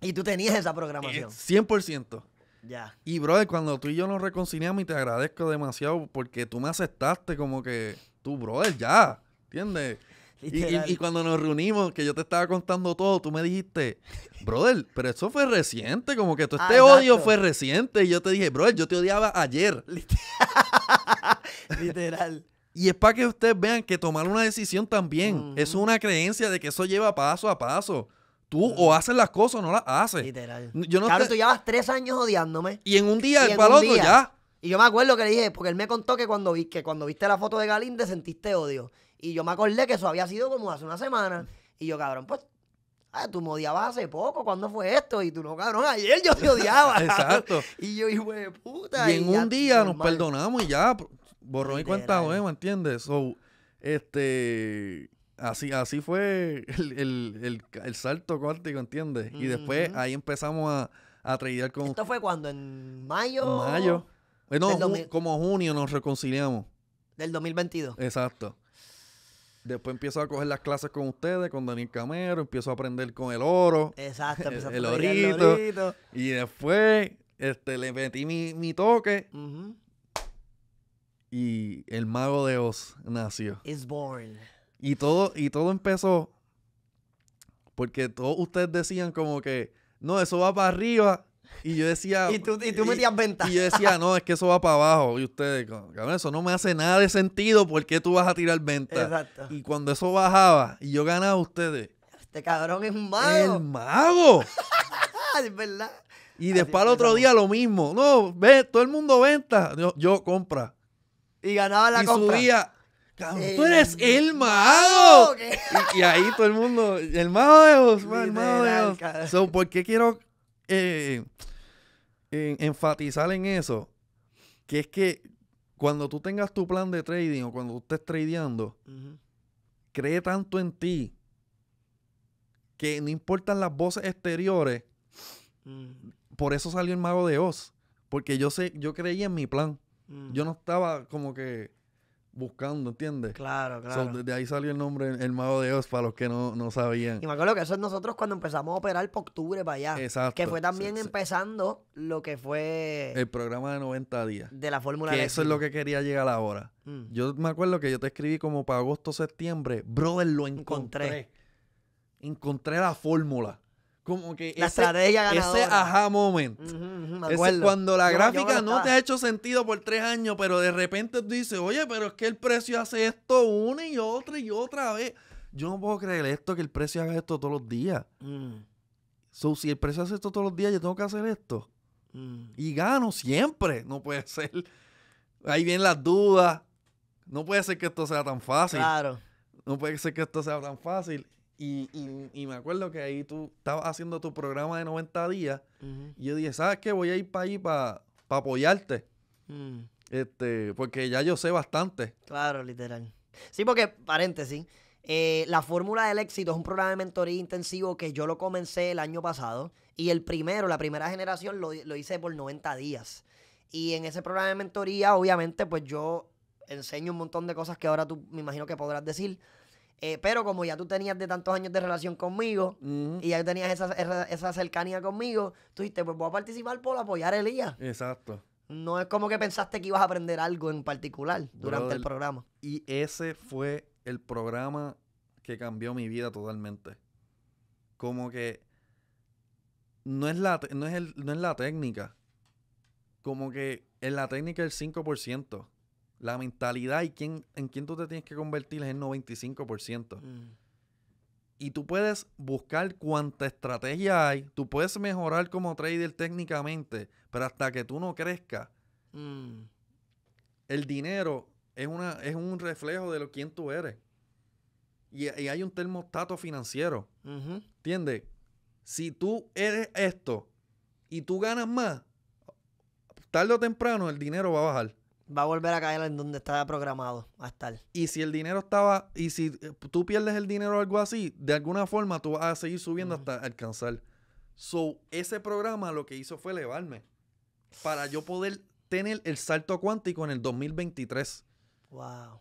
Y tú tenías esa programación. 100%. Eh, ya. Y, brother, cuando tú y yo nos reconciliamos, y te agradezco demasiado porque tú me aceptaste como que, tú, brother, ya. ¿Entiendes? *laughs* Y, cuando nos reunimos, que yo te estaba contando todo, tú me dijiste, brother, pero eso fue reciente, como que todo ah, este odio fue reciente. Y yo te dije, brother, yo te odiaba ayer. *laughs* Literal. Y es para que ustedes vean que tomar una decisión también es una creencia de que eso lleva paso a paso. Tú o haces las cosas o no las haces. Literal. Yo no claro, tú llevas tres años odiándome. Y en un día, el para otro, ya. Y yo me acuerdo que le dije, porque él me contó que cuando, vi, que cuando viste la foto de Galinde sentiste odio. Y yo me acordé que eso había sido como hace una semana. Y yo, cabrón, pues Ah, tú me odiabas hace poco, ¿cuándo fue esto? Y tú no, cabrón, ayer yo te odiaba. *laughs* Exacto. Y yo, hijo de puta. Y en un día nos perdonamos y ya, Borró y cuenta ¿Me ¿entiendes? So, este, así, así fue el, el, el, salto cuántico, ¿entiendes? Y después ahí empezamos a, a con... ¿Esto fue cuando? ¿En mayo? mayo. Eh, no, como junio nos reconciliamos. Del 2022. Exacto. Después empiezo a coger las clases con ustedes, con Daniel Camero, empiezo a aprender con el oro. Exacto, *laughs* empiezo a el orito, Y después este, le metí mi, toque. Y el mago de Oz nació. Is born. Y todo, y todo empezó porque todos ustedes decían como que, no, eso va para arriba y yo decía. y tú, metías ventas. Y yo decía, no, es que eso va para abajo. Y ustedes, cabrón, eso no me hace nada de sentido. ¿Por qué tú vas a tirar venta? Exacto. Y cuando eso bajaba y yo ganaba, ustedes. Este cabrón es un mago. El mago. *laughs* es verdad. Y después al otro día lo mismo. No, ve, todo el mundo venta. Yo, compra. Y ganaba la compra. Y subía. Cabrón, tú eres el mago. Y, ahí todo el mundo. El mago de Dios. El mago de Dios. ¿Por qué quiero eh, enfatizar en eso, que es que cuando tú tengas tu plan de trading o cuando tú estés tradeando, cree tanto en ti que no importan las voces exteriores. Mm. Por eso salió el mago de Oz, porque yo sé, yo creía en mi plan. Mm. Yo no estaba como que buscando, ¿entiendes? Claro, claro. de, ahí salió el nombre El Mago de Oz para los que no, sabían. Y me acuerdo que eso es nosotros cuando empezamos a operar por octubre para allá. Exacto. Que fue también empezando lo que fue... El programa de 90 días. De la fórmula Que eso es lo que quería llegar ahora. hora. Mm. Yo me acuerdo que yo te escribí como para agosto, septiembre. Brother, lo Encontré, encontré la fórmula como que ese, ese aha moment. es cuando la gráfica no te ha hecho sentido por tres años, pero de repente dices, oye, pero es que el precio hace esto una y otra y otra vez. Yo no puedo creer esto, que el precio haga esto todos los días. Mm. si el precio hace esto todos los días, yo tengo que hacer esto. Mm. Y gano siempre. No puede *laughs* ser. Ahí vienen las dudas. No puede ser que esto sea tan fácil. Claro. No puede ser que esto sea tan fácil. Y, y, me acuerdo que ahí tú estabas haciendo tu programa de 90 días. Y yo dije, ¿sabes qué? Voy a ir para ahí para apoyarte. Mm. Este, porque ya yo sé bastante. Claro, literal. Sí, porque, paréntesis, eh, la fórmula del éxito es un programa de mentoría intensivo que yo lo comencé el año pasado. Y el primero, la primera generación, lo, lo hice por 90 días. Y en ese programa de mentoría, obviamente, pues yo enseño un montón de cosas que ahora tú me imagino que podrás decir eh, pero como ya tú tenías de tantos años de relación conmigo y ya tenías esa, cercanía conmigo, tú dijiste, pues voy a participar por apoyar a Elías. Exacto. No es como que pensaste que ibas a aprender algo en particular durante el programa. Y ese fue el programa que cambió mi vida totalmente. Como que no es la, no es no es la técnica. Como que en la técnica el 5%. La mentalidad y en quién tú te tienes que convertir es el 95%. Mm. Y tú puedes buscar cuánta estrategia hay, tú puedes mejorar como trader técnicamente, pero hasta que tú no crezcas, mm. el dinero es, una, es un reflejo de lo quién tú eres. Y, hay un termostato financiero. ¿Entiendes? Si tú eres esto y tú ganas más, tarde o temprano el dinero va a bajar va a volver a caer en donde estaba programado a estar. Y si el dinero estaba, y si eh, tú pierdes el dinero o algo así, de alguna forma tú vas a seguir subiendo hasta alcanzar. So, ese programa lo que hizo fue elevarme para yo poder tener el salto cuántico en el 2023. Wow.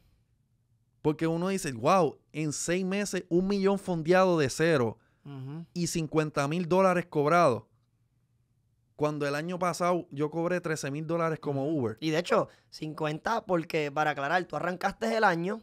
Porque uno dice, wow, en seis meses un millón fondeado de cero y 50 mil dólares cobrados. Cuando el año pasado yo cobré 13 mil dólares como Uber. Y de hecho, 50 porque, para aclarar, tú arrancaste el año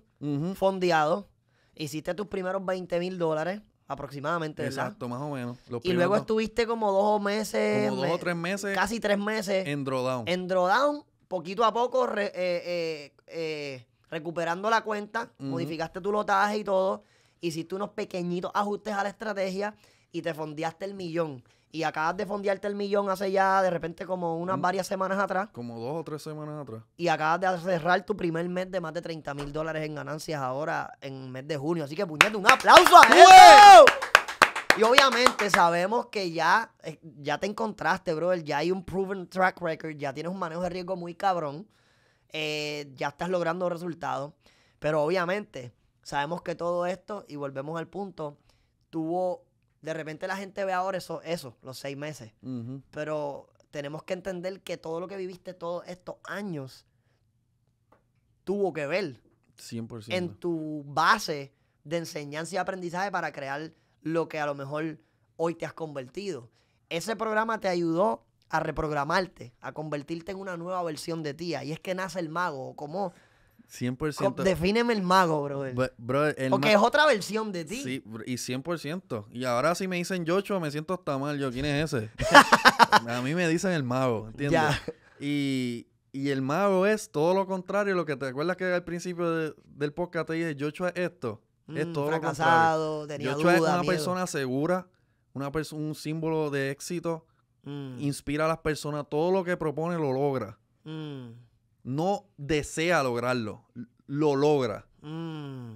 fondeado, hiciste tus primeros 20 mil dólares aproximadamente. Exacto, más o menos. y luego estuviste como dos meses. Como dos o tres meses. Casi tres meses. En drawdown. En drawdown, poquito a poco, eh, eh, eh, recuperando la cuenta, modificaste tu lotaje y todo, hiciste unos pequeñitos ajustes a la estrategia y te fondeaste el millón y acabas de fondearte el millón hace ya de repente como unas varias semanas atrás. Como dos o tres semanas atrás. Y acabas de cerrar tu primer mes de más de 30 mil dólares en ganancias ahora en mes de junio. Así que puñete, un aplauso a él. Y obviamente sabemos que ya, eh, ya te encontraste, brother. Ya hay un proven track record. Ya tienes un manejo de riesgo muy cabrón. Eh, ya estás logrando resultados. Pero obviamente sabemos que todo esto, y volvemos al punto, tuvo de repente la gente ve ahora eso, eso los seis meses. Pero tenemos que entender que todo lo que viviste todos estos años tuvo que ver en tu base de enseñanza y aprendizaje para crear lo que a lo mejor hoy te has convertido. Ese programa te ayudó a reprogramarte, a convertirte en una nueva versión de ti. Y es que nace el mago, como 100%. Defíneme el mago, brother. Porque es otra versión de ti. Sí, y 100%. Y ahora si me dicen Yocho, me siento hasta mal. Yo, ¿quién es ese? *laughs* a mí me dicen el mago, ¿entiendes? Y, y el mago es todo lo contrario. Lo que te acuerdas que al principio del podcast te dije, Yocho es esto. Mm, es todo lo contrario. Yocho es una persona segura, una un símbolo de éxito. Mm. Inspira a las personas. Todo lo que propone lo logra. Mm no desea lograrlo, lo logra. Mm.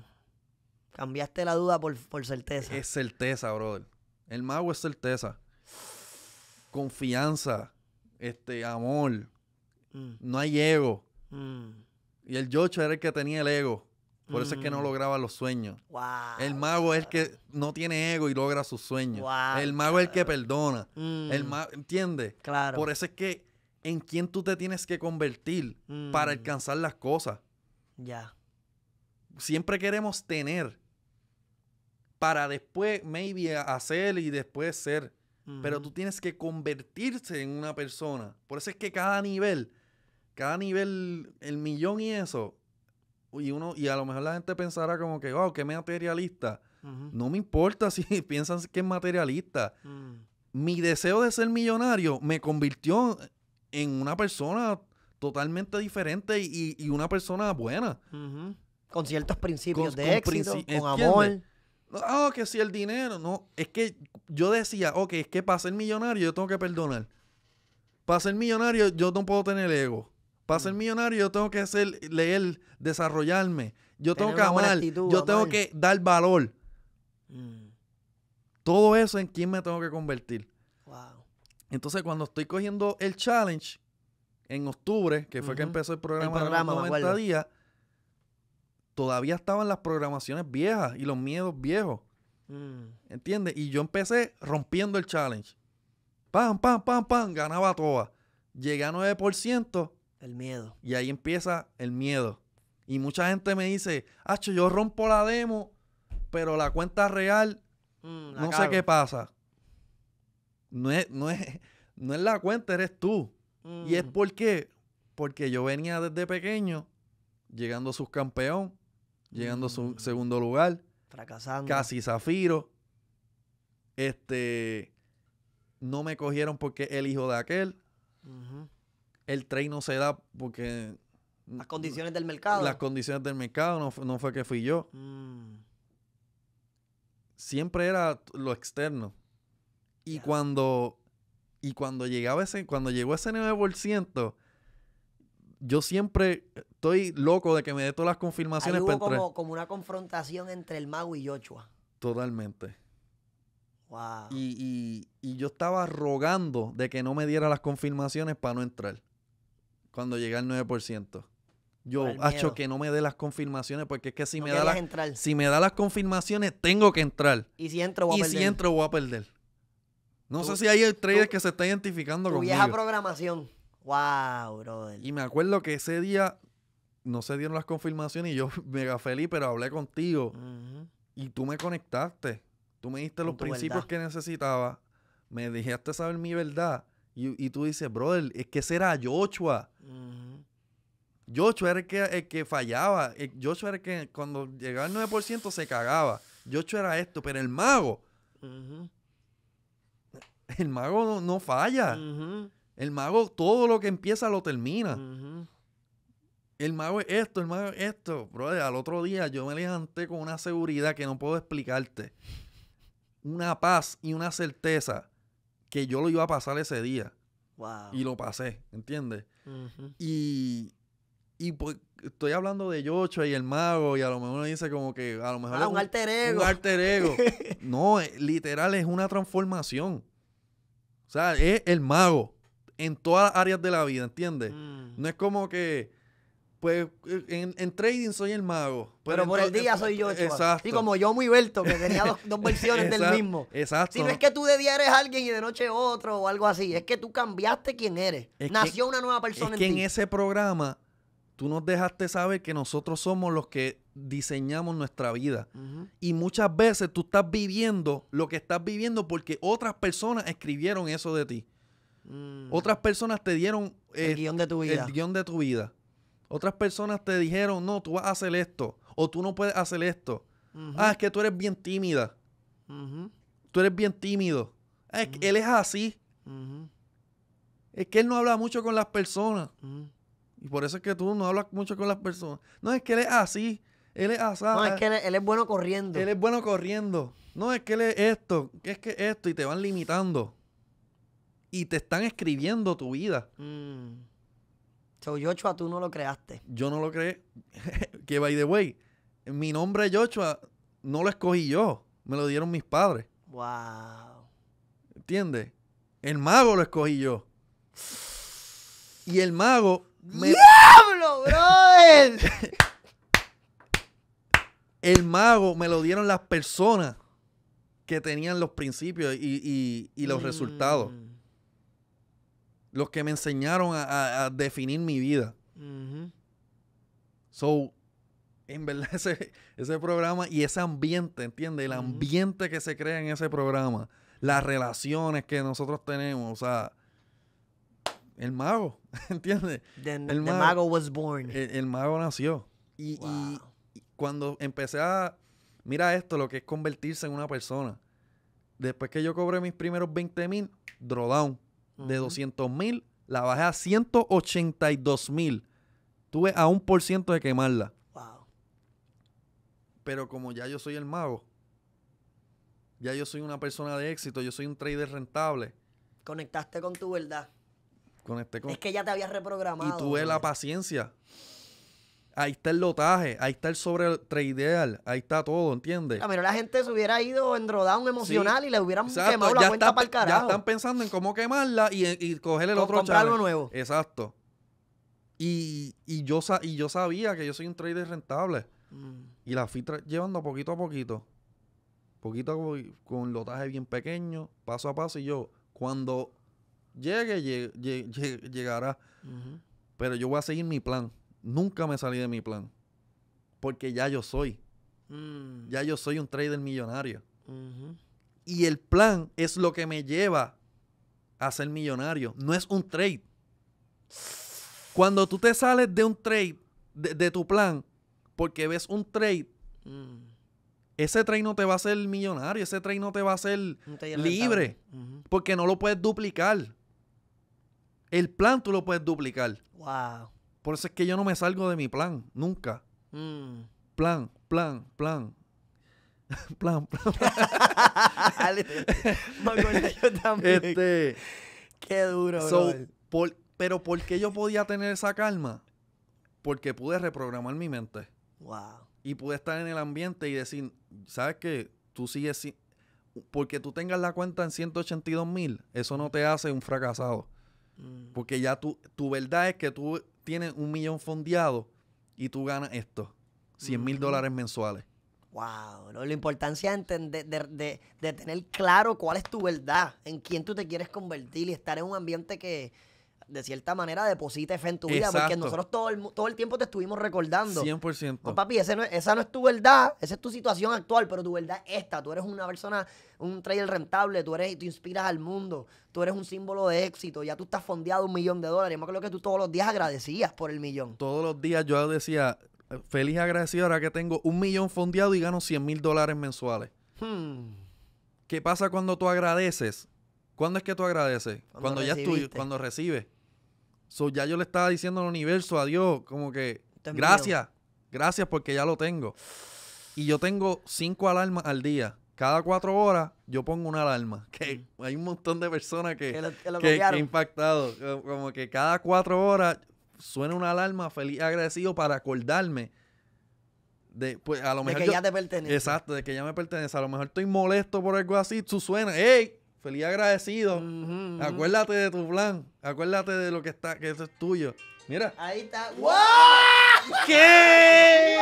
Cambiaste la duda por, por, certeza. Es certeza, brother. El mago es certeza. Confianza, este, amor. Mm. No hay ego. Mm. Y el Yocho era el que tenía el ego. Por eso es que no lograba los sueños. el mago es el que no tiene ego y logra sus sueños. el mago es el que perdona. El mago, ¿entiendes? Claro. Por eso es que en quién tú te tienes que convertir para mm. alcanzar las cosas. Ya. Siempre queremos tener para después, maybe, hacer y después ser. Pero tú tienes que convertirse en una persona. Por eso es que cada nivel, cada nivel, el millón y eso, y uno y a lo mejor la gente pensará como que, wow, oh, qué materialista. No me importa *laughs* si piensan que es materialista. Mm. Mi deseo de ser millonario me convirtió en una persona totalmente diferente y, una persona buena. Con ciertos principios de éxito, con amor. Ah, que si el dinero, no. Es que yo decía, ok, es que para ser millonario yo tengo que perdonar. Para ser millonario yo no puedo tener ego. Para ser mm. millonario yo tengo que hacer, leer, desarrollarme. Yo tengo que amar. yo tengo que dar valor. Mm. Todo eso en quién me tengo que convertir. Entonces, cuando estoy cogiendo el challenge en octubre, que fue que empezó el programa, de 90 días, todavía estaban las programaciones viejas y los miedos viejos. Mm. ¿Entiendes? Y yo empecé rompiendo el challenge. Pam, pam, pam, pam, ganaba todas. Llegué a 9%. El miedo. Y ahí empieza el miedo. Y mucha gente me dice, Hacho, yo rompo la demo, pero la cuenta real, mm, no sé qué pasa no es, no *laughs* la cuenta, eres tú. Y es mm. porque, porque yo venía desde pequeño llegando a sus campeón, llegando a su mm. segundo lugar. Fracasando. Casi zafiro. Este, no me cogieron porque el hijo de aquel. El tren no se da porque... Las condiciones del mercado. Las condiciones del mercado, no, fue que fui yo. Mm. Siempre era lo externo. Y cuando y cuando llegaba ese cuando llegó ese 9%, yo siempre estoy loco de que me dé todas las confirmaciones hubo como, una confrontación entre el mago y Yochua. Totalmente. Y, y, yo estaba rogando de que no me diera las confirmaciones para no entrar. Cuando llegué al 9%. Yo, hacho, que no me dé las confirmaciones, porque es que si, me da las, si me da las confirmaciones, tengo que entrar. Y si entro, voy a Y si entro, voy a perder. No sé si hay el trader que se está identificando con vieja programación. Wow, brother. Y me acuerdo que ese día no se dieron las confirmaciones y yo *laughs* mega feliz, pero hablé contigo. Y tú me conectaste. Tú me diste los principios que necesitaba. Me dijiste saber mi verdad. Y, tú dices, brother, es que ese era Joshua. era el que, que fallaba. Eh, Joshua era el que cuando llegaba al 9% se cagaba. Joshua era esto, pero el mago. *laughs* El mago no, falla. El mago todo lo que empieza lo termina. El mago es esto, el mago es esto. Brother, al otro día yo me levanté con una seguridad que no puedo explicarte. Una paz y una certeza que yo lo iba a pasar ese día. Y lo pasé, ¿entiendes? Y, y pues, estoy hablando de Yocho y el mago y a lo mejor uno dice como que a lo mejor... Ah, un, un alter ego. Un alter ego. *laughs* no, eh, literal es una transformación. O sea, es el mago en todas áreas de la vida, ¿entiendes? Mm. No es como que, pues, en, trading soy el mago. Pues, Pero, por el día eh, soy yo, chaval. Exacto. Y como yo muy belto que tenía dos, versiones del mismo. Exacto. Si no es que tú de día eres alguien y de noche otro o algo así, es que tú cambiaste quién eres. Nació una nueva persona es en que en ese programa tú nos dejaste saber que nosotros somos los que diseñamos nuestra vida. Y muchas veces tú estás viviendo lo que estás viviendo porque otras personas escribieron eso de ti. Mm. Otras personas te dieron el eh, guión de tu vida. Otras personas te dijeron, no, tú vas a hacer esto. O tú no puedes hacer esto. Ah, es que tú eres bien tímida. Tú eres bien tímido. Ah, es que él es así. Es que él no habla mucho con las personas. Y por eso es que tú no hablas mucho con las personas. No, es que él es así. Él es No, es eh. que él, es bueno corriendo. Él es bueno corriendo. No, es que él es esto, es que esto, y te van limitando. Y te están escribiendo tu vida. Mm. So, tú no lo creaste. Yo no lo creé. *laughs* que, by the way, mi nombre Yochua no lo escogí yo. Me lo dieron mis padres. Wow. ¿Entiendes? El mago lo escogí yo. Y el mago... ¡Diablo, brother! *laughs* El mago me lo dieron las personas que tenían los principios y, los mm. resultados. Los que me enseñaron a, definir mi vida. So, en verdad, *laughs* ese, programa y ese ambiente, ¿entiendes? El ambiente que se crea en ese programa, las relaciones que nosotros tenemos, o sea, el mago, *laughs* ¿entiendes? The, el mago, was born. El, mago nació. y, cuando empecé a, mira esto, lo que es convertirse en una persona. Después que yo cobré mis primeros 20 mil, drawdown down de 200 mil, la bajé a 182 mil. Tuve a un por ciento de quemarla. Wow. Pero como ya yo soy el mago, ya yo soy una persona de éxito, yo soy un trader rentable. Conectaste con tu verdad. con... Es que ya te habías reprogramado. Y tuve la paciencia Ahí está el lotaje, ahí está el sobre ideal ahí está todo, ¿entiendes? A mí la gente se hubiera ido en drawdown emocional y le hubieran quemado la cuenta para el carajo. Ya están pensando en cómo quemarla y, y coger el otro comprar algo nuevo. Exacto. Y, yo, y yo sabía que yo soy un trader rentable. Mm. Y la fui llevando poquito a poquito. Poquito con lotaje bien pequeño, paso a paso. Y yo, cuando llegue, llegará. Pero yo voy a seguir mi plan nunca me salí de mi plan. Porque ya yo soy. Mm. Ya yo soy un trader millonario. Y el plan es lo que me lleva a ser millonario. No es un trade. Cuando tú te sales de un trade, de, tu plan, porque ves un trade, mm. ese trade no te va a hacer millonario, ese trade no te va a hacer libre, porque no lo puedes duplicar. El plan tú lo puedes duplicar. Wow. Por eso es que yo no me salgo de mi plan, nunca. Mm. Plan, Plan, plan, *laughs* plan. plan, plan. *laughs* yo *laughs* también. Este, qué duro, so, Pero ¿por qué yo podía tener esa calma? Porque pude reprogramar mi mente. Wow. Y pude estar en el ambiente y decir, ¿sabes qué? Tú sigues... porque tú tengas la cuenta en 182 mil, eso no te hace un fracasado. Mm. Porque ya tu, tu verdad es que tú tienes un millón fondeado y tú ganas esto, 100 mil dólares mensuales. Wow, la importancia de, de, tener claro cuál es tu verdad, en quién tú te quieres convertir y estar en un ambiente que, de cierta manera deposite fe en tu vida, porque nosotros todo el, todo el tiempo te estuvimos recordando. 100%. papi, esa no es tu verdad, esa es tu situación actual, pero tu verdad es esta. Tú eres una persona, un trader rentable, tú eres tú inspiras al mundo, tú eres un símbolo de éxito, ya tú estás fondeado un millón de dólares. Yo creo que tú todos los días agradecías por el millón. Todos los días yo decía, feliz agradecido ahora que tengo un millón fondeado y gano 100 mil dólares mensuales. Hmm. ¿Qué pasa cuando tú agradeces? ¿Cuándo es que tú agradeces? Cuando, ya es cuando recibes. So, ya yo le estaba diciendo al universo, a Dios, como que, gracias, gracias porque ya lo tengo. Y yo tengo cinco alarmas al día. Cada cuatro horas yo pongo una alarma. *laughs* Que mm. hay un montón de personas que, que, impactado. Como que cada cuatro horas suena una alarma feliz, agradecido para acordarme de, pues, a lo que ya te pertenece. Exacto, de que ya me pertenece. A lo mejor estoy molesto por algo así. Tú suena, ¡ey! feliz agradecido. Acuérdate de tu plan. Acuérdate de lo que está, que eso es tuyo. Mira. Ahí está. ¡Wow! ¿Qué?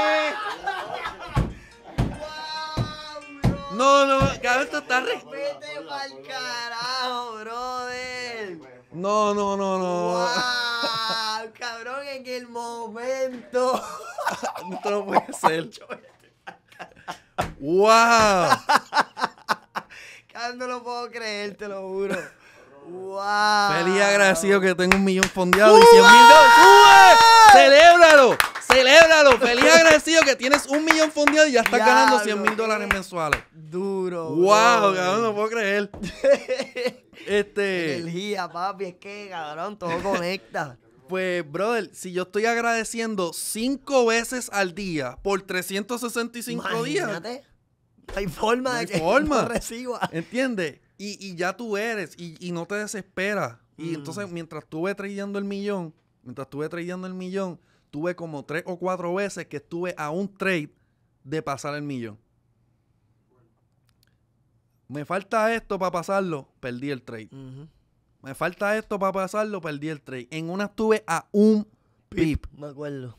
¡Wow, no, no, cabrón, esto está re. Vete pa'l carajo, brother. No, no, no, no. ¡Wow! Cabrón, en el momento. esto *laughs* no puede ser. ¡Wow! No lo puedo creer, te lo juro. ¡Wow! *laughs* Feliz agradecido que tengo un millón fondeado y 100 mil dólares. ¡Celébralo! ¡Celébralo! Feliz *laughs* agradecido que tienes un millón fondeado y ya estás ganando 100 mil dólares mensuales. Duro. ¡Wow! No lo puedo creer. *laughs* este. Energía, papi, es que, cabrón, todo conecta. Pues, brother, si yo estoy agradeciendo cinco veces al día por 365 días hay forma de que forma. reciba. ¿Entiendes? Y, ya tú eres, y, no te desesperas. Y mm. entonces, mientras estuve trayendo el millón, mientras estuve trayendo el millón, tuve como tres o cuatro veces que estuve a un trade de pasar el millón. Me falta esto para pasarlo, perdí el trade. Me falta esto para pasarlo, perdí el trade. En una estuve a un pip. Me acuerdo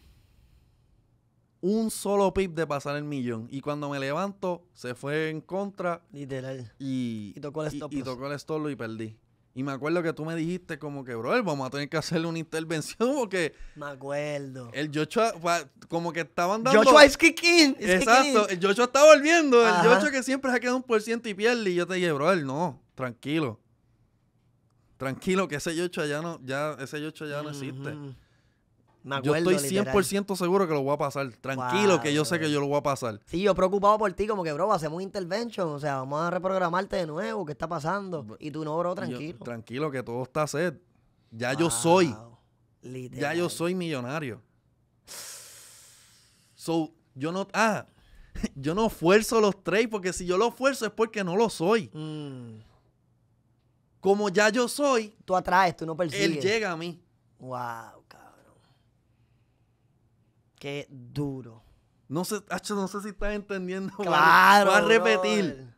un solo pip de pasar el millón. Y cuando me levanto, se fue en contra. Literal. Y, y tocó el y, y, tocó el stop y perdí. Y me acuerdo que tú me dijiste como que, bro, vamos a tener que hacerle una intervención *laughs* porque... Me acuerdo. El Yocho como que estaban dando... Yocho es kicking. Exacto. el Joshua está volviendo. El Yocho que siempre se ha quedado un por ciento y pierde. Y yo te dije, él no, tranquilo. Tranquilo, que ese Yocho ya no, ya, ese ya no existe yo estoy 100% seguro que lo voy a pasar. Tranquilo, que yo sé que yo lo voy a pasar. Sí, yo preocupado por ti, como que, bro, hacemos intervention. O sea, vamos a reprogramarte de nuevo. ¿Qué está pasando? Y tú no, bro, tranquilo. tranquilo, que todo está set. Ya yo soy. Ya yo soy millonario. So, yo no. Ah, *laughs* yo no fuerzo los trades porque si yo lo esfuerzo es porque no lo soy. Mm. Como ya yo soy. Tú atraes, tú no persigues. Él llega a mí. Wow. Qué duro. No sé, no sé si estás entendiendo. *laughs* Claro. a repetir.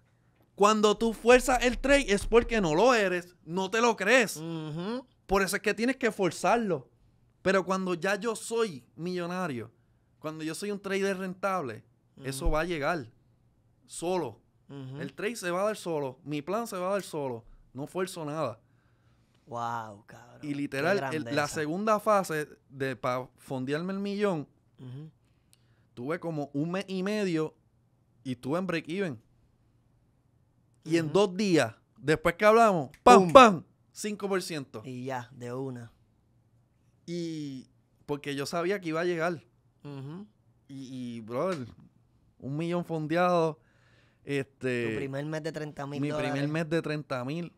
Cuando tú fuerzas el trade es porque no lo eres, no te lo crees. Por eso es que tienes que forzarlo. Pero cuando ya yo soy millonario, cuando yo soy un trader rentable, eso va a llegar solo. El trade se va a dar solo, mi plan se va a dar solo, no fuerzo nada. Wow, cabrón. Y literal, la segunda fase de para fondearme el millón Tuve como un mes y medio y estuve en break even. Y en dos días, después que hablamos, ¡pam, pam! 5%. Y ya, de una. Y porque yo sabía que iba a llegar. y, y, brother, un millón fondeado. Este, tu primer mes de 30 mil. Mi primer mes de 30 mil.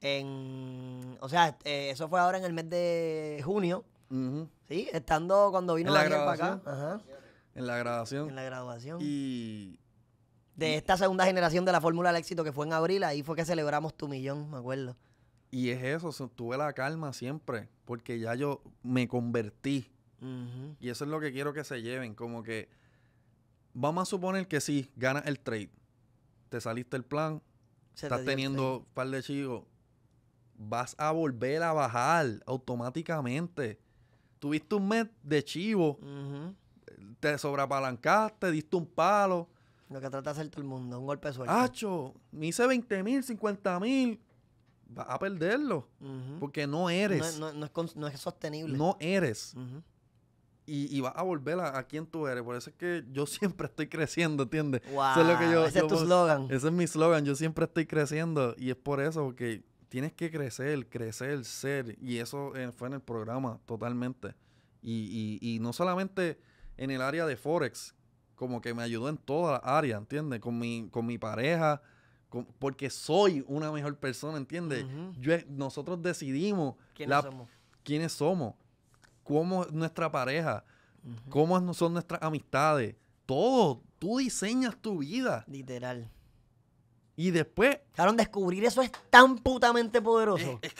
En, o sea, eh, eso fue ahora en el mes de junio. Sí, estando cuando vino la para acá. En la graduación. En la graduación. Y. De esta segunda generación de la Fórmula del Éxito que fue en abril, ahí fue que celebramos tu millón, me acuerdo. Y es eso, tuve la calma siempre, porque ya yo me convertí. Y eso es lo que quiero que se lleven, como que vamos a suponer que sí, ganas el trade, te saliste el plan, estás teniendo un par de chicos, vas a volver a bajar automáticamente tuviste un mes de chivo, te sobreapalancaste, diste un palo. Lo que trata de hacer todo el mundo, un golpe de suerte. Hacho, me hice 20 mil, 50 mil. Vas a perderlo. Porque no eres. No, es, sostenible. No eres. y, y, vas a volver a, quien tú eres. Por eso es que yo *laughs* siempre estoy creciendo, ¿entiendes? Wow. ese es tu slogan. Ese es mi slogan. Yo siempre estoy creciendo. Y es por eso, porque tienes que crecer, crecer, ser. Y eso eh, fue en el programa totalmente. Y, y, no solamente en el área de Forex, como que me ayudó en toda la área, ¿entiendes? Con mi, con mi pareja, porque soy una mejor persona, ¿entiendes? Eh, nosotros decidimos ¿Quiénes, somos? cómo es nuestra pareja, cómo son nuestras amistades, todo. Tú diseñas tu vida. Literal. Y después. Claro, descubrir eso es tan putamente poderoso. Eh,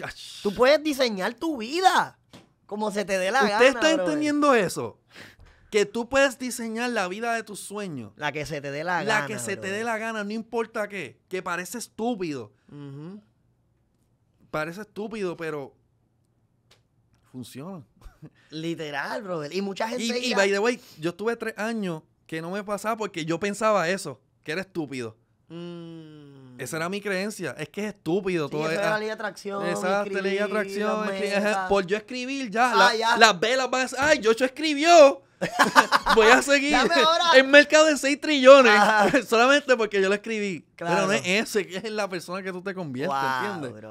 tú puedes diseñar tu vida como se te dé la gana. ¿Usted está entendiendo eso? que tú puedes diseñar la vida de tus sueños. La que se te dé la, gana. La que se te dé la gana, no importa qué. Que parece estúpido. Parece estúpido, pero funciona. Literal, brother. Y mucha gente... Y, by the way, yo estuve tres años que no me pasaba porque yo pensaba eso, que era estúpido. Mm. Esa era mi creencia. Es que es estúpido. todo eso la ah, ley de atracción. Exacto, la ley de atracción. Ah. por yo escribir, ah, ya. Las velas van a decir, ay, Yocho escribió. *laughs* Voy a seguir en mercado de 6 trillones *laughs* solamente porque yo lo escribí. Claro. Pero no es ese, que es la persona que tú te conviertes, ¿entiendes?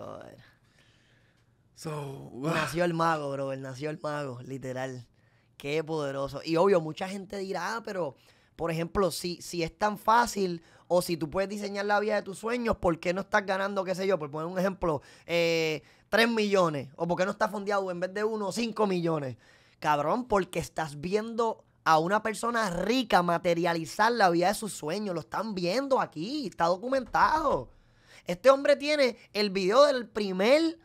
Nació el mago, bro Nació el mago, literal. Qué poderoso. Y obvio, mucha gente dirá, ah, pero, por ejemplo, si, si es tan fácil o si tú puedes diseñar la vida de tus sueños, ¿por qué no estás ganando, qué sé yo, por poner un ejemplo, 3 eh, millones? ¿O por qué no estás fondeado en vez de 1, 5 millones? Cabrón, porque estás viendo a una persona rica materializar la vida de sus sueños. Lo están viendo aquí, está documentado. Este hombre tiene el video del primer,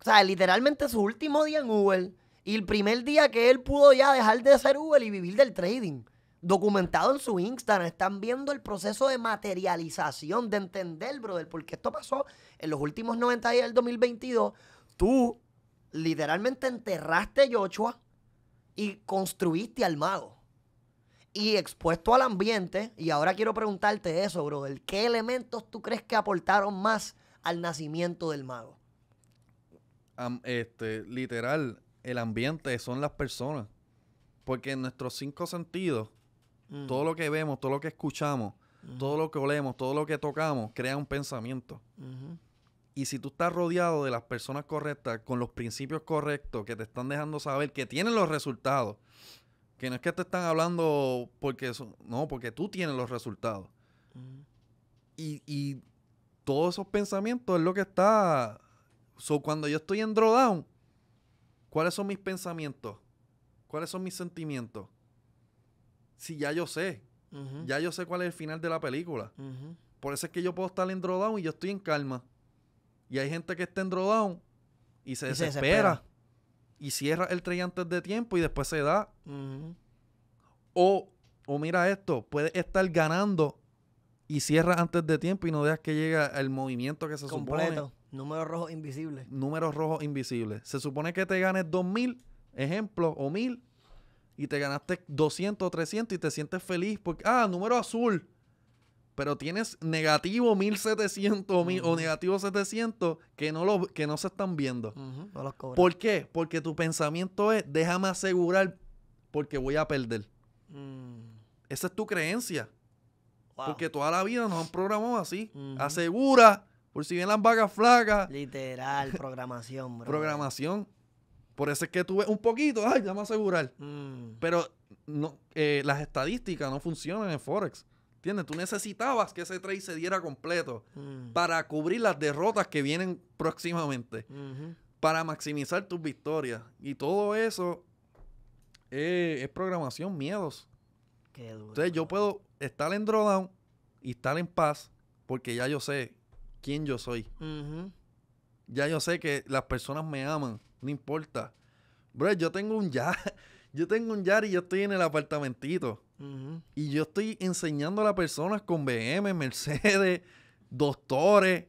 o sea, literalmente su último día en Google. y el primer día que él pudo ya dejar de ser Google y vivir del trading documentado en su Instagram, están viendo el proceso de materialización, de entender, brother, porque esto pasó en los últimos 90 días del 2022. Tú literalmente enterraste a y construiste al mago. Y expuesto al ambiente, y ahora quiero preguntarte eso, brother, ¿qué elementos tú crees que aportaron más al nacimiento del mago? este, literal, el ambiente son las personas. Porque en nuestros cinco sentidos, todo lo que vemos, todo lo que escuchamos, todo lo que olemos, todo lo que tocamos, crea un pensamiento. Y si tú estás rodeado de las personas correctas, con los principios correctos, que te están dejando saber que tienen los resultados, que no es que te están hablando porque no, porque tú tienes los resultados. y, todos esos pensamientos es lo que está. cuando yo estoy en drawdown, ¿cuáles son mis pensamientos? ¿Cuáles son mis sentimientos? si ya yo sé. Ya yo sé cuál es el final de la película. Por eso es que yo puedo estar en drawdown y yo estoy en calma. Y hay gente que está en drawdown y se, desespera, Y cierra el tray antes de tiempo y después se da. O, o mira esto, puedes estar ganando y cierra antes de tiempo y no dejas que llegue el movimiento que se Completo. supone. Números rojo invisibles. Números rojos invisibles. Se supone que te ganes 2.000, ejemplo, o 1.000 y te ganaste 200 300 y te sientes feliz porque, ah, número azul. Pero tienes negativo 1700 o negativo 700 que no, lo, que no se están viendo. no ¿Por qué? Porque tu pensamiento es, déjame asegurar porque voy a perder. Mm. Esa es tu creencia. Porque toda la vida nos han programado así. Asegura, por si bien las vacas flacas. Literal, programación, bro. Programación. Por eso es que tú ves un poquito, ay, me asegurar. Mm. Pero no, eh, las estadísticas no funcionan en Forex. ¿Entiendes? Tú necesitabas que ese trade se diera completo mm. para cubrir las derrotas que vienen próximamente, para maximizar tus victorias. Y todo eso eh, es programación, miedos. Qué Entonces yo puedo estar en drawdown y estar en paz porque ya yo sé quién yo soy. Ya yo sé que las personas me aman no importa. Bro, yo tengo un ya. *laughs* Yo tengo un yar y yo estoy en el apartamentito. Y yo estoy enseñando a las personas con BM, Mercedes, *laughs* doctores.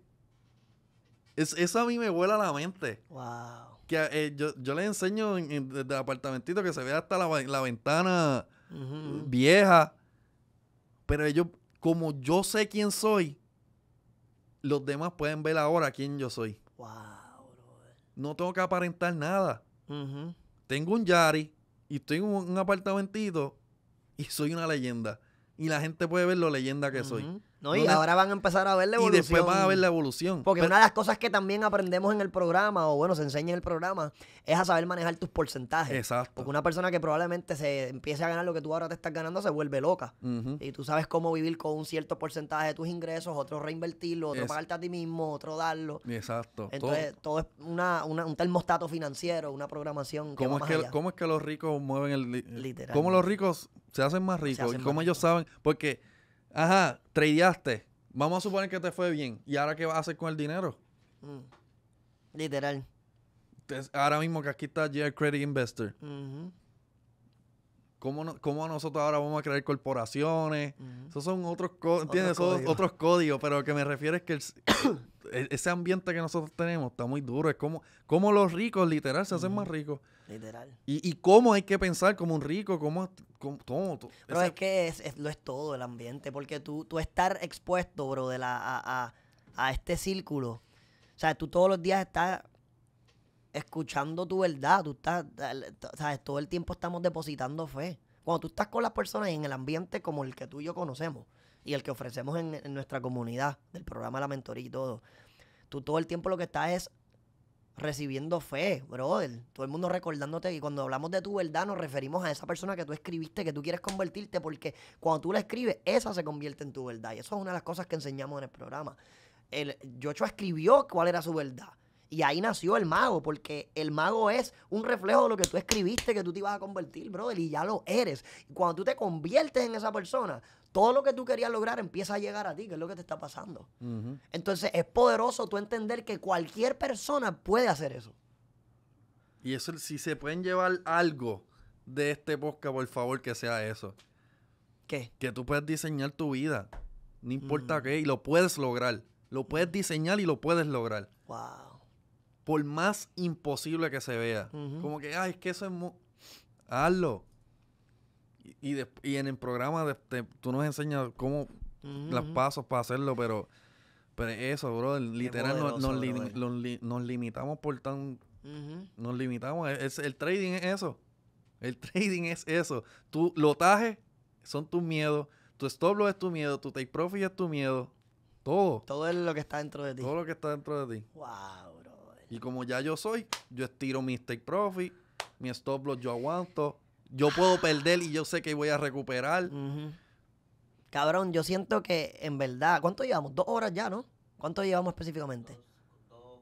eso a mí me vuela la mente. Wow. Que eh, yo, yo les enseño desde el apartamentito que se ve hasta la, ventana vieja. Pero ellos, como yo sé quién soy, los demás pueden ver ahora quién yo soy. Wow no tengo que aparentar nada. Tengo un Yari y estoy en un apartamentito y soy una leyenda y la gente puede ver lo leyenda que soy. y ahora van a empezar a ver la evolución. Y después van a ver la evolución. Porque una de las cosas que también aprendemos en el programa, o bueno, se enseña en el programa, es a saber manejar tus porcentajes. Exacto. Porque una persona que probablemente se empiece a ganar lo que tú ahora te estás ganando se vuelve loca. Y tú sabes cómo vivir con un cierto porcentaje de tus ingresos, otro reinvertirlo, otro pagarte a ti mismo, otro darlo. Exacto. Entonces, todo, es una, un termostato financiero, una programación. ¿Cómo, es que, ¿Cómo es que los ricos mueven el. Eh, Literal. ¿Cómo los ricos se hacen más ricos. y como ellos saben, porque, ajá, tradeaste. Vamos a suponer que te fue bien. ¿Y ahora qué vas a hacer con el dinero? Mm. Literal. ahora mismo que aquí está ya Credit Investor. ¿Cómo, nosotros ahora vamos a crear corporaciones? Esos son otros, códigos, otros códigos, pero lo que me refiero es que *coughs* e, ese ambiente que nosotros tenemos está muy duro. Es como, como los ricos, literal, se hacen más ricos. Literal. Y, y cómo hay que pensar como un rico, cómo... cómo, Pero es que es, es, lo es todo el ambiente, porque tú, tú estar expuesto, bro, de la, a, este círculo. O sea, tú todos los días estás escuchando tu verdad, tú estás, sabes, todo el tiempo estamos depositando fe. Cuando tú estás con las personas y en el ambiente como el que tú y yo conocemos y el que ofrecemos en, en, nuestra comunidad, del programa La Mentoría y todo, tú todo el tiempo lo que estás es recibiendo fe, brother. Todo el mundo recordándote que cuando hablamos de tu verdad nos referimos a esa persona que tú escribiste, que tú quieres convertirte, porque cuando tú la escribes, esa se convierte en tu verdad. Y eso es una de las cosas que enseñamos en el programa. El Yocho escribió cuál era su verdad. Y ahí nació el mago, porque el mago es un reflejo de lo que tú escribiste, que tú te ibas a convertir, brother, y ya lo eres. cuando tú te conviertes en esa persona, todo lo que tú querías lograr empieza a llegar a ti, que es lo que te está pasando. Entonces es poderoso tú entender que cualquier persona puede hacer eso. Y eso, si se pueden llevar algo de este podcast, por favor, que sea eso. ¿Qué? Que tú puedes diseñar tu vida. No importa qué, y lo puedes lograr. Lo puedes diseñar y lo puedes lograr. Wow. Por más imposible que se vea. Como que, ay, es que eso es. Hazlo. Y, en el programa tú nos enseñas cómo los pasos para hacerlo, pero, pero eso, bro, literal nos, limitamos por tan... Nos limitamos. E, es, el trading es eso. El *laughs* trading es eso. Tu lotaje son tus miedos. Tu stop loss es tu miedo. Tu take profit es tu miedo. Todo. Todo es lo que está dentro de ti. Todo lo que está dentro de ti. Wow, bro. Y como ya yo soy, yo estiro mi take profit, mi stop loss yo aguanto, yo puedo perder y yo sé que voy a recuperar. Cabrón, yo siento que en verdad, ¿cuánto llevamos? Dos horas ya, ¿no? ¿Cuánto llevamos específicamente? Dos,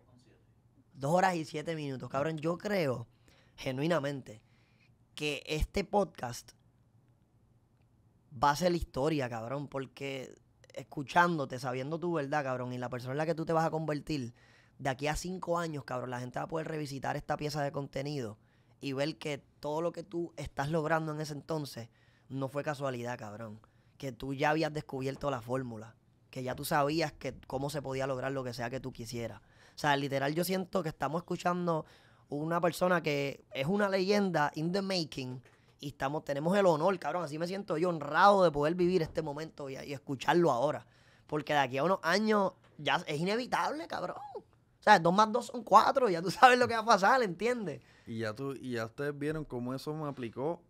dos horas y siete minutos. Cabrón, yo creo, genuinamente, que este podcast va a ser la historia, cabrón, porque escuchándote, sabiendo tu verdad, cabrón, y la persona en la que tú te vas a convertir, de aquí a cinco años, cabrón, la gente va a poder revisitar esta pieza de contenido y ver que todo lo que tú estás logrando en ese entonces no fue casualidad, cabrón. Que tú ya habías descubierto la fórmula. Que ya tú sabías que cómo se podía lograr lo que sea que tú quisieras. O sea, literal, yo siento que estamos escuchando una persona que es una leyenda in the making. Y estamos, tenemos el honor, cabrón. Así me siento yo honrado de poder vivir este momento y, y escucharlo ahora. Porque de aquí a unos años ya es inevitable, cabrón. O sea, dos más dos son cuatro. Ya tú sabes lo que va a pasar, ¿entiendes? Y ya, tú, ustedes vieron cómo eso me aplicó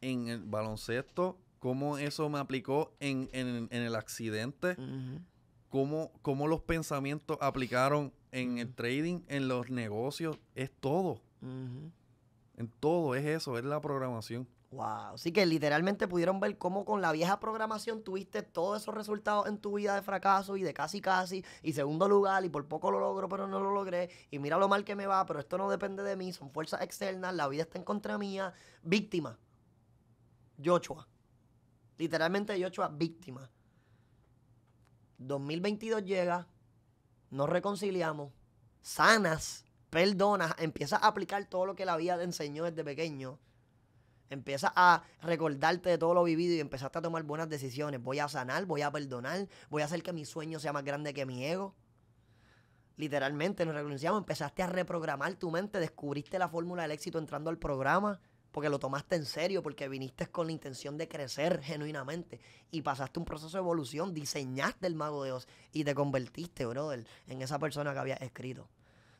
en el baloncesto, cómo eso me aplicó en, el accidente, cómo, los pensamientos aplicaron en el trading, en los negocios, es todo. En todo es eso, es la programación. Wow, así que literalmente pudieron ver cómo con la vieja programación tuviste todos esos resultados en tu vida de fracaso y de casi casi y segundo lugar y por poco lo logro pero no lo logré y mira lo mal que me va, pero esto no depende de mí, son fuerzas externas, la vida está en contra mía, víctima. Yochoa, Literalmente Yochoa víctima. 2022 llega, nos reconciliamos, sanas, perdonas, empiezas a aplicar todo lo que la vida te enseñó desde pequeño. Empiezas a recordarte de todo lo vivido y empezaste a tomar buenas decisiones. Voy a sanar, voy a perdonar, voy a hacer que mi sueño sea más grande que mi ego. Literalmente nos renunciamos, empezaste a reprogramar tu mente, descubriste la fórmula del éxito entrando al programa, porque lo tomaste en serio, porque viniste con la intención de crecer genuinamente y pasaste un proceso de evolución, diseñaste el mago de Dios y te convertiste, brother, en esa persona que habías escrito.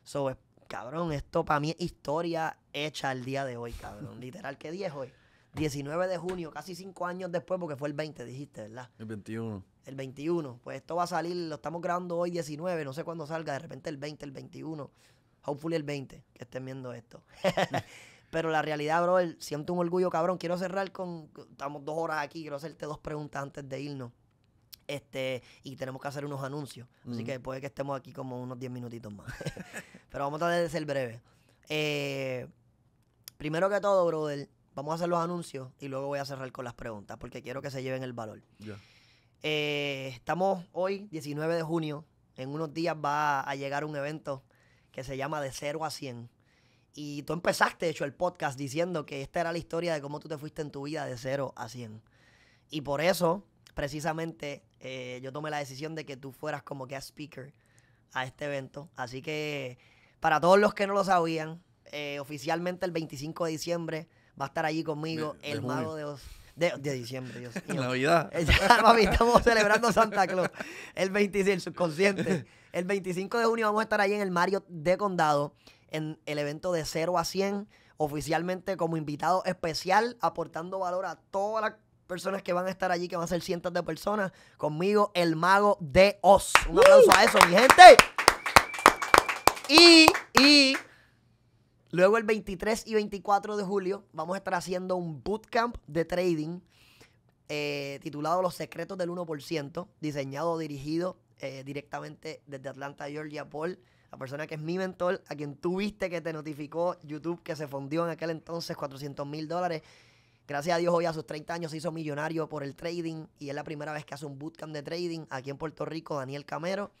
So, cabrón, esto para mí es historia hecha el día de hoy, cabrón. Literal, ¿qué día es hoy? 19 de junio, casi cinco años después, porque fue el 20, dijiste, ¿verdad? El 21. El 21. Pues esto va a salir, lo estamos grabando hoy 19, no sé cuándo salga, de repente el 20, el 21. Hopefully el 20, que estén viendo esto. *laughs* Pero la realidad, bro, siento un orgullo, cabrón. Quiero cerrar con. Estamos dos horas aquí, quiero hacerte dos preguntas antes de irnos. Este, y tenemos que hacer unos anuncios. Así que puede que estemos aquí como unos 10 minutitos más. *laughs* Pero vamos a tratar de ser breve. Eh, primero que todo, brother, vamos a hacer los anuncios y luego voy a cerrar con las preguntas porque quiero que se lleven el valor. Eh, estamos hoy, 19 de junio. En unos días va a llegar un evento que se llama De 0 a 100. Y tú empezaste, de hecho, el podcast diciendo que esta era la historia de cómo tú te fuiste en tu vida de 0 a 100. Y por eso, precisamente, eh, yo tomé la decisión de que tú fueras como guest speaker a este evento. Así que para todos los que no lo sabían, eh, oficialmente el 25 de diciembre va a estar allí conmigo el mago de Oz. De, diciembre, Dios *laughs* mío. Navidad. Mami, *laughs* estamos celebrando Santa Claus. El 25, subconsciente. *laughs* El 25 de junio vamos a estar ahí en el Mario de Condado en el evento de 0 a 100, oficialmente como invitado especial, aportando valor a todas las personas que van a estar allí, que van a ser cientos de personas. Conmigo, el mago de Oz. Un aplauso a eso, mi gente. Y, luego el 23 y 24 de julio vamos a estar haciendo un bootcamp de trading eh, titulado Los secretos del 1%, diseñado, dirigido eh, directamente desde Atlanta, Georgia, por la persona que es mi mentor, a quien tuviste que te notificó YouTube que se fundió en aquel entonces 400 mil dólares. Gracias a Dios hoy a sus 30 años se hizo millonario por el trading y es la primera vez que hace un bootcamp de trading aquí en Puerto Rico, Daniel Camero.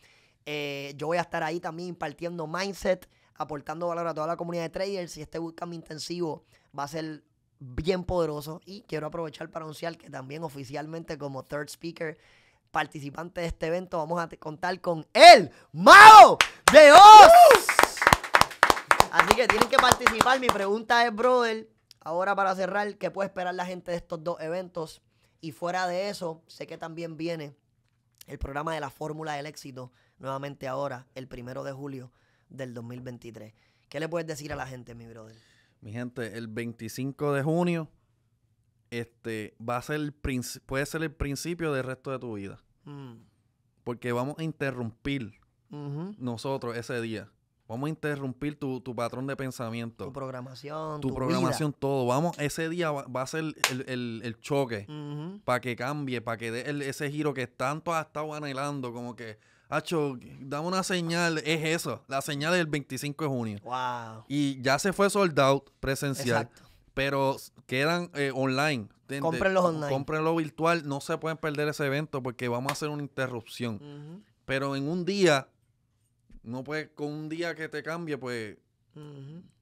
Eh, yo voy a estar ahí también impartiendo mindset, aportando valor a toda la comunidad de traders y este bootcamp intensivo va a ser bien poderoso y quiero aprovechar para anunciar que también oficialmente como third speaker participante de este evento vamos a contar con el Mao de Oz. Así que tienen que participar. Mi pregunta es, brother, ahora para cerrar, ¿qué puede esperar la gente de estos dos eventos? Y fuera de eso, sé que también viene el programa de la fórmula del éxito nuevamente ahora, el primero de julio del 2023. ¿Qué le puedes decir a la gente, mi brother? Mi gente, el 25 de junio este, va a ser puede ser el principio del resto de tu vida. Mm. Porque vamos a interrumpir nosotros ese día. Vamos a interrumpir tu, patrón de pensamiento. Tu programación. Tu, programación, todo. Vamos, ese día va, a ser el, choque. Para que cambie, para que dé ese giro que tanto has estado anhelando. Como que, Hacho, dame una señal, es eso. La señal del 25 de junio. Wow. Y ya se fue sold out presencial. Exacto. Pero quedan eh, online. Comprenlo online. Comprenlo virtual. No se pueden perder ese evento porque vamos a hacer una interrupción. Pero en un día, no puedes, con un día que te cambie, pues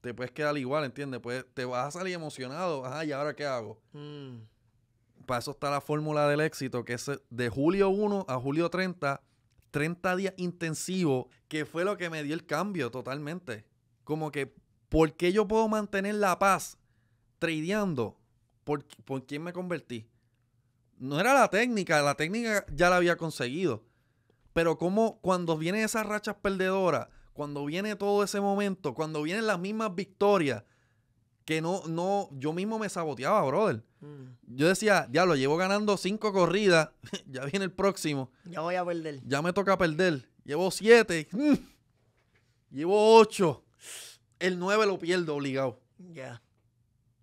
Te puedes quedar igual, ¿entiendes? Pues te vas a salir emocionado. Ajá, ¿y ahora qué hago? Mm. Para eso está la fórmula del éxito, que es eh, de julio 1 a julio 30. 30 días intensivo que fue lo que me dio el cambio totalmente. Como que, ¿por qué yo puedo mantener la paz tradeando? ¿Por, ¿Por quién me convertí? No era la técnica, la técnica ya la había conseguido. Pero como cuando vienen esas rachas perdedoras, cuando viene todo ese momento, cuando vienen las mismas victorias, que no, no, yo mismo me saboteaba, brother. Mm. Yo decía, diablo, llevo ganando cinco corridas, *laughs* ya viene el próximo. Ya voy a perder. Ya me toca perder. Llevo siete, mm. llevo ocho. El nueve lo pierdo obligado. Ya.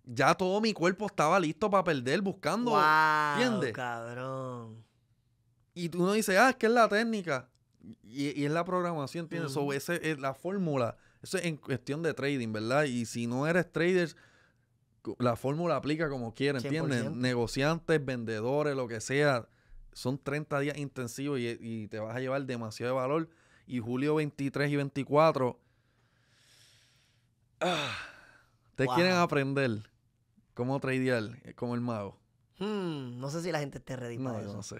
Ya todo mi cuerpo estaba listo para perder buscando. ¿Entiendes? cabrón. Y tú no dices, ah, es que es la técnica. Y, y es la programación, ¿entiendes? Mm. O es la fórmula eso es en cuestión de trading, ¿verdad? Y si no eres trader, la fórmula aplica como quiera, ¿entiendes? Negociantes, vendedores, lo que sea. Son 30 días intensivos y, te vas a llevar demasiado de valor. Y julio 23 y 24. Ah, te quieren aprender cómo tradear eh, como el mago. Hmm, no sé si la gente esté ready no, para sé.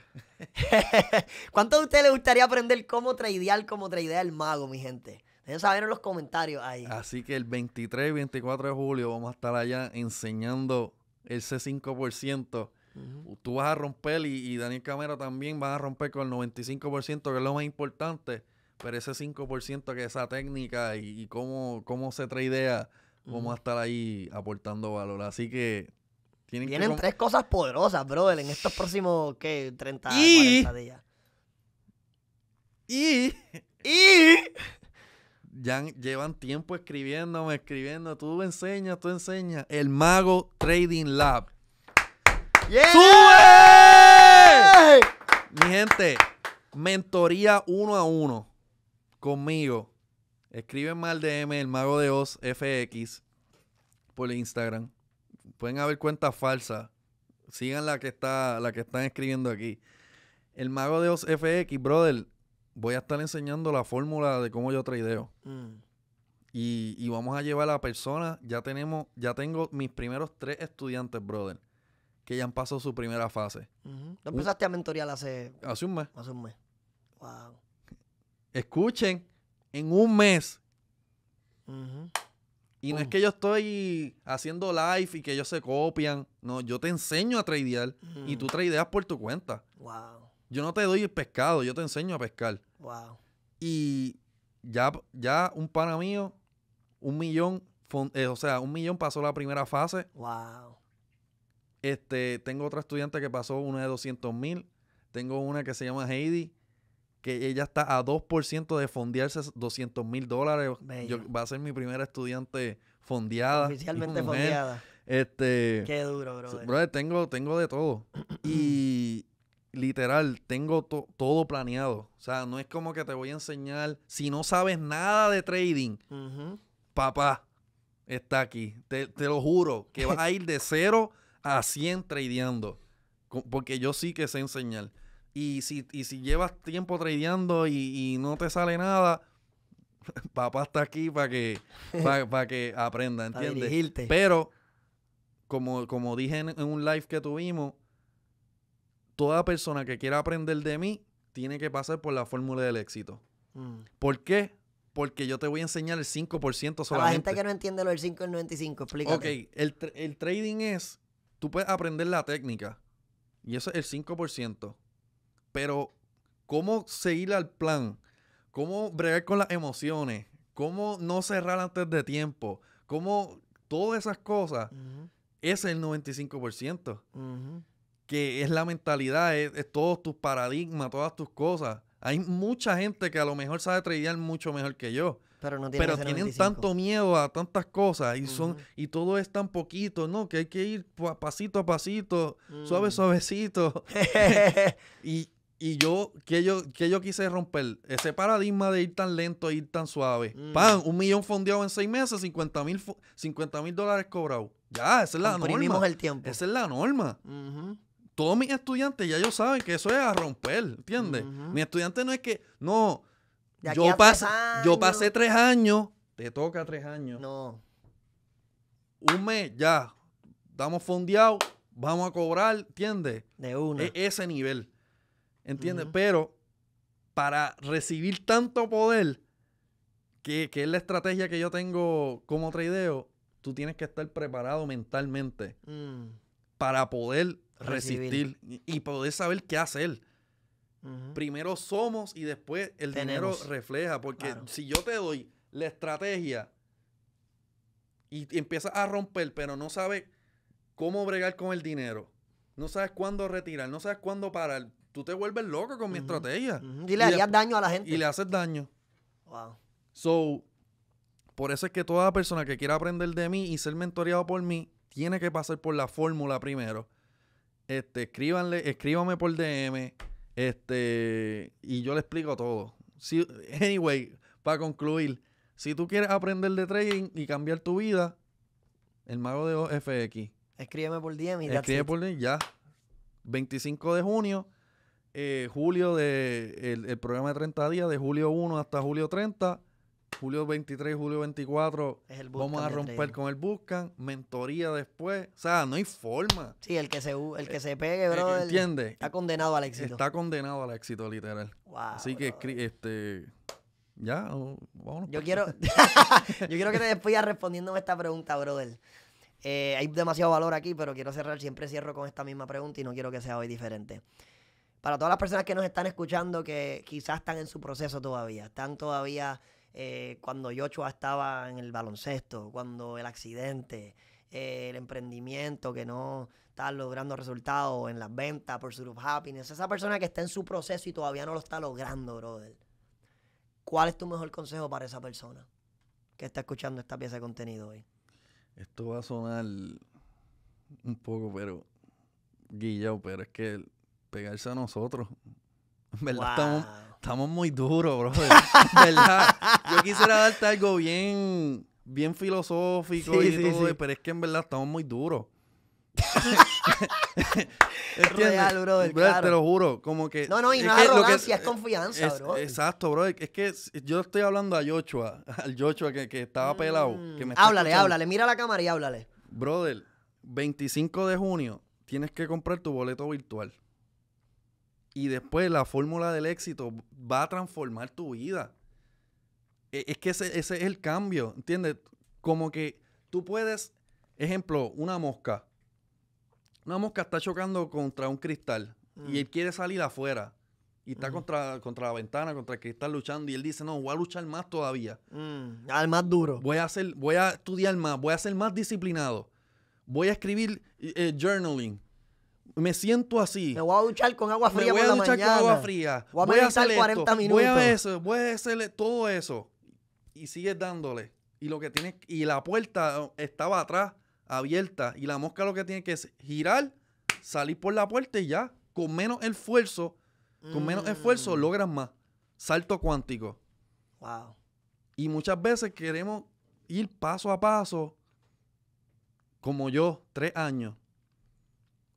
*laughs* ¿Cuántos de ustedes les gustaría aprender cómo tradear, cómo tradear el mago, mi gente? Dejen saber en los comentarios ahí. Así que el 23 y 24 de julio vamos a estar allá enseñando ese 5%. Tú vas a romper y, Daniel Camero también vas a romper con el 95%, que es lo más importante, pero ese 5% que esa técnica y, cómo, se trae idea, vamos a estar ahí aportando valor. Así que tienen, tres cosas poderosas, brother, en estos próximos, ¿qué? 30, días. Y... Y ya llevan tiempo escribiéndome, escribiendo. Tú enseñas, tú enseñas. El Mago Trading Lab. Mi gente, mentoría uno a uno conmigo. mal de M el Mago de Oz FX, por Instagram. Pueden haber cuentas falsas. Sigan la que, está, la que están escribiendo aquí. El Mago de Oz FX, brother, voy a estar enseñando la fórmula de cómo yo tradeo. Mm. Y, vamos a llevar a la persona, ya tenemos, ya tengo mis primeros tres estudiantes, brother, que ya han pasado su primera fase. ¿No empezaste a mentorear hace... Hace un mes. Hace un mes. Wow. Escuchen, en un mes. Y no es que yo estoy haciendo live y que ellos se copian. No, yo te enseño a tradear y tú tradeas por tu cuenta. Wow. Yo no te doy el pescado, yo te enseño a pescar. Wow. Y ya, ya un pana mío, un millón, eh, o sea, un millón pasó la primera fase. Wow. Este, tengo otra estudiante que pasó una de 200 mil. Tengo una que se llama Heidi, que ella está a 2% de fondearse 200 mil dólares. va a ser mi primera estudiante fondeada. Oficialmente fondeada. Este, Qué duro, brother. Brother, tengo, tengo de todo. *clears throat* y literal, tengo todo planeado. O sea, no es como que te voy a enseñar. Si no sabes nada de trading, papá, está aquí. Te, lo juro, que vas a ir de cero a 100 tradeando. Porque yo sí que sé enseñar. Y si, y si llevas tiempo tradeando y, no te sale nada, *laughs* papá está aquí para que, para, que aprenda, *laughs* ¿entiendes? Pero, como, como dije en un live que tuvimos, toda persona que quiera aprender de mí tiene que pasar por la fórmula del éxito. Mm. ¿Por qué? Porque yo te voy a enseñar el 5% solamente. A la gente que no entiende lo del 5 y el 95, explícate. Ok, el, trading es, tú puedes aprender la técnica y eso es el 5%. Pero, ¿cómo seguir al plan? ¿Cómo bregar con las emociones? ¿Cómo no cerrar antes de tiempo? ¿Cómo todas esas cosas? es el 95% que es la mentalidad, es, todos tus paradigmas, todas tus cosas. Hay mucha gente que a lo mejor sabe tradear mucho mejor que yo. Pero, no tiene pero tienen tanto miedo a tantas cosas y son y todo es tan poquito, ¿no? Que hay que ir pasito a pasito, mm. suave suavecito. *laughs* *laughs* y, yo que yo que yo quise romper ese paradigma de ir tan lento, ir tan suave. Mm. ¡Pam! un millón fondeado en seis meses, 50 mil dólares cobrados. Ya, esa es la norma. el tiempo. Esa es la norma todos mis estudiantes ya ellos saben que eso es a romper, ¿entiendes? Mi estudiante no es que, no, yo, yo pasé tres años, te toca tres años. No. Un mes, ya, damos fondeados, vamos a cobrar, ¿entiendes? De uno. E-, ese nivel, ¿entiendes? Pero para recibir tanto poder, que, es la estrategia que yo tengo como tradeo, tú tienes que estar preparado mentalmente mm. para poder resistir y poder saber qué hacer. Primero somos y después el dinero refleja. Porque si yo te doy la estrategia y, empiezas a romper, pero no sabes cómo bregar con el dinero, no sabes cuándo retirar, no sabes cuándo parar, tú te vuelves loco con mi estrategia. Y le harías daño a la gente. Y le haces daño. Wow. So, por eso es que toda persona que quiera aprender de mí y ser mentoreado por mí, tiene que pasar por la fórmula primero este, escríbanle, escríbame por DM. Este, y yo le explico todo. Si, anyway, para concluir, si tú quieres aprender de trading y cambiar tu vida, el mago de OFX. Escríbeme por DM y Escríbeme por ya. 25 de junio, eh, julio de el, el programa de 30 días, de julio 1 hasta julio 30 julio 23, julio 24, vamos a romper con el Buscan, mentoría después. O sea, no hay forma. Sí, el que se, el que se pegue, eh, brother, Está condenado al éxito. Está condenado al éxito, literal. Así que, este... Ya, vámonos. Yo quiero, *laughs* yo quiero que te *laughs* despidas respondiéndome esta pregunta, brother. Eh, hay demasiado valor aquí, pero quiero cerrar. Siempre cierro con esta misma pregunta y no quiero que sea hoy diferente. Para todas las personas que nos están escuchando que quizás están en su proceso todavía, están todavía eh, cuando Yochoa estaba en el baloncesto, cuando el accidente, eh, el emprendimiento que no está logrando resultados en las ventas, por of Happiness, esa persona que está en su proceso y todavía no lo está logrando, brother. ¿Cuál es tu mejor consejo para esa persona que está escuchando esta pieza de contenido hoy? Esto va a sonar un poco, pero Guillao, pero es que pegarse a nosotros. verdad estamos estamos muy duros, brother. *laughs* ¿Verdad? Yo quisiera darte algo bien, bien filosófico y todo, pero es que en verdad estamos muy duros. es *laughs* real, bro, Te lo juro, como que... No, no, y no es, arrogancia, es confianza, bro. Exacto, bro. Es que yo estoy hablando a Yochua, *laughs* al Yochua que, que estaba pelado. Mm. me háblale, háblale. Mira la cámara y háblale. Brother, 25 de junio tienes que comprar tu boleto virtual. Y después la fórmula del éxito va a transformar tu vida. E, es que ese, ese es el cambio, ¿entiendes? Como que tú puedes, ejemplo, una mosca. Una mosca está chocando contra un cristal y mm. él quiere salir afuera. Y está mm. contra, contra la ventana, contra el cristal luchando. Y él dice, no, voy a luchar más todavía. Mm. Al más duro. Voy a, hacer, voy a estudiar más, voy a ser más disciplinado. Voy a escribir eh, eh, journaling me siento así. Me voy a duchar con agua fría. Me voy a duchar con agua fría. Voy a, voy 40 minutos. Voy a eso, hacerle todo eso. Y sigues dándole. Y la puerta estaba atrás, abierta. Y la mosca lo que tiene que es girar, salir por la puerta y ya. Con menos esfuerzo, con menos esfuerzo mm. logras más. Salto cuántico. Wow. Y muchas veces queremos ir paso a paso, como yo, tres años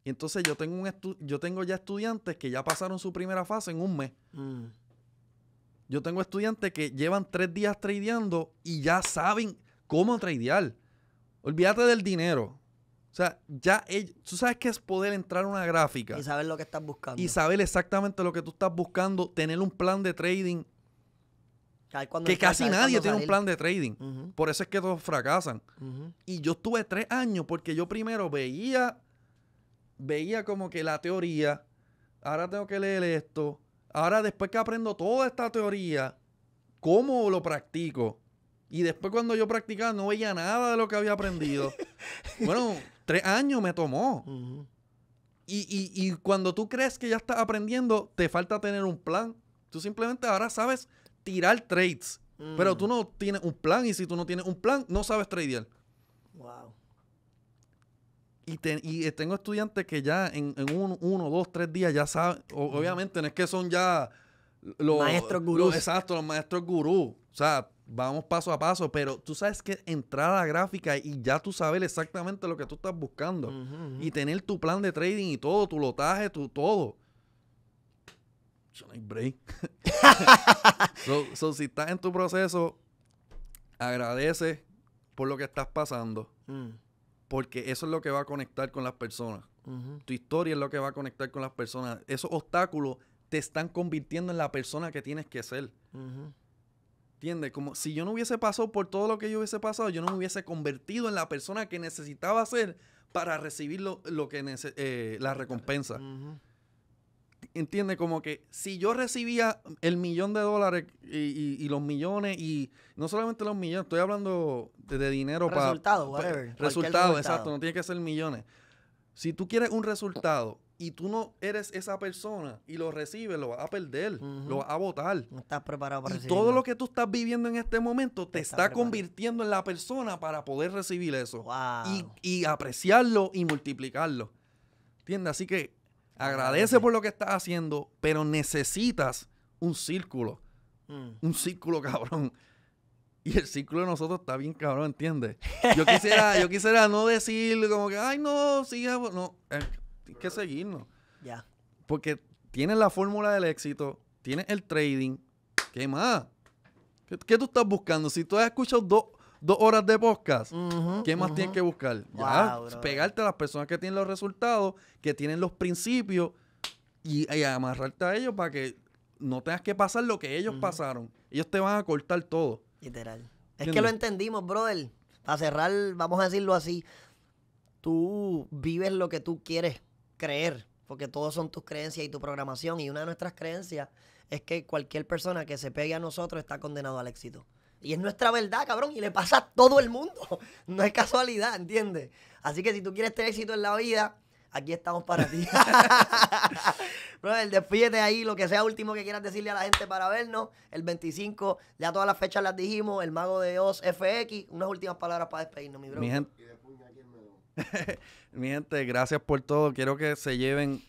y entonces yo tengo, un yo tengo ya estudiantes que ya pasaron su primera fase en un mes. Mm. Yo tengo estudiantes que llevan tres días tradeando y ya saben cómo tradear. Olvídate del dinero. O sea, ya tú sabes que es poder entrar a una gráfica. Y saber lo que estás buscando. Y saber exactamente lo que tú estás buscando, tener un plan de trading. que casi nadie tiene un plan de trading. Por eso es que todos fracasan. Y yo estuve tres años porque yo primero veía veía como que la teoría, ahora tengo que leer esto, ahora después que aprendo toda esta teoría, ¿cómo lo practico? Y después cuando yo practicaba no veía nada de lo que había aprendido. *laughs* bueno, tres años me tomó. y, cuando tú crees que ya estás aprendiendo, te falta tener un plan. Tú simplemente ahora sabes tirar trades. Pero mm. tú no tienes un plan y si tú no tienes un plan, no sabes tradear. Wow. Y, y, eh, tengo estudiantes que ya en, un, uno, dos, tres días ya saben, obviamente no es que son ya los maestros gurús. Los, exacto, los maestros gurús. O sea, vamos paso a paso, pero tú sabes que entrar a la gráfica y ya tú sabes exactamente lo que tú estás buscando. Y tener tu plan de trading y todo, tu lotaje, tu todo. Yo no break. *laughs* so, si estás en tu proceso, agradece por lo que estás pasando. Mm. Porque eso es lo que va a conectar con las personas. Tu historia es lo que va a conectar con las personas. Esos obstáculos te están convirtiendo en la persona que tienes que ser. ¿Entiendes? Como si yo no hubiese pasado por todo lo que yo hubiese pasado, yo no me hubiese convertido en la persona que necesitaba ser para recibir lo, que eh, la recompensa entiende como que si yo recibía el millón de dólares y, los millones y no solamente los millones, estoy hablando de, dinero para... Resultado, whatever. resultado, exacto, no tiene que ser millones. Si tú quieres un resultado y tú no eres esa persona y lo recibes, lo vas a perder, lo vas a votar. No estás preparado para y Todo lo que tú estás viviendo en este momento te está, convirtiendo en la persona para poder recibir eso. Y, y apreciarlo y multiplicarlo. ¿Entiendes? Así que Agradece por lo que estás haciendo, pero necesitas un círculo. Mm. Un círculo *laughs* cabrón. Y el círculo de nosotros está bien cabrón, ¿entiendes? Yo quisiera, yo quisiera no decir como que, ay, no, siga, no, hay eh, que seguirnos. Ya. Porque tienes la fórmula del éxito, tienes el trading, ¿qué más? ¿Qué, qué tú estás buscando? Si tú has escuchado dos dos horas de podcast, ¿qué más tienes que buscar? Ya, pegarte a las personas que tienen los resultados, que tienen los principios y, amarrarte a ellos para que no tengas que pasar lo que ellos pasaron. Ellos te van a cortar todo. Literal. Es que lo entendimos, brother. Para cerrar, vamos a decirlo así. Tú vives lo que tú quieres creer, porque todos son tus creencias y tu programación. Y una de nuestras creencias es que cualquier persona que se pegue a nosotros está condenado al éxito. Y es nuestra verdad, cabrón. Y le pasa a todo el mundo. *laughs* No es casualidad, ¿entiendes? Así que si tú quieres tener éxito en la vida, aquí estamos para ti. *laughs* Brother, despídete ahí, lo que sea último que quieras decirle a la gente para vernos. El 25, ya todas las fechas las dijimos. El Mago de Dios, FX. Unas últimas palabras para despedirnos, mi bro. Mi gente, *laughs* mi gente gracias por todo. Quiero que se lleven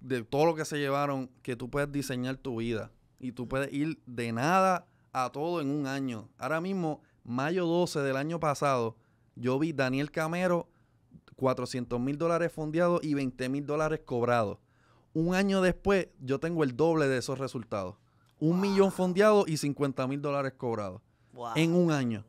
de todo lo que se llevaron, que tú puedes diseñar tu vida y tú puedes ir de nada a todo en un año. Ahora mismo, mayo 12 del año pasado, yo vi Daniel Camero 400 mil dólares fondeados y 20 mil dólares cobrados. Un año después, yo tengo el doble de esos resultados. Un millón fondeado y 50 mil dólares cobrados. En un año.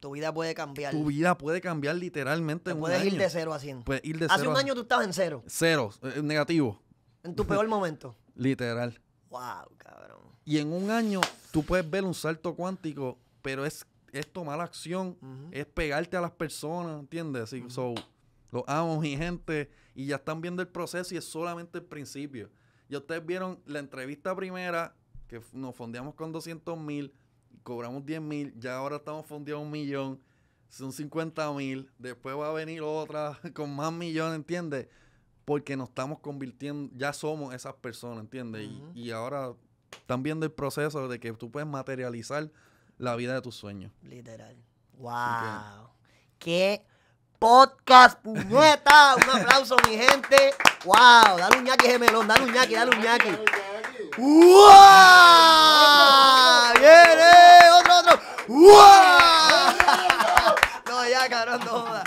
Tu vida puede cambiar. Tu vida puede cambiar literalmente. en puedes un año. ir de cero a Hace un año tú estabas en cero. Cero, eh, negativo. En tu peor momento. *laughs* Literal. Wow, cabrón. Y en un año tú puedes ver un salto cuántico, pero es, es tomar acción, es pegarte a las personas, ¿entiendes? Así, que so, los amo, mi gente, y ya están viendo el proceso y es solamente el principio. Y ustedes vieron la entrevista primera, que nos fondeamos con 200 mil, cobramos 10 mil, ya ahora estamos fondeados un millón, son 50 mil, después va a venir otra *laughs* con más millones, ¿entiendes? Porque nos estamos convirtiendo, ya somos esas personas, ¿entiendes? y, y ahora están viendo el proceso de que tú puedes materializar la vida de tus sueños. Literal. ¡Wow! ¡Qué podcast, puñeta! un aplauso, mi gente. ¡Wow! Dale un ñaki, gemelón. Dale un ñaqui, dale un ñaqui. ¡Wow! ¡Viene! ¡Otro, otro! ¡Wow! no, ya, cabrón, no jodas.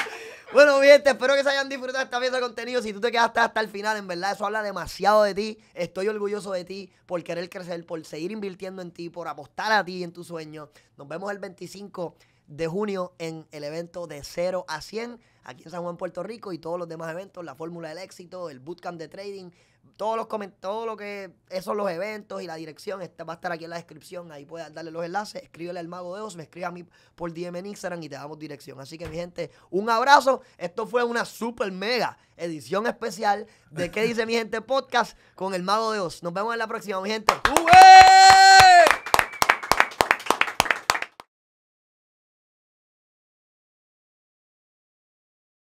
Bueno, bien, te espero que se hayan disfrutado esta pieza de contenido. Si tú te quedaste hasta el final, en verdad, eso habla demasiado de ti. Estoy orgulloso de ti por querer crecer, por seguir invirtiendo en ti, por apostar a ti en tu sueño. Nos vemos el 25 de junio en el evento de 0 a 100 aquí en San Juan, Puerto Rico y todos los demás eventos, la fórmula del éxito, el bootcamp de trading, todos los todo lo que esos son los eventos y la dirección va a estar aquí en la descripción. Ahí puedes darle los enlaces. Escríbele al Mago de Oz, me escribe a mí por DM en Instagram y te damos dirección. Así que, mi gente, un abrazo. Esto fue una super mega edición especial de ¿Qué dice mi gente? Podcast con el Mago de Oz. Nos vemos en la próxima, mi gente.